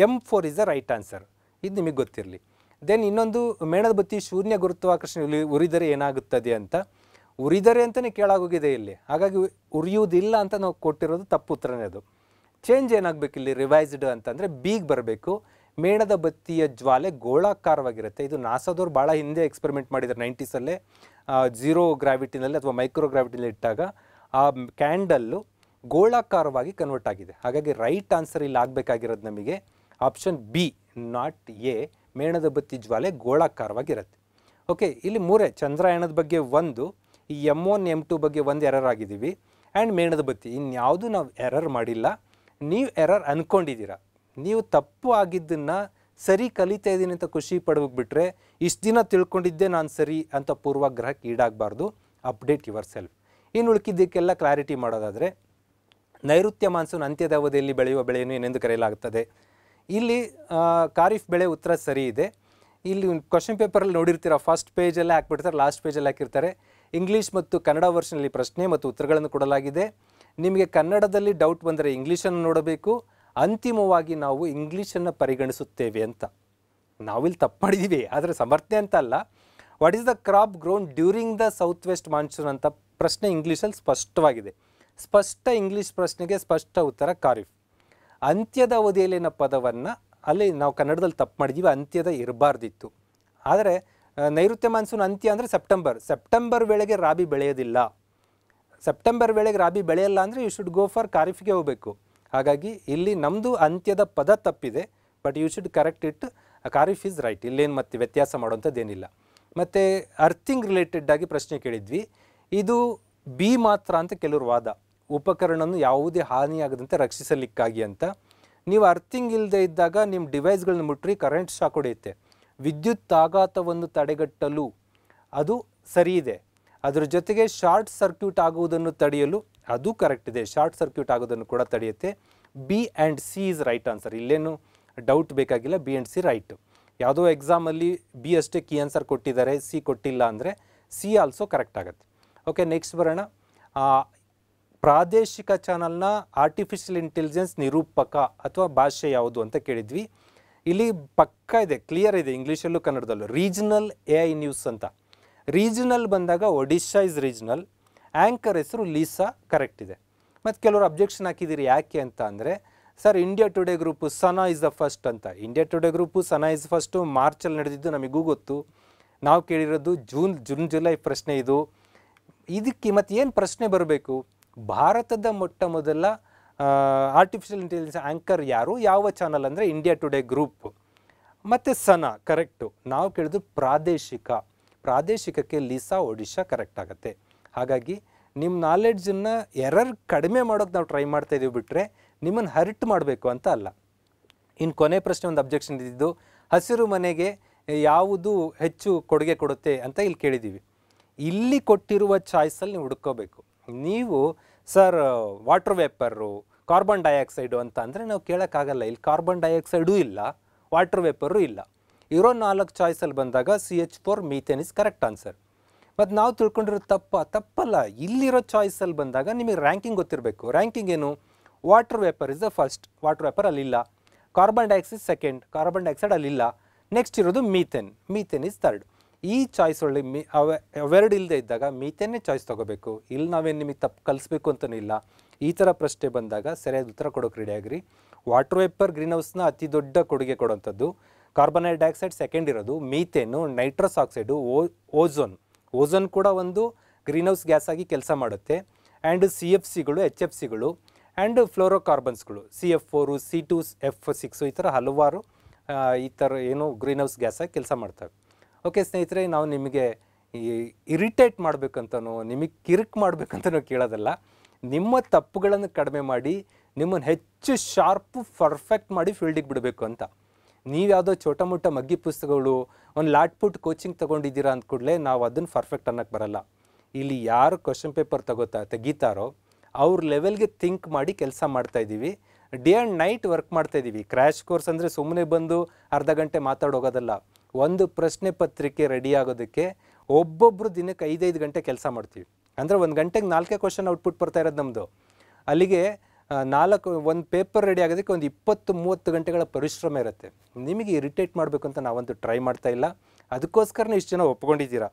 M four is the right answer ಇದು ನಿಮಗೆ ಗೊತ್ತಿರಲಿ ದೆನ್ ಇನ್ನೊಂದು ಮೇಣದ ಬತ್ತಿ ಶೂನ್ಯ ಗುರುತ್ವಾಕರ್ಷಣೆ ಉರಿದರೆ ಏನಾಗುತ್ತದೆ ಅಂತ ಉರಿದರೆ ಅಂತಲೇ ಕೇಳಾಗೋಗಿದೆ ಇಲ್ಲಿ ಹಾಗಾಗಿ ಉರಿಯುವುದಿಲ್ಲ ಅಂತ ನಾವು ಕೊಟ್ಟಿರೋದು ತಪ್ಪು ಉತ್ತರನೇ ಅದು ಚೇಂಜ್ ಏನಾಗಬೇಕು ಇಲ್ಲಿ ರಿವೈಸ್ಡ್ ಅಂತಂದರೆ ಬೀಗ್ ಬರಬೇಕು ಮೇಣದ ಬತ್ತಿಯ ಜ್ವಾಲೆ ಗೋಳಾಕಾರವಾಗಿರುತ್ತೆ ಇದು ನಾಸಾದವ್ರು ಭಾಳ ಹಿಂದೆ ಎಕ್ಸ್ಪೆರಿಮೆಂಟ್ ಮಾಡಿದ್ದಾರೆ ನೈಂಟೀಸಲ್ಲೇ ಜೀರೋ ಗ್ರಾವಿಟಿನಲ್ಲಿ ಅಥವಾ ಮೈಕ್ರೋ ಗ್ರಾವಿಟಿನಲ್ಲಿ ಇಟ್ಟಾಗ ಆ ಕ್ಯಾಂಡಲ್ಲು ಗೋಳಾಕಾರವಾಗಿ ಕನ್ವರ್ಟ್ ಆಗಿದೆ ಹಾಗಾಗಿ ರೈಟ್ ಆನ್ಸರ್ ಇಲ್ಲಿ ಆಗಬೇಕಾಗಿರೋದು ನಮಗೆ ಆಪ್ಷನ್ ಬಿ ನಾಟ್ ಎ ಮೇಣದ ಬತ್ತಿ ಜ್ವಾಲೆ ಗೋಳಾಕಾರವಾಗಿರುತ್ತೆ ಓಕೆ ಇಲ್ಲಿ ಮೂರೇ ಚಂದ್ರಯಾನದ ಬಗ್ಗೆ ಒಂದು ಈ ಎಮ್ ಒನ್ ಎಮ್ ಟು ಬಗ್ಗೆ ಒಂದು ಎರರ್ ಆಗಿದ್ದೀವಿ ಆ್ಯಂಡ್ ಮೇಣದ ಬತ್ತಿ ಇನ್ಯಾವುದು ನಾವು ಎರರ್ ಮಾಡಿಲ್ಲ ನೀವು ಎರರ್ ಅಂದ್ಕೊಂಡಿದ್ದೀರಾ ನೀವು ತಪ್ಪು ಆಗಿದ್ದನ್ನು ಸರಿ ಕಲಿತಾ ಇದ್ದೀನಿ ಅಂತ ಖುಷಿ ಪಡೋಗ್ಬಿಟ್ರೆ ಇಷ್ಟು ದಿನ ತಿಳ್ಕೊಂಡಿದ್ದೆ ನಾನು ಸರಿ ಅಂತ ಪೂರ್ವಾಗ್ರಹಕ್ಕೆ ಈಡಾಗಬಾರ್ದು ಅಪ್ಡೇಟ್ ಯುವರ್ ಸೆಲ್ಫ್ ಇನ್ನು ಉಳ್ಕಿದ್ದಕ್ಕೆಲ್ಲ ಕ್ಲಾರಿಟಿ ಮಾಡೋದಾದರೆ ನೈಋತ್ಯ ಮಾನ್ಸೂನ್ ಅಂತ್ಯದ ಅವಧಿಯಲ್ಲಿ ಬೆಳೆಯುವ ಬೆಳೆಯನ್ನು ಏನೆಂದು ಕರೆಯಲಾಗುತ್ತದೆ ಇಲ್ಲಿ ಖಾರಿಫ್ ಬೆಳೆ ಉತ್ತರ ಸರಿ ಇದೆ ಇಲ್ಲಿ ಕ್ವಶನ್ ಪೇಪರಲ್ಲಿ ನೋಡಿರ್ತೀರ ಫಸ್ಟ್ ಪೇಜಲ್ಲೇ ಹಾಕ್ಬಿಡ್ತಾರೆ ಲಾಸ್ಟ್ ಪೇಜಲ್ಲಿ ಹಾಕಿರ್ತಾರೆ ಇಂಗ್ಲೀಷ್ ಮತ್ತು ಕನ್ನಡ ವರ್ಷನಲ್ಲಿ ಪ್ರಶ್ನೆ ಮತ್ತು ಉತ್ತರಗಳನ್ನು ಕೊಡಲಾಗಿದೆ ನಿಮಗೆ ಕನ್ನಡದಲ್ಲಿ ಡೌಟ್ ಬಂದರೆ ಇಂಗ್ಲೀಷನ್ನು ನೋಡಬೇಕು ಅಂತಿಮವಾಗಿ ನಾವು ಇಂಗ್ಲೀಷನ್ನು ಪರಿಗಣಿಸುತ್ತೇವೆ ಅಂತ ನಾವಿಲ್ಲಿ ತಪ್ಪು ಮಾಡಿದ್ದೀವಿ ಆದರೆ ಸಮರ್ಥನೆ ಅಂತ ಅಲ್ಲ what is the crop grown during the south west monsoon ಅಂತ ಪ್ರಶ್ನೆ ಇಂಗ್ಲೀಷಲ್ಲಿ ಸ್ಪಷ್ಟವಾಗಿದೆ ಸ್ಪಷ್ಟ ಇಂಗ್ಲೀಷ್ ಪ್ರಶ್ನೆಗೆ ಸ್ಪಷ್ಟ ಉತ್ತರ ಕಾರಿಫ್ ಅಂತ್ಯದ ಅವಧಿಯಲ್ಲಿನ ಪದವನ್ನು ಅಲ್ಲಿ ನಾವು ಕನ್ನಡದಲ್ಲಿ ತಪ್ಪು ಮಾಡಿದ್ದೀವಿ ಅಂತ್ಯದ ಇರಬಾರ್ದಿತ್ತು ಆದರೆ ನೈಋತ್ಯ ಮಾನ್ಸೂನ್ ಅಂತ್ಯ ಅಂದರೆ ಸೆಪ್ಟೆಂಬರ್ ಸೆಪ್ಟೆಂಬರ್ ವೇಳೆಗೆ ರಾಬಿ ಬೆಳೆಯೋದಿಲ್ಲ ಸೆಪ್ಟೆಂಬರ್ ವೇಳೆಗೆ ರಾಬಿ ಬೆಳೆಯಲ್ಲ ಅಂದರೆ ಯು ಶುಡ್ ಗೋ ಫಾರ್ ಖಾರಿಫ್ಗೆ ಹೋಗಬೇಕು ಹಾಗಾಗಿ ಇಲ್ಲಿ ನಮ್ಮದು ಅಂತ್ಯದ ಪದ ತಪ್ಪಿದೆ but you should correct it kharif is right ಇಲ್ಲೇನು ಮತ್ತೆ ವ್ಯತ್ಯಾಸ ಏನಿಲ್ಲ ಮತ್ತು ಅರ್ಥಿಂಗ್ ರಿಲೇಟೆಡ್ಡಾಗಿ ಪ್ರಶ್ನೆ ಕೇಳಿದ್ವಿ ಇದು ಬಿ ಮಾತ್ರ ಅಂತ ಕೆಲವರು ವಾದ ಉಪಕರಣವನ್ನು ಯಾವುದೇ ಹಾನಿಯಾಗದಂತೆ ರಕ್ಷಿಸಲಿಕ್ಕಾಗಿ ಅಂತ ನೀವು ಅರ್ಥಿಂಗ್ ಇಲ್ಲದೆ ಇದ್ದಾಗ ನಿಮ್ಮ ಡಿವೈಸ್ಗಳನ್ನ ಮುಟ್ರಿ ಕರೆಂಟ್ ಶಾಕ್ ಹೊಡೆಯುತ್ತೆ ವಿದ್ಯುತ್ ಆಘಾತವನ್ನು ತಡೆಗಟ್ಟಲು ಅದು ಸರಿ ಇದೆ ಅದರ ಜೊತೆಗೆ ಶಾರ್ಟ್ ಸರ್ಕ್ಯೂಟ್ ಆಗುವುದನ್ನು ತಡೆಯಲು ಅದು ಕರೆಕ್ಟ್ ಇದೆ ಶಾರ್ಟ್ ಸರ್ಕ್ಯೂಟ್ ಆಗೋದನ್ನು ಕೂಡ ತಡೆಯುತ್ತೆ B and C is right answer ಇಲ್ಲೇನು ಡೌಟ್ ಬೇಕಾಗಿಲ್ಲ ಬಿ ಆ್ಯಂಡ್ ಸಿ ರೈಟ್ ಯಾವುದೋ ಎಕ್ಸಾಮಲ್ಲಿ ಬಿ ಅಷ್ಟೇ ಕಿ ಆನ್ಸರ್ ಕೊಟ್ಟಿದ್ದಾರೆ ಸಿ ಕೊಟ್ಟಿಲ್ಲ ಅಂದರೆ ಸಿ ಆಲ್ಸೋ ಕರೆಕ್ಟ್ ಆಗುತ್ತೆ ಓಕೆ ನೆಕ್ಸ್ಟ್ ಬರೋಣ ಪ್ರಾದೇಶಿಕ ಚಾನಲ್ನ ಆರ್ಟಿಫಿಷಿಯಲ್ ಇಂಟೆಲಿಜೆನ್ಸ್ ನಿರೂಪಕ ಅಥವಾ ಭಾಷೆ ಯಾವುದು ಅಂತ ಕೇಳಿದ್ವಿ ಇಲ್ಲಿ ಪಕ್ಕ ಇದೆ ಕ್ಲಿಯರ್ ಇದೆ ಇಂಗ್ಲೀಷಲ್ಲೂ ಕನ್ನಡದಲ್ಲೂ ರೀಜನಲ್ ಎ ಐ ನ್ಯೂಸ್ ಅಂತ ರೀಜನಲ್ ಬಂದಾಗ ಒಡಿಶಾ ಇಸ್ ರೀಜನಲ್ ಆ್ಯಂಕರ್ ಹೆಸರು ಲೀಸಾ ಕರೆಕ್ಟ್ ಇದೆ ಮತ್ತು ಕೆಲವರು ಅಬ್ಜೆಕ್ಷನ್ ಹಾಕಿದ್ದೀರಿ ಯಾಕೆ ಅಂತ ಅಂದರೆ sir India Today group Sana is the first ಅಂತ India Today group Sana is first ಮಾರ್ಚಲ್ಲಿ ನಡೆದಿದ್ದು ನಮಗೂ ಗೊತ್ತು ನಾವು ಕೇಳಿರೋದು ಜೂನ್ ಜೂನ್ ಜುಲೈ ಪ್ರಶ್ನೆ ಇದು ಇದಕ್ಕೆ ಮತ್ತು ಏನು ಪ್ರಶ್ನೆ ಬರಬೇಕು ಭಾರತದ ಮೊಟ್ಟ ಮೊದಲ ಆರ್ಟಿಫಿಷಿಯಲ್ ಇಂಟೆಲಿಜೆನ್ಸ್ ಆ್ಯಂಕರ್ ಯಾರು ಯಾವ ಚಾನಲ್ ಅಂದರೆ ಇಂಡಿಯಾ ಟುಡೇ ಗ್ರೂಪ್ ಮತ್ತು ಸನಾ ಕರೆಕ್ಟು ನಾವು ಕೇಳಿದ್ದು ಪ್ರಾದೇಶಿಕ ಪ್ರಾದೇಶಿಕಕ್ಕೆ ಲೀಸಾ ಒಡಿಶಾ ಕರೆಕ್ಟ್ ಆಗುತ್ತೆ ಹಾಗಾಗಿ ನಿಮ್ಮ ನಾಲೆಡ್ಜನ್ನು ಎರರ್ ಕಡಿಮೆ ಮಾಡೋಕ್ಕೆ ನಾವು ಟ್ರೈ ಮಾಡ್ತಾ ಇದ್ದೀವಿ ಬಿಟ್ಟರೆ ನಿಮ್ಮನ್ನು ಹರ್ಟ್ ಮಾಡಬೇಕು ಅಂತ ಅಲ್ಲ ಇನ್ನು ಕೊನೆ ಪ್ರಶ್ನೆ ಒಂದು ಅಬ್ಜೆಕ್ಷನ್ ಇದ್ದಿದ್ದು ಹಸಿರು ಮನೆಗೆ ಯಾವುದು ಹೆಚ್ಚು ಕೊಡುಗೆ ಕೊಡುತ್ತೆ ಅಂತ ಇಲ್ಲಿ ಕೇಳಿದ್ದೀವಿ ಇಲ್ಲಿ ಕೊಟ್ಟಿರುವ ಚಾಯ್ಸಲ್ಲಿ ನೀವು ಹುಡ್ಕೋಬೇಕು ನೀವು sir water vapour carbon dioxide ಅಂತ ಅಂದರೆ ನಾವು ಕೇಳೋಕ್ಕಾಗಲ್ಲ ಇಲ್ಲಿ ಕಾರ್ಬನ್ ಡೈಆಕ್ಸೈಡೂ ಇಲ್ಲ ವಾಟರ್ ವೇಪರೂ ಇಲ್ಲ ಇರೋ ನಾಲ್ಕು ಚಾಯ್ಸಲ್ಲಿ ಬಂದಾಗ C H four methane is correct answer ಮತ್ತು ನಾವು ತಿಳ್ಕೊಂಡಿರೋ ತಪ್ಪ ತಪ್ಪಲ್ಲ ಇಲ್ಲಿರೋ ಚಾಯ್ಸಲ್ಲಿ ಬಂದಾಗ ನಿಮಗೆ ರ್ಯಾಂಕಿಂಗ್ ಗೊತ್ತಿರಬೇಕು ರ್ಯಾಂಕಿಂಗ್ ಏನು water vapour is the first water vapour ಅಲ್ಲಿಲ್ಲ carbon dioxide second carbon dioxide ಅಲ್ಲಿಲ್ಲ ನೆಕ್ಸ್ಟ್ ಇರೋದು ಮೀಥೆನ್ ಮೀಥೆನ್ ಇಸ್ ತರ್ಡ್ ಈ ಚಾಯ್ಸ್ ಒಳ್ಳೆ ಮೀ ಅವೆರಡು ಇಲ್ಲದೆ ಇದ್ದಾಗ ಮೀಥೇನೇ ಚಾಯ್ಸ್ ತೊಗೋಬೇಕು ಇಲ್ಲಿ ನಾವೇನು ನಿಮಗೆ ತಪ್ಪು ಕಲಿಸ್ಬೇಕು ಅಂತಲೂ ಇಲ್ಲ ಈ ಥರ ಪ್ರಶ್ನೆ ಬಂದಾಗ ಸರಿಯಾದ ಉತ್ತರ ಕೊಡೋಕೆ ರೆಡಿಯಾಗ್ರಿ ವಾಟರ್ ವೇಪರ್ ಗ್ರೀನ್ ಹೌಸ್ನ ಅತಿ ದೊಡ್ಡ ಕೊಡುಗೆ ಕೊಡೋಂಥದ್ದು ಕಾರ್ಬನ್ ಡೈಆಕ್ಸೈಡ್ ಸೆಕೆಂಡ್ ಇರೋದು methane nitrous oxide O ozone ozone ಕೂಡ ಒಂದು ಗ್ರೀನ್ ಹೌಸ್ ಗ್ಯಾಸ್ ಆಗಿ ಕೆಲಸ ಮಾಡುತ್ತೆ ಆ್ಯಂಡ್ ಸಿ ಎಫ್ ಸಿಗಳು ಎಚ್ ಎಫ್ ಸಿಗಳು ಆ್ಯಂಡ್ ಫ್ಲೋರೋ ಕಾರ್ಬನ್ಸ್ಗಳು C F four C two F six ಈ ಥರ ಹಲವಾರು ಈ ಥರ ಏನು ಗ್ರೀನ್ ಹೌಸ್ ಗ್ಯಾಸಾಗಿ ಕೆಲಸ ಮಾಡ್ತವೆ ಓಕೆ ಸ್ನೇಹಿತರೆ ನಾವು ನಿಮಗೆ ಇರಿಟೇಟ್ ಮಾಡಬೇಕಂತನೋ ನಿಮಗೆ ಕಿರಿಕ್ ಮಾಡಬೇಕಂತನೋ ಕೇಳೋದಲ್ಲ ನಿಮ್ಮ ತಪ್ಪುಗಳನ್ನು ಕಡಿಮೆ ಮಾಡಿ ನಿಮ್ಮನ್ನು ಹೆಚ್ಚು ಶಾರ್ಪು ಪರ್ಫೆಕ್ಟ್ ಮಾಡಿ ಫೀಲ್ಡಿಗೆ ಬಿಡಬೇಕು ಅಂತ ನೀವು ಯಾವುದೋ ಚೋಟ ಮೋಟ ಮಗ್ಗಿ ಪುಸ್ತಕಗಳು ಒಂದು ಲಾಟ್ಪುಟ್ ಕೋಚಿಂಗ್ ತೊಗೊಂಡಿದ್ದೀರಾ ಅಂದ ಕೂಡಲೇ ನಾವು ಅದನ್ನು ಪರ್ಫೆಕ್ಟ್ ಅನ್ನೋಕ್ಕೆ ಬರಲ್ಲ ಇಲ್ಲಿ ಯಾರು ಕ್ವಶನ್ ಪೇಪರ್ ತಗೋತಾ ತೆಗೀತಾರೋ ಅವ್ರ ಲೆವೆಲ್ಗೆ ಥಿಂಕ್ ಮಾಡಿ ಕೆಲಸ ಮಾಡ್ತಾಯಿದ್ದೀವಿ ಡೇ ಆ್ಯಂಡ್ ನೈಟ್ ವರ್ಕ್ ಮಾಡ್ತಾಯಿದ್ದೀವಿ ಕ್ರ್ಯಾಶ್ ಕೋರ್ಸ್ ಅಂದರೆ ಸುಮ್ಮನೆ ಬಂದು ಅರ್ಧ ಗಂಟೆ ಮಾತಾಡೋಗೋದಲ್ಲ ಒಂದು ಪ್ರಶ್ನೆ ಪತ್ರಿಕೆ ರೆಡಿ ಆಗೋದಕ್ಕೆ ಒಬ್ಬೊಬ್ಬರು ದಿನಕ್ಕೆ ಐದೈದು ಗಂಟೆ ಕೆಲಸ ಮಾಡ್ತೀವಿ ಅಂದರೆ ಒಂದು ಗಂಟೆಗೆ ನಾಲ್ಕೇ ಕ್ವಶನ್ ಔಟ್ಪುಟ್ ಬರ್ತಾ ಇರೋದು ನಮ್ಮದು ಅಲ್ಲಿಗೆ ನಾಲ್ಕು ಒಂದು ಪೇಪರ್ ರೆಡಿ ಆಗೋದಕ್ಕೆ ಒಂದು ಇಪ್ಪತ್ತು ಮೂವತ್ತು ಗಂಟೆಗಳ ಪರಿಶ್ರಮ ಇರುತ್ತೆ ನಿಮಗೆ ಇರಿಟೇಟ್ ಮಾಡಬೇಕು ಅಂತ ನಾವಂತೂ ಟ್ರೈ ಮಾಡ್ತಾ ಇಲ್ಲ ಅದಕ್ಕೋಸ್ಕರನೇ ಇಷ್ಟು ಜನ ಒಪ್ಕೊಂಡಿದ್ದೀರಾ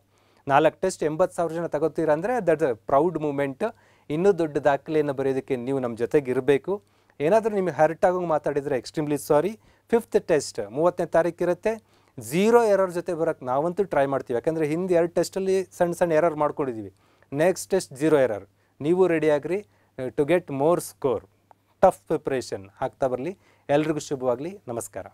ನಾಲ್ಕು ಟೆಸ್ಟ್ ಎಂಬತ್ತು ಸಾವಿರ ಜನ ತಗೋತೀರ ಅಂದರೆ ದಟ್ ಪ್ರೌಡ್ ಮೂಮೆಂಟ್ ಇನ್ನೂ ದೊಡ್ಡ ದಾಖಲೆಯನ್ನು ಬರೆಯೋದಕ್ಕೆ ನೀವು ನಮ್ಮ ಜೊತೆಗೆ ಇರಬೇಕು ಏನಾದರೂ ನಿಮಗೆ ಹರ್ಟ್ ಆಗೋಂಗೆ ಮಾತಾಡಿದರೆ ಎಕ್ಸ್ಟ್ರೀಮ್ಲಿ ಸಾರಿ ಫಿಫ್ತ್ ಟೆಸ್ಟ್ ಮೂವತ್ತನೇ ತಾರೀಕು ಇರುತ್ತೆ ಝೀರೋ ಎರರ್ ಜೊತೆ ಬರೋಕ್ಕೆ ನಾವಂತೂ ಟ್ರೈ ಮಾಡ್ತೀವಿ ಯಾಕಂದರೆ ಹಿಂದೆ ಎರಡು ಟೆಸ್ಟಲ್ಲಿ ಸಣ್ಣ ಸಣ್ಣ ಎರರ್ ಮಾಡ್ಕೊಂಡಿದ್ದೀವಿ ನೆಕ್ಸ್ಟ್ ಟೆಸ್ಟ್ ಝೀರೋ ಎರರ್ ನೀವು ರೆಡಿ ಆಗಿರಿ to get more score tough preparation ಆಗ್ತಾ ಬರಲಿ ಎಲ್ರಿಗೂ ಶುಭವಾಗಲಿ ನಮಸ್ಕಾರ